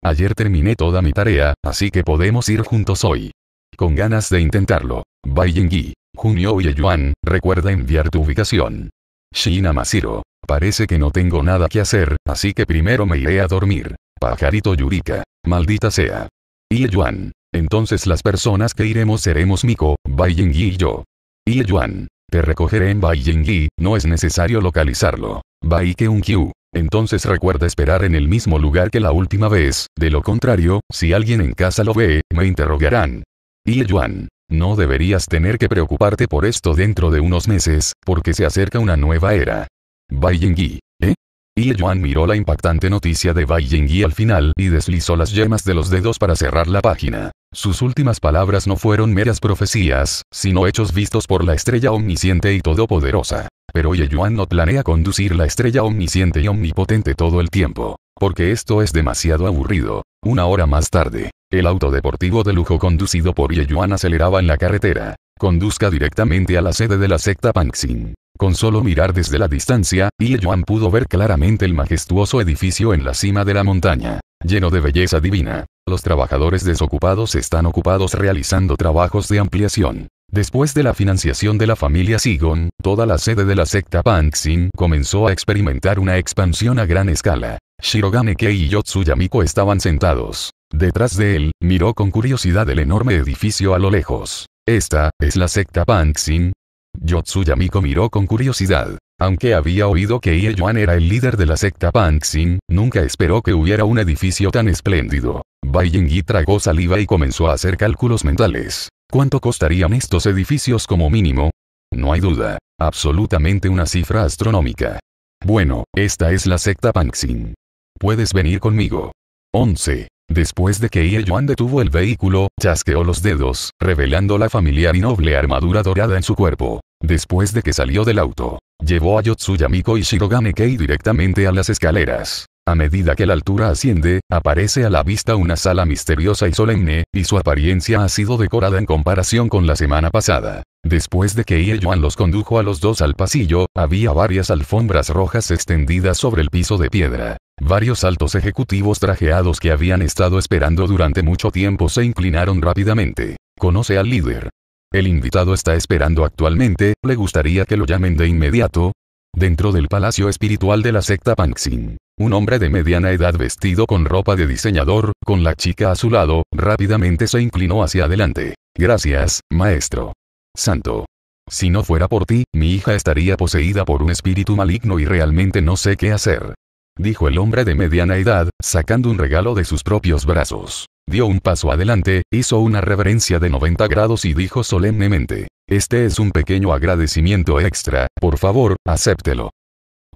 Ayer terminé toda mi tarea, así que podemos ir juntos hoy. Con ganas de intentarlo. Baiyengi. Junio y Yuan, recuerda enviar tu ubicación. Shina Parece que no tengo nada que hacer, así que primero me iré a dormir. Pajarito Yurika. Maldita sea. Y Entonces las personas que iremos seremos Miko, Baiyengi y yo. Y te recogeré en y no es necesario localizarlo. Bai kyu Entonces recuerda esperar en el mismo lugar que la última vez, de lo contrario, si alguien en casa lo ve, me interrogarán. Y Yuan. No deberías tener que preocuparte por esto dentro de unos meses, porque se acerca una nueva era. Bai Ye Yuan miró la impactante noticia de Bai y al final y deslizó las yemas de los dedos para cerrar la página. Sus últimas palabras no fueron meras profecías, sino hechos vistos por la estrella omnisciente y todopoderosa. Pero Ye Yuan no planea conducir la estrella omnisciente y omnipotente todo el tiempo. Porque esto es demasiado aburrido. Una hora más tarde, el auto deportivo de lujo conducido por Yuan aceleraba en la carretera. Conduzca directamente a la sede de la secta Pangxing. Con solo mirar desde la distancia, Yuan pudo ver claramente el majestuoso edificio en la cima de la montaña, lleno de belleza divina. Los trabajadores desocupados están ocupados realizando trabajos de ampliación. Después de la financiación de la familia Sigon, toda la sede de la secta Pangxing comenzó a experimentar una expansión a gran escala. Shirogane Kei y Yotsuyamiko estaban sentados. Detrás de él, miró con curiosidad el enorme edificio a lo lejos. Esta, es la secta Panxin. Yotsuya miró con curiosidad. Aunque había oído que Ie era el líder de la secta Panxin, nunca esperó que hubiera un edificio tan espléndido. Bai tragó saliva y comenzó a hacer cálculos mentales. ¿Cuánto costarían estos edificios como mínimo? No hay duda. Absolutamente una cifra astronómica. Bueno, esta es la secta Panxin puedes venir conmigo. 11. Después de que Ieyuan detuvo el vehículo, chasqueó los dedos, revelando la familiar y noble armadura dorada en su cuerpo. Después de que salió del auto, llevó a Yotsuyamiko y Shirogane Kei directamente a las escaleras. A medida que la altura asciende, aparece a la vista una sala misteriosa y solemne, y su apariencia ha sido decorada en comparación con la semana pasada. Después de que Yuan los condujo a los dos al pasillo, había varias alfombras rojas extendidas sobre el piso de piedra. Varios altos ejecutivos trajeados que habían estado esperando durante mucho tiempo se inclinaron rápidamente. Conoce al líder. El invitado está esperando actualmente, le gustaría que lo llamen de inmediato, Dentro del palacio espiritual de la secta Panxin, un hombre de mediana edad vestido con ropa de diseñador, con la chica a su lado, rápidamente se inclinó hacia adelante. Gracias, maestro. Santo. Si no fuera por ti, mi hija estaría poseída por un espíritu maligno y realmente no sé qué hacer. Dijo el hombre de mediana edad, sacando un regalo de sus propios brazos. Dio un paso adelante, hizo una reverencia de 90 grados y dijo solemnemente, este es un pequeño agradecimiento extra, por favor, acéptelo.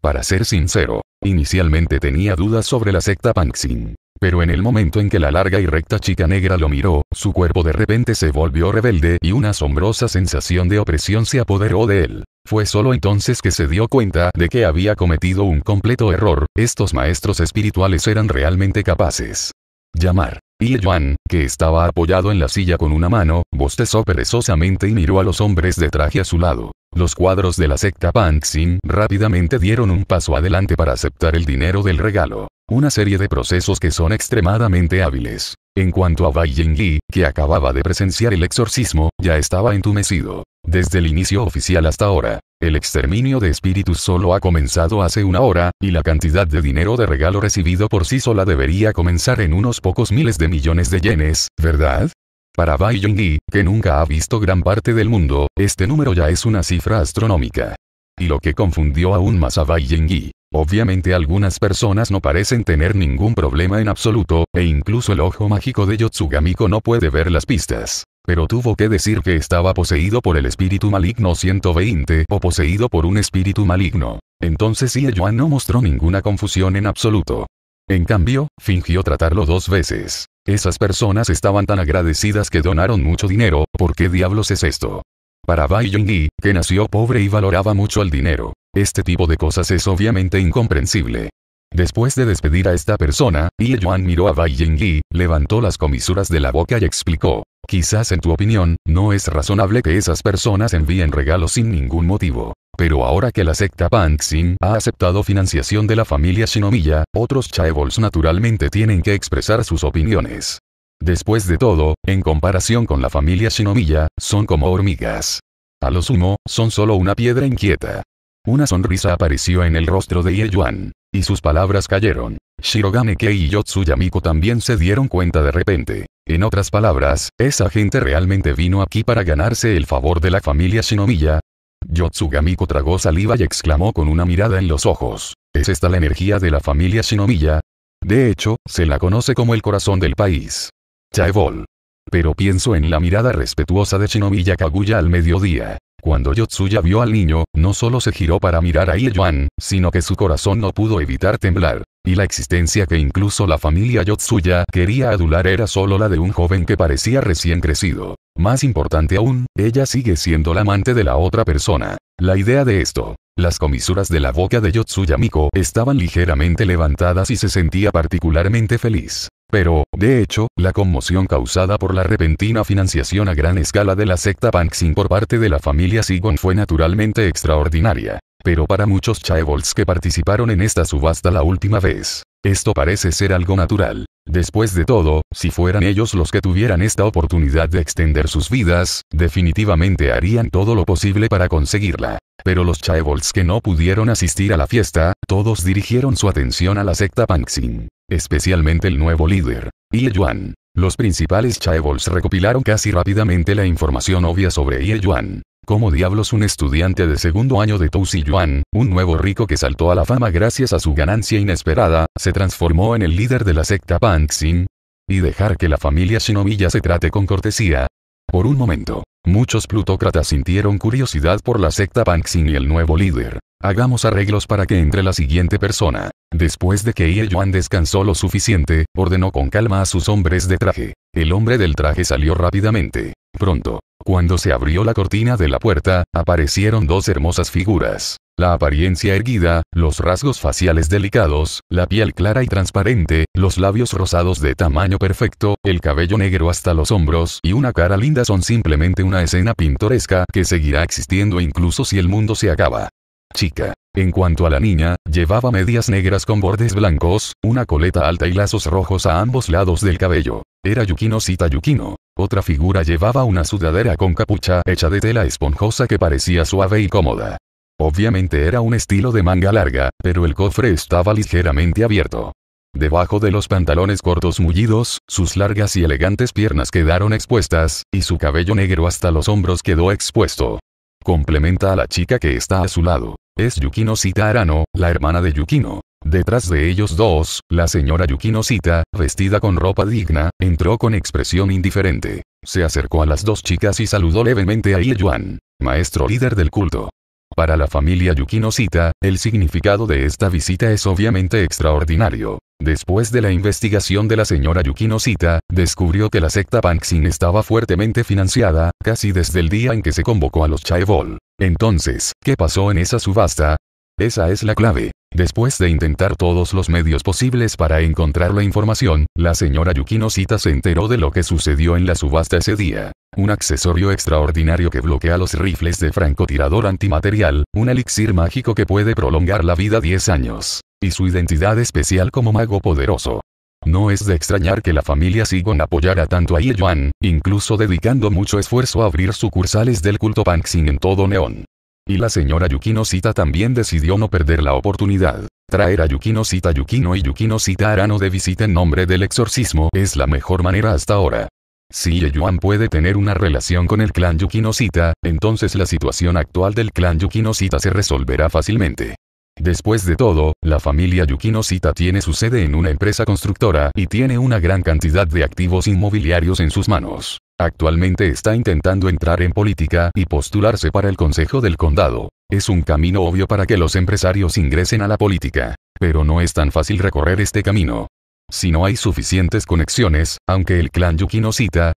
Para ser sincero, inicialmente tenía dudas sobre la secta Panxin. Pero en el momento en que la larga y recta chica negra lo miró, su cuerpo de repente se volvió rebelde y una asombrosa sensación de opresión se apoderó de él. Fue solo entonces que se dio cuenta de que había cometido un completo error, estos maestros espirituales eran realmente capaces Llamar. Y Yuan, que estaba apoyado en la silla con una mano, bostezó perezosamente y miró a los hombres de traje a su lado. Los cuadros de la secta Panxin rápidamente dieron un paso adelante para aceptar el dinero del regalo. Una serie de procesos que son extremadamente hábiles. En cuanto a Bai Jingli, que acababa de presenciar el exorcismo, ya estaba entumecido. Desde el inicio oficial hasta ahora, el exterminio de espíritus solo ha comenzado hace una hora, y la cantidad de dinero de regalo recibido por sí sola debería comenzar en unos pocos miles de millones de yenes, ¿verdad? Para Bai Yi, que nunca ha visto gran parte del mundo, este número ya es una cifra astronómica. Y lo que confundió aún más a Bai Yi, obviamente algunas personas no parecen tener ningún problema en absoluto, e incluso el ojo mágico de Yotsugamiko no puede ver las pistas pero tuvo que decir que estaba poseído por el espíritu maligno 120 o poseído por un espíritu maligno. Entonces Ye Yuan no mostró ninguna confusión en absoluto. En cambio, fingió tratarlo dos veces. Esas personas estaban tan agradecidas que donaron mucho dinero, ¿por qué diablos es esto? Para Bai Yongyi, que nació pobre y valoraba mucho el dinero, este tipo de cosas es obviamente incomprensible. Después de despedir a esta persona, Ye Yuan miró a Bai Yongyi, levantó las comisuras de la boca y explicó, Quizás en tu opinión, no es razonable que esas personas envíen regalos sin ningún motivo. Pero ahora que la secta Panxin ha aceptado financiación de la familia Shinomiya, otros chaebols naturalmente tienen que expresar sus opiniones. Después de todo, en comparación con la familia Shinomiya, son como hormigas. A lo sumo, son solo una piedra inquieta. Una sonrisa apareció en el rostro de Ye Yuan, y sus palabras cayeron. Shirogane Kei y Yotsuyamiko también se dieron cuenta de repente. En otras palabras, esa gente realmente vino aquí para ganarse el favor de la familia Shinomiya. Yotsugamiko tragó saliva y exclamó con una mirada en los ojos. ¿Es esta la energía de la familia Shinomiya? De hecho, se la conoce como el corazón del país. Chaebol. Pero pienso en la mirada respetuosa de Shinomiya Kaguya al mediodía. Cuando Yotsuya vio al niño, no solo se giró para mirar a Yuan, sino que su corazón no pudo evitar temblar. Y la existencia que incluso la familia Yotsuya quería adular era solo la de un joven que parecía recién crecido. Más importante aún, ella sigue siendo la amante de la otra persona. La idea de esto. Las comisuras de la boca de Yotsuya Miko estaban ligeramente levantadas y se sentía particularmente feliz. Pero, de hecho, la conmoción causada por la repentina financiación a gran escala de la secta Banksing por parte de la familia Sigon fue naturalmente extraordinaria. Pero para muchos chavols que participaron en esta subasta la última vez, esto parece ser algo natural. Después de todo, si fueran ellos los que tuvieran esta oportunidad de extender sus vidas, definitivamente harían todo lo posible para conseguirla. Pero los Chaebols que no pudieron asistir a la fiesta, todos dirigieron su atención a la secta Pangxin, Especialmente el nuevo líder, Ye Yuan. Los principales Chaebols recopilaron casi rápidamente la información obvia sobre Ye Yuan. ¿Cómo diablos un estudiante de segundo año de Tousi Yuan, un nuevo rico que saltó a la fama gracias a su ganancia inesperada, se transformó en el líder de la secta Panxin? Y dejar que la familia Shinomiya se trate con cortesía. Por un momento, muchos plutócratas sintieron curiosidad por la secta Panxin y el nuevo líder. Hagamos arreglos para que entre la siguiente persona. Después de que Ye Yuan descansó lo suficiente, ordenó con calma a sus hombres de traje. El hombre del traje salió rápidamente. Pronto, cuando se abrió la cortina de la puerta, aparecieron dos hermosas figuras. La apariencia erguida, los rasgos faciales delicados, la piel clara y transparente, los labios rosados de tamaño perfecto, el cabello negro hasta los hombros y una cara linda son simplemente una escena pintoresca que seguirá existiendo incluso si el mundo se acaba. Chica. En cuanto a la niña, llevaba medias negras con bordes blancos, una coleta alta y lazos rojos a ambos lados del cabello. Era Yukino Sita Yukino. Otra figura llevaba una sudadera con capucha hecha de tela esponjosa que parecía suave y cómoda. Obviamente era un estilo de manga larga, pero el cofre estaba ligeramente abierto. Debajo de los pantalones cortos mullidos, sus largas y elegantes piernas quedaron expuestas, y su cabello negro hasta los hombros quedó expuesto. Complementa a la chica que está a su lado. Es Yukino Sita Arano, la hermana de Yukino. Detrás de ellos dos, la señora Yukinosita, vestida con ropa digna, entró con expresión indiferente. Se acercó a las dos chicas y saludó levemente a Ieyuan, maestro líder del culto. Para la familia Yukinosita, el significado de esta visita es obviamente extraordinario. Después de la investigación de la señora Yukinosita, descubrió que la secta Panxin estaba fuertemente financiada, casi desde el día en que se convocó a los Chaebol. Entonces, ¿qué pasó en esa subasta? Esa es la clave. Después de intentar todos los medios posibles para encontrar la información, la señora Yukino Sita se enteró de lo que sucedió en la subasta ese día. Un accesorio extraordinario que bloquea los rifles de francotirador antimaterial, un elixir mágico que puede prolongar la vida 10 años. Y su identidad especial como mago poderoso. No es de extrañar que la familia Sigon apoyara tanto a Yuan, incluso dedicando mucho esfuerzo a abrir sucursales del culto Panksin en todo Neón. Y la señora Yukino Sita también decidió no perder la oportunidad. Traer a Yukino Sita Yukino y Yukino Sita Arano de visita en nombre del exorcismo es la mejor manera hasta ahora. Si Yeyuan puede tener una relación con el clan Yukino Sita, entonces la situación actual del clan Yukino se resolverá fácilmente. Después de todo, la familia Yukino tiene su sede en una empresa constructora y tiene una gran cantidad de activos inmobiliarios en sus manos. Actualmente está intentando entrar en política y postularse para el Consejo del Condado. Es un camino obvio para que los empresarios ingresen a la política. Pero no es tan fácil recorrer este camino. Si no hay suficientes conexiones, aunque el clan Yukino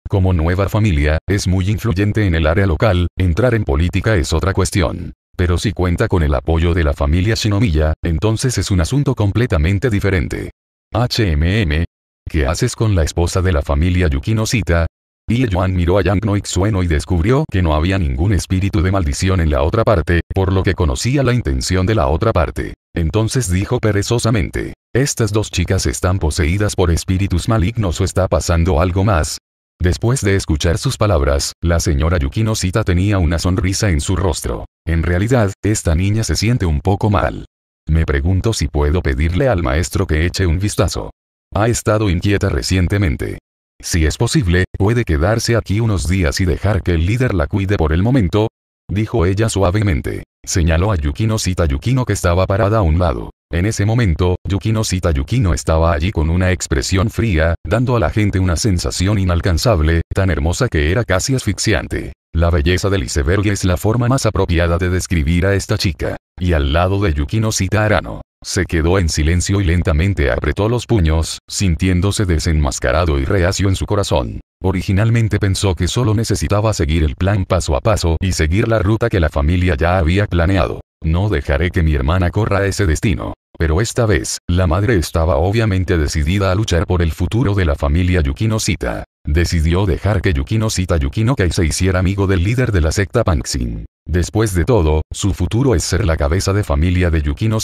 como nueva familia, es muy influyente en el área local, entrar en política es otra cuestión. Pero si cuenta con el apoyo de la familia Shinomiya, entonces es un asunto completamente diferente. HMM. ¿Qué haces con la esposa de la familia Yukino Sita? Yuan miró a Yang Noik Sueno y descubrió que no había ningún espíritu de maldición en la otra parte, por lo que conocía la intención de la otra parte. Entonces dijo perezosamente, estas dos chicas están poseídas por espíritus malignos o está pasando algo más, Después de escuchar sus palabras, la señora Yukino tenía una sonrisa en su rostro. En realidad, esta niña se siente un poco mal. Me pregunto si puedo pedirle al maestro que eche un vistazo. Ha estado inquieta recientemente. Si es posible, puede quedarse aquí unos días y dejar que el líder la cuide por el momento, dijo ella suavemente. Señaló a Yukino Yukino que estaba parada a un lado. En ese momento, Yukino Yukino estaba allí con una expresión fría, dando a la gente una sensación inalcanzable, tan hermosa que era casi asfixiante. La belleza del iceberg es la forma más apropiada de describir a esta chica. Y al lado de Yukino Arano. Se quedó en silencio y lentamente apretó los puños, sintiéndose desenmascarado y reacio en su corazón. Originalmente pensó que solo necesitaba seguir el plan paso a paso y seguir la ruta que la familia ya había planeado. No dejaré que mi hermana corra ese destino. Pero esta vez, la madre estaba obviamente decidida a luchar por el futuro de la familia Yukino Decidió dejar que Yukino Yukinokai se hiciera amigo del líder de la secta Panxin. Después de todo, su futuro es ser la cabeza de familia de Yukino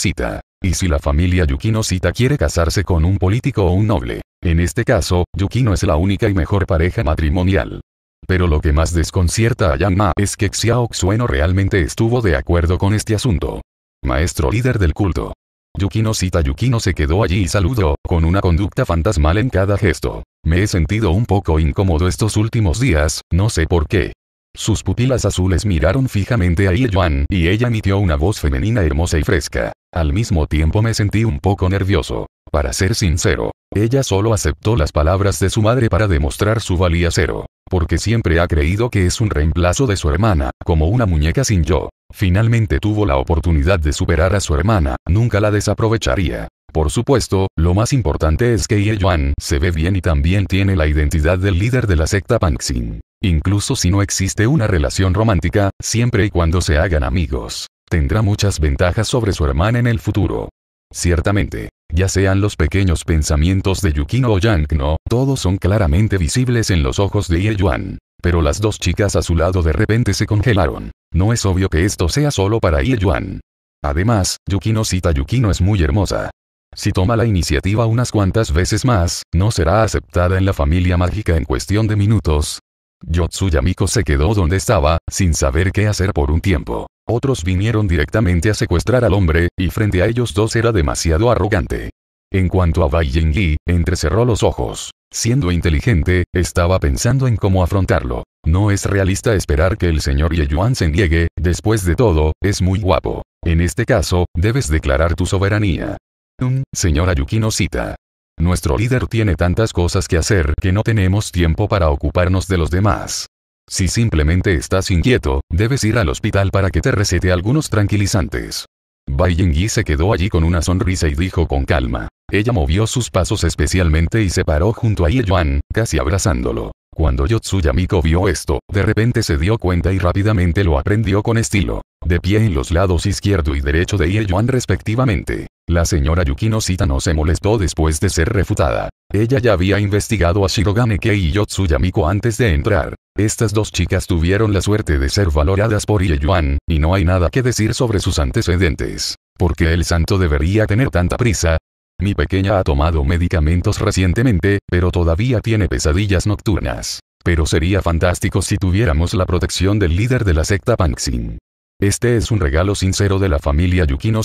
Y si la familia Yukino quiere casarse con un político o un noble, en este caso, Yukino es la única y mejor pareja matrimonial. Pero lo que más desconcierta a Ma es que Xiao Xueno realmente estuvo de acuerdo con este asunto. Maestro líder del culto. Yukino Sita Yukino se quedó allí y saludó, con una conducta fantasmal en cada gesto. Me he sentido un poco incómodo estos últimos días, no sé por qué. Sus pupilas azules miraron fijamente a Yuan, y ella emitió una voz femenina hermosa y fresca. Al mismo tiempo me sentí un poco nervioso. Para ser sincero, ella solo aceptó las palabras de su madre para demostrar su valía cero, porque siempre ha creído que es un reemplazo de su hermana, como una muñeca sin yo. Finalmente tuvo la oportunidad de superar a su hermana, nunca la desaprovecharía. Por supuesto, lo más importante es que Ye Yuan se ve bien y también tiene la identidad del líder de la secta Panxin. Incluso si no existe una relación romántica, siempre y cuando se hagan amigos, tendrá muchas ventajas sobre su hermana en el futuro. Ciertamente, ya sean los pequeños pensamientos de Yukino o Yankno, todos son claramente visibles en los ojos de Ye Yuan. Pero las dos chicas a su lado de repente se congelaron. No es obvio que esto sea solo para Ye Yuan. Además, Yukino Cita Yukino es muy hermosa. Si toma la iniciativa unas cuantas veces más, no será aceptada en la familia mágica en cuestión de minutos, Yotsuyamiko se quedó donde estaba, sin saber qué hacer por un tiempo. Otros vinieron directamente a secuestrar al hombre, y frente a ellos dos era demasiado arrogante. En cuanto a Bai Yi, entrecerró los ojos. Siendo inteligente, estaba pensando en cómo afrontarlo. No es realista esperar que el señor Yeyuan se niegue, después de todo, es muy guapo. En este caso, debes declarar tu soberanía. Mm, señora Yukino cita. Nuestro líder tiene tantas cosas que hacer que no tenemos tiempo para ocuparnos de los demás. Si simplemente estás inquieto, debes ir al hospital para que te recete algunos tranquilizantes. Bai Yingyi se quedó allí con una sonrisa y dijo con calma. Ella movió sus pasos especialmente y se paró junto a Yi Yuan, casi abrazándolo. Cuando Yotsuyamiko vio esto, de repente se dio cuenta y rápidamente lo aprendió con estilo. De pie en los lados izquierdo y derecho de Ieyuan respectivamente. La señora Yukino Sita no se molestó después de ser refutada. Ella ya había investigado a Shirogane Kei y Yotsuyamiko antes de entrar. Estas dos chicas tuvieron la suerte de ser valoradas por Ieyuan, y no hay nada que decir sobre sus antecedentes. ¿Por qué el santo debería tener tanta prisa? Mi pequeña ha tomado medicamentos recientemente, pero todavía tiene pesadillas nocturnas. Pero sería fantástico si tuviéramos la protección del líder de la secta Panxin. Este es un regalo sincero de la familia Yukino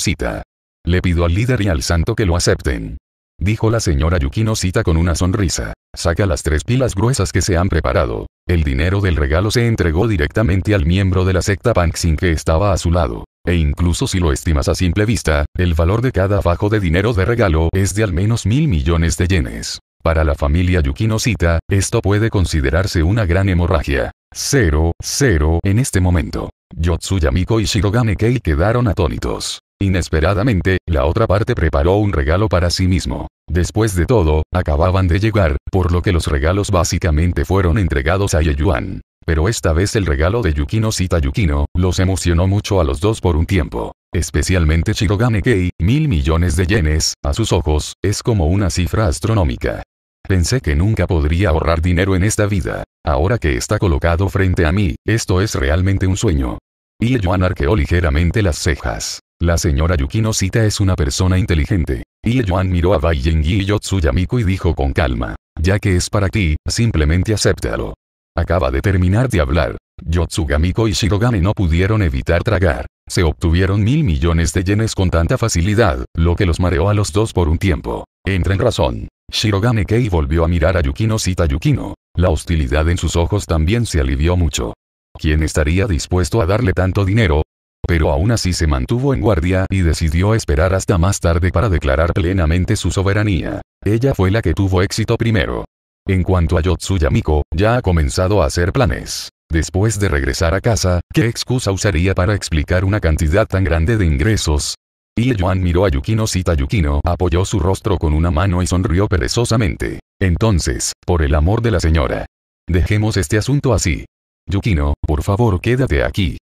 Le pido al líder y al santo que lo acepten. Dijo la señora Yukino con una sonrisa. Saca las tres pilas gruesas que se han preparado. El dinero del regalo se entregó directamente al miembro de la secta Panxin que estaba a su lado. E incluso si lo estimas a simple vista, el valor de cada fajo de dinero de regalo es de al menos mil millones de yenes. Para la familia Yukino esto puede considerarse una gran hemorragia. 0, 0 en este momento. Yotsuyamiko y Shirogane Kei quedaron atónitos. Inesperadamente, la otra parte preparó un regalo para sí mismo. Después de todo, acababan de llegar, por lo que los regalos básicamente fueron entregados a Yeyuan. Pero esta vez el regalo de Yukino Sita Yukino, los emocionó mucho a los dos por un tiempo. Especialmente Shirogane Kei, mil millones de yenes, a sus ojos, es como una cifra astronómica. Pensé que nunca podría ahorrar dinero en esta vida. Ahora que está colocado frente a mí, esto es realmente un sueño. Y arqueó ligeramente las cejas. La señora Yukino Sita es una persona inteligente. Y miró a Bai y Yotsuyamiko y dijo con calma. Ya que es para ti, simplemente acéptalo. Acaba de terminar de hablar. Yotsugamiko y Shirogane no pudieron evitar tragar. Se obtuvieron mil millones de yenes con tanta facilidad, lo que los mareó a los dos por un tiempo. Entra en razón. Shirogane Kei volvió a mirar a Yukino Sita Yukino. La hostilidad en sus ojos también se alivió mucho. ¿Quién estaría dispuesto a darle tanto dinero? Pero aún así se mantuvo en guardia y decidió esperar hasta más tarde para declarar plenamente su soberanía. Ella fue la que tuvo éxito primero. En cuanto a Yotsuya ya ha comenzado a hacer planes. Después de regresar a casa, ¿qué excusa usaría para explicar una cantidad tan grande de ingresos? Y Yuan miró a Yukino si Yukino apoyó su rostro con una mano y sonrió perezosamente. Entonces, por el amor de la señora. Dejemos este asunto así. Yukino, por favor quédate aquí.